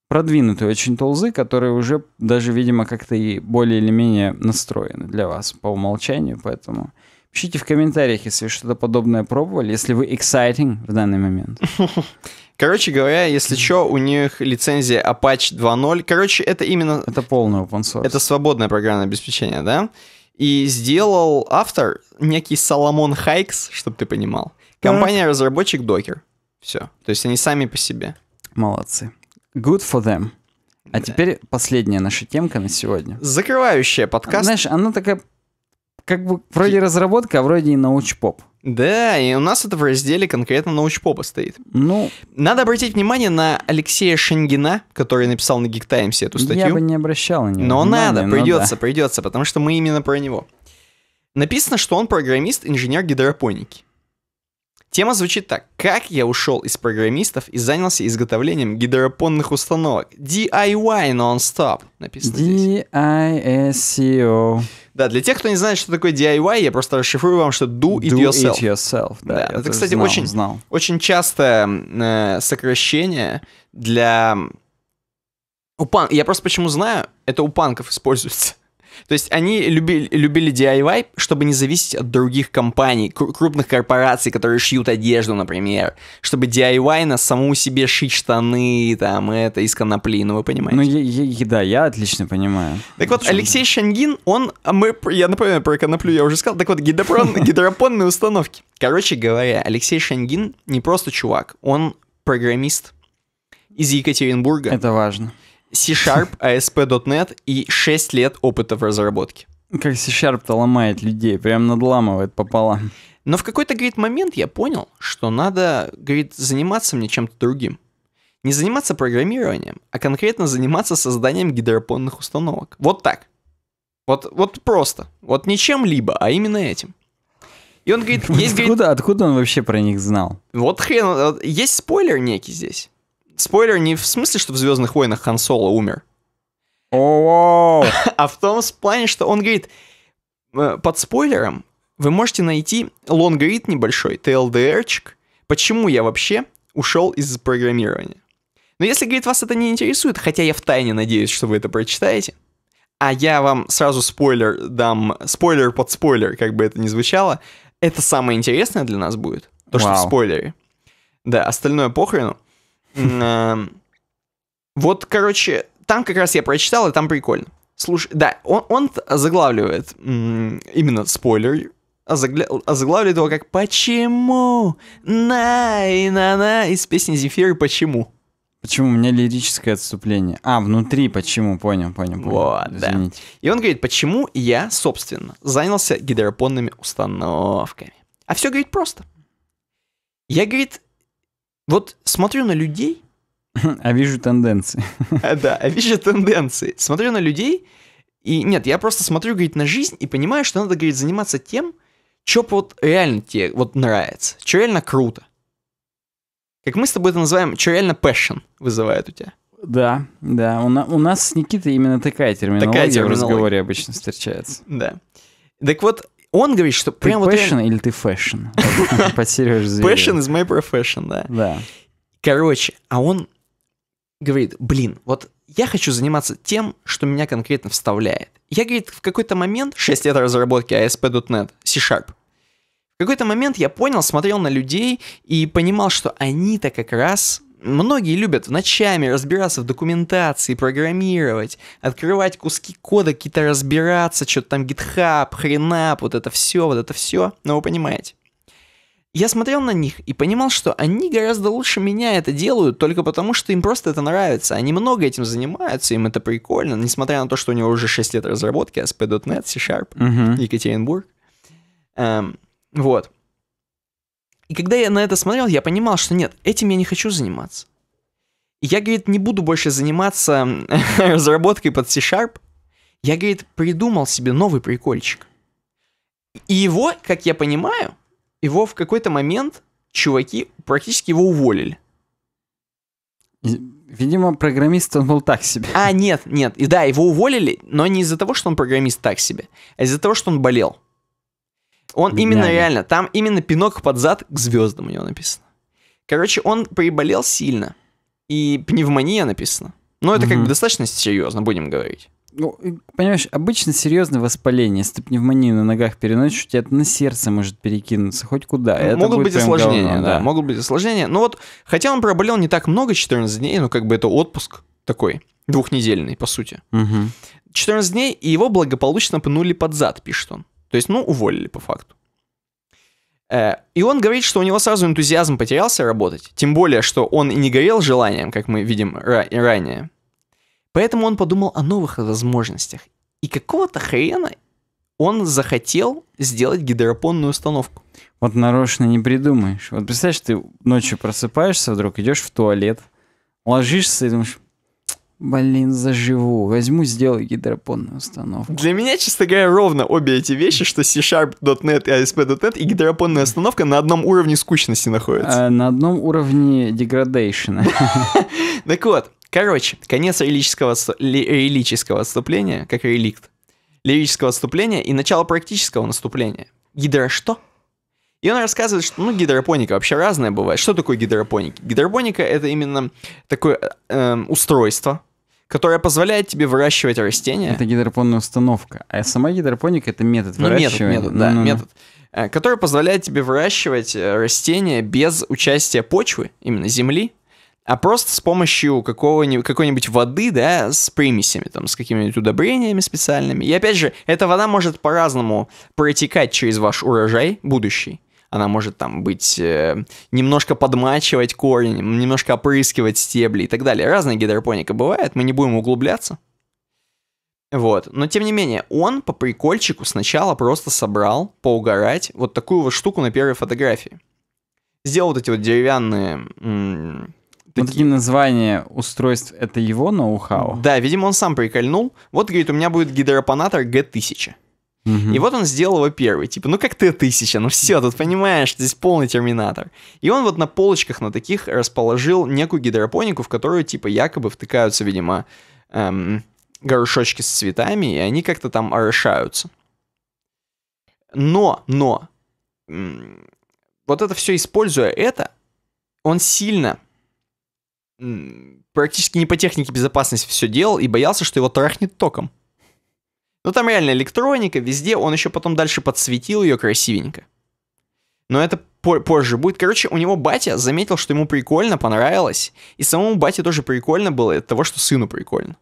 Продвинутые очень толзы, которые уже даже, видимо, как-то и более или менее настроены для вас по умолчанию, поэтому... Пишите в комментариях, если что-то подобное пробовали, если вы exciting в данный момент. Короче говоря, если что, у них лицензия Apache 2.0. Короче, это именно... Это полное open source. Это свободное программное обеспечение, да? И сделал автор некий Соломон Хайкс, чтобы ты понимал. Компания-разработчик Docker. Все. То есть они сами по себе. Молодцы. Good for them. А да. теперь последняя наша темка на сегодня. Закрывающая а, подкаст. Знаешь, она такая, как бы вроде разработка, а вроде и науч-поп. Да, и у нас это в разделе конкретно научпопа стоит. Ну... Надо обратить внимание на Алексея Шенгина, который написал на Geek Times эту статью. Я бы не обращал на него Но внимания, надо, ну придется, да. придется, потому что мы именно про него. Написано, что он программист, инженер гидропоники. Тема звучит так. Как я ушел из программистов и занялся изготовлением гидропонных установок? DIY non-stop. Написано здесь. D-I-S-C-O. Да, для тех, кто не знает, что такое DIY, я просто расшифрую вам, что do it do yourself. It yourself да, да. это, кстати, знал, очень, знал. очень частое э, сокращение для... У пан... Я просто почему знаю, это у панков используется. То есть они любили, любили DIY, чтобы не зависеть от других компаний, крупных корпораций, которые шьют одежду, например. Чтобы DIY на саму себе шить штаны, там, это из конопли, ну вы понимаете. Ну, еда, я отлично понимаю. Так вот, Алексей Шангин, он, а мы, я напоминаю, про коноплю я уже сказал, так вот, гидропонные установки. Короче говоря, Алексей Шангин не просто чувак, он программист из Екатеринбурга. Это важно. C-Sharp, ASP.NET и 6 лет опыта в разработке. Как C-Sharp-то ломает людей, прям надламывает пополам. Но в какой-то, говорит, момент я понял, что надо, говорит, заниматься мне чем-то другим. Не заниматься программированием, а конкретно заниматься созданием гидропонных установок. Вот так. Вот, вот просто. Вот не чем-либо, а именно этим. И он говорит, есть... Откуда, говорит, откуда он вообще про них знал? Вот хрен, э, есть спойлер некий здесь спойлер не в смысле, что в Звездных войнах Хан Соло умер. а в том плане, что он говорит, э, под спойлером вы можете найти лонгрид небольшой, tldr почему я вообще ушел из программирования. Но если, говорит, вас это не интересует, хотя я в тайне надеюсь, что вы это прочитаете, а я вам сразу спойлер дам, спойлер под спойлер, как бы это ни звучало, это самое интересное для нас будет, то, что Вау. в спойлере. Да, остальное похрену. Э, вот, короче, там как раз я прочитал, и там прикольно. Слушай, да, он, он заглавливает именно спойлер, озаглавливает а а его как «Почему?» На и на на из песни Земфиры «Почему?». Почему? У меня лирическое отступление. А, внутри почему, понял, понял, понял. Вот, Извините. да. И он говорит, почему я, собственно, занялся гидропонными установками. А все, говорит, просто. Я, говорит, вот смотрю на людей... А вижу тенденции. А, да, а вижу тенденции. Смотрю на людей, и нет, я просто смотрю, говорит, на жизнь и понимаю, что надо, говорит, заниматься тем, что вот реально тебе вот нравится, что реально круто. Как мы с тобой это называем, что реально passion вызывает у тебя. Да, да. У, на, у нас с Никитой именно такая терминология, такая терминология в разговоре обычно встречается. Да. Так вот, он говорит, что прям вот... Passion или ты фэшн? Потеряешь Passion is my profession, да. Да. Короче, а он говорит, блин, вот я хочу заниматься тем, что меня конкретно вставляет. Я, говорит, в какой-то момент, 6 лет разработки ASP.NET, C-Sharp, в какой-то момент я понял, смотрел на людей и понимал, что они-то как раз Многие любят ночами разбираться в документации, программировать, открывать куски кода, какие-то разбираться, что-то там GitHub, хренап, вот это все, вот это все. Но вы понимаете. Я смотрел на них и понимал, что они гораздо лучше меня это делают, только потому, что им просто это нравится. Они много этим занимаются, им это прикольно, несмотря на то, что у него уже 6 лет разработки, ASP.NET, а C-Sharp, mm-hmm. Екатеринбург. Эм, вот. И когда я на это смотрел, я понимал, что нет, этим я не хочу заниматься. я, говорит, не буду больше заниматься разработкой под C-Sharp. Я, говорит, придумал себе новый прикольчик. И его, как я понимаю, его в какой-то момент чуваки практически его уволили. Видимо, программист он был так себе. А, нет, нет. И да, его уволили, но не из-за того, что он программист так себе, а из-за того, что он болел. Он Бедняга. именно реально, там именно пинок под зад к звездам у него написано. Короче, он приболел сильно. И пневмония написано. Но ну, это угу. как бы достаточно серьезно, будем говорить. Ну, понимаешь, обычно серьезное воспаление, если ты пневмонию на ногах переносишь, у тебя это на сердце может перекинуться хоть куда. Ну, это могут быть осложнения, говно, да. да, могут быть осложнения. Ну вот, хотя он проболел не так много, 14 дней, но ну, как бы это отпуск такой, двухнедельный, по сути. Угу. 14 дней, и его благополучно пнули под зад, пишет он. То есть, ну, уволили по факту. Э, и он говорит, что у него сразу энтузиазм потерялся работать, тем более, что он и не горел желанием, как мы видим ра- ранее. Поэтому он подумал о новых возможностях. И какого-то хрена он захотел сделать гидропонную установку. Вот нарочно не придумаешь. Вот представляешь, ты ночью просыпаешься, вдруг идешь в туалет, ложишься и думаешь, Блин, заживу. Возьму, сделаю гидропонную установку. Для меня, честно говоря, ровно обе эти вещи, что C-Sharp.NET и ASP.NET и гидропонная установка на одном уровне скучности находятся. А, на одном уровне деградейшена. Так вот, короче, конец релического отступления, как реликт, лирического отступления и начало практического наступления. Гидро что? И он рассказывает, что ну, гидропоника вообще разная бывает. Что такое гидропоника? Гидропоника это именно такое э, эм, устройство, которая позволяет тебе выращивать растения. Это гидропонная установка. А сама гидропоника — это метод ну, выращивания. метод, метод, ну, да, ну, ну. метод. Э, который позволяет тебе выращивать э, растения без участия почвы, именно земли, а просто с помощью какого-нибудь, какой-нибудь воды, да, с примесями, там, с какими-нибудь удобрениями специальными. И опять же, эта вода может по-разному протекать через ваш урожай будущий она может там быть э, немножко подмачивать корень, немножко опрыскивать стебли и так далее. Разная гидропоника бывает, мы не будем углубляться. Вот, но тем не менее, он по прикольчику сначала просто собрал поугарать вот такую вот штуку на первой фотографии. Сделал вот эти вот деревянные... такие... Вот эти названия устройств — это его ноу-хау? Да, видимо, он сам прикольнул. Вот, говорит, у меня будет гидропонатор G1000. Угу. И вот он сделал его первый, типа, ну как ты тысяча, ну все, тут понимаешь, здесь полный терминатор. И он вот на полочках на таких расположил некую гидропонику, в которую, типа, якобы втыкаются, видимо, эм, горшочки с цветами, и они как-то там орошаются. Но, но, вот это все используя это, он сильно практически не по технике безопасности все делал и боялся, что его трахнет током. Ну там реально электроника, везде, он еще потом дальше подсветил ее красивенько. Но это пор позже будет. Короче, у него батя заметил, что ему прикольно, понравилось. И самому бате тоже прикольно было от того, что сыну прикольно.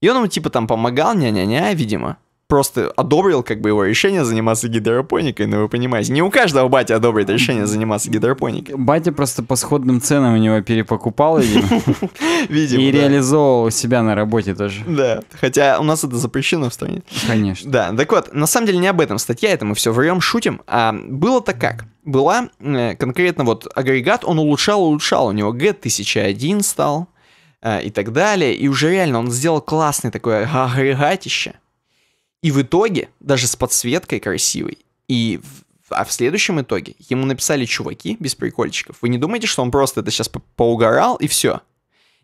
И он ему типа там помогал, ня-ня-ня, видимо просто одобрил как бы его решение заниматься гидропоникой, но ну, вы понимаете, не у каждого батя одобрит решение заниматься гидропоникой. Батя просто по сходным ценам у него перепокупал, видимо. И реализовывал себя на работе тоже. Да, хотя у нас это запрещено в стране. Конечно. Да, так вот, на самом деле не об этом статья, это мы все врем шутим, а было-то как? Была э, конкретно вот агрегат, он улучшал, улучшал, у него G1001 стал, э, и так далее. И уже реально он сделал классный такое агрегатище. И в итоге, даже с подсветкой красивой, и в, а в следующем итоге ему написали чуваки без прикольчиков. Вы не думаете, что он просто это сейчас по поугорал и все?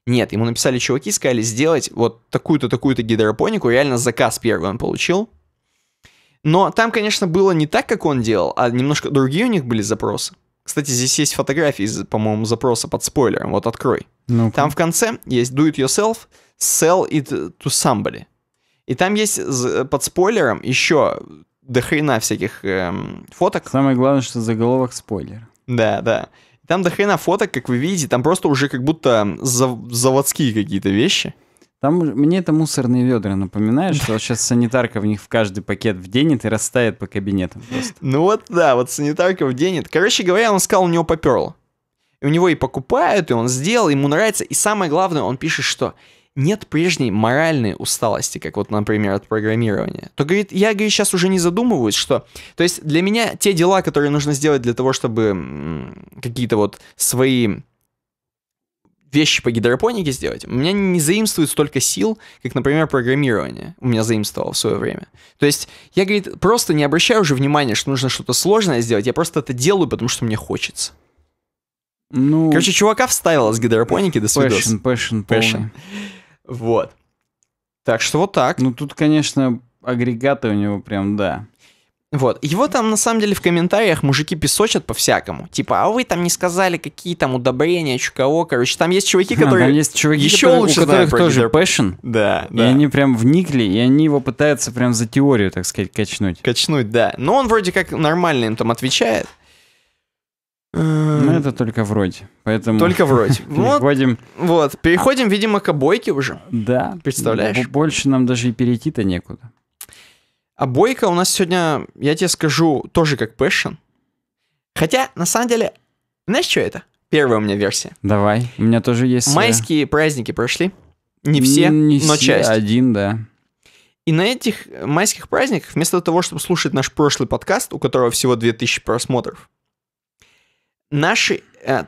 Нет, ему написали чуваки, сказали сделать вот такую-то, такую-то гидропонику. Реально заказ первый он получил. Но там, конечно, было не так, как он делал, а немножко другие у них были запросы. Кстати, здесь есть фотографии, по-моему, запроса под спойлером. Вот открой. ну Там в конце есть do it yourself, sell it to somebody. И там есть э, под спойлером еще дохрена всяких эм, фоток. Самое главное, что заголовок спойлер. Да, да. Там дохрена фоток, как вы видите, там просто уже как будто зав- заводские какие-то вещи. Там мне это мусорные ведра напоминает, что вот сейчас санитарка в них в каждый пакет вденет и растает по кабинетам просто. Ну вот да, вот санитарка вденет. Короче говоря, он сказал, у него поперло. И у него и покупают, и он сделал, ему нравится. И самое главное, он пишет, что нет прежней моральной усталости, как вот, например, от программирования, то, говорит, я, говорит, сейчас уже не задумываюсь, что... То есть для меня те дела, которые нужно сделать для того, чтобы какие-то вот свои вещи по гидропонике сделать, у меня не заимствует столько сил, как, например, программирование у меня заимствовало в свое время. То есть я, говорит, просто не обращаю уже внимания, что нужно что-то сложное сделать, я просто это делаю, потому что мне хочется. Ну... Короче, чувака вставило с гидропоники до свидос. Passion, passion, passion. Вот. Так что вот так. Ну тут, конечно, агрегаты у него прям, да. Вот. Его там, на самом деле, в комментариях мужики песочат по-всякому. Типа, а вы там не сказали, какие там удобрения, чё, кого. Короче, там есть чуваки, которые... А, там есть чуваки, еще которые, лучше у которых тоже гитар... passion. Да, да. И они прям вникли, и они его пытаются прям за теорию, так сказать, качнуть. Качнуть, да. Но он вроде как нормально им там отвечает. Эм, ну, это только вроде. Поэтому только вроде. переходим. Вот, переходим, видимо, к обойке уже. Да. Представляешь? Больше нам даже и перейти-то некуда. Обойка а у нас сегодня, я тебе скажу, тоже как Пэшн. Хотя, на самом деле, знаешь, что это? Первая у меня версия. Давай, у меня тоже есть... Майские праздники прошли. Не все, не но все, часть. один, да. И на этих майских праздниках, вместо того, чтобы слушать наш прошлый подкаст, у которого всего 2000 просмотров, наши, э,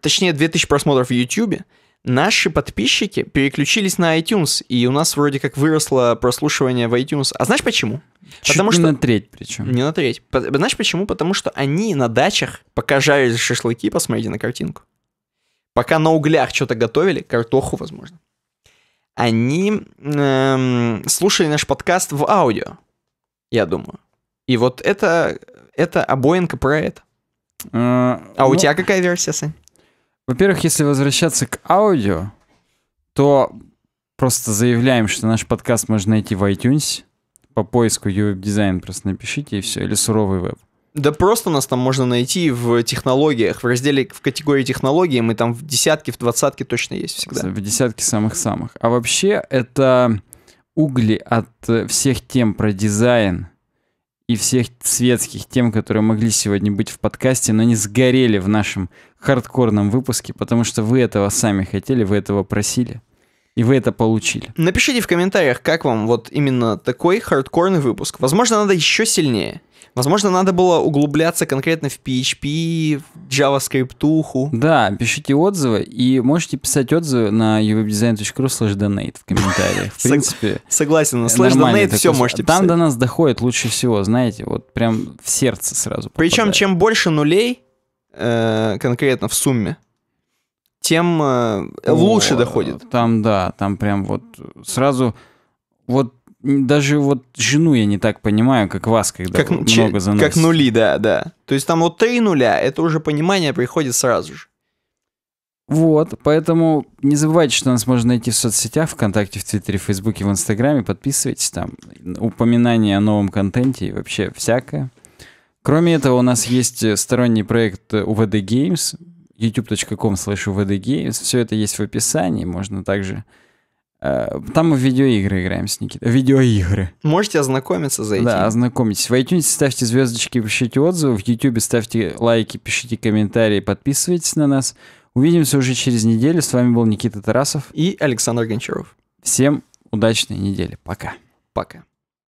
точнее 2000 просмотров в YouTube, наши подписчики переключились на iTunes, и у нас вроде как выросло прослушивание в iTunes. А знаешь почему? Чуть Потому не что... на треть причем. Не на треть. Знаешь почему? Потому что они на дачах, пока жарили шашлыки, посмотрите на картинку, пока на углях что-то готовили, картоху, возможно, они эм, слушали наш подкаст в аудио, я думаю. И вот это, это обоинка про это. Э, а ну, у тебя какая версия, Сань? Во-первых, если возвращаться к аудио, то просто заявляем, что наш подкаст можно найти в iTunes. По поиску UWeb-дизайн просто напишите и все, или суровый веб. Да просто нас там можно найти в технологиях, в разделе, в категории технологии, мы там в десятке, в двадцатке точно есть всегда. В десятке самых-самых. А вообще это угли от э, всех тем про дизайн, и всех светских тем, которые могли сегодня быть в подкасте, но не сгорели в нашем хардкорном выпуске, потому что вы этого сами хотели, вы этого просили. И вы это получили. Напишите в комментариях, как вам вот именно такой хардкорный выпуск. Возможно, надо еще сильнее. Возможно, надо было углубляться конкретно в PHP, в JavaScript. -уху. Да, пишите отзывы, и можете писать отзывы на uwebdesign.ru slash donate в комментариях. В принципе, Согласен, на э, slash donate все можете писать. Там до нас доходит лучше всего, знаете, вот прям в сердце сразу Причем, чем больше нулей, э, конкретно в сумме, тем э, лучше доходит. Там, да, там прям вот сразу... Вот даже вот жену я не так понимаю, как вас, когда как, ну, много заносит. Как нули, да, да. То есть там вот три нуля, это уже понимание приходит сразу же. Вот, поэтому не забывайте, что нас можно найти в соцсетях, ВКонтакте, в Твиттере, в Фейсбуке, в Инстаграме. Подписывайтесь там. Упоминания о новом контенте и вообще всякое. Кроме этого, у нас есть э, сторонний проект UVD Games, youtube.com slash Все это есть в описании. Можно также Э, там мы в видеоигры играем с Никитой. Видеоигры. Можете ознакомиться, за этим. Да, ознакомьтесь. В iTunes ставьте звездочки, пишите отзывы. В YouTube ставьте лайки, пишите комментарии, подписывайтесь на нас. Увидимся уже через неделю. С вами был Никита Тарасов. И Александр Гончаров. Всем удачной недели. Пока. Пока.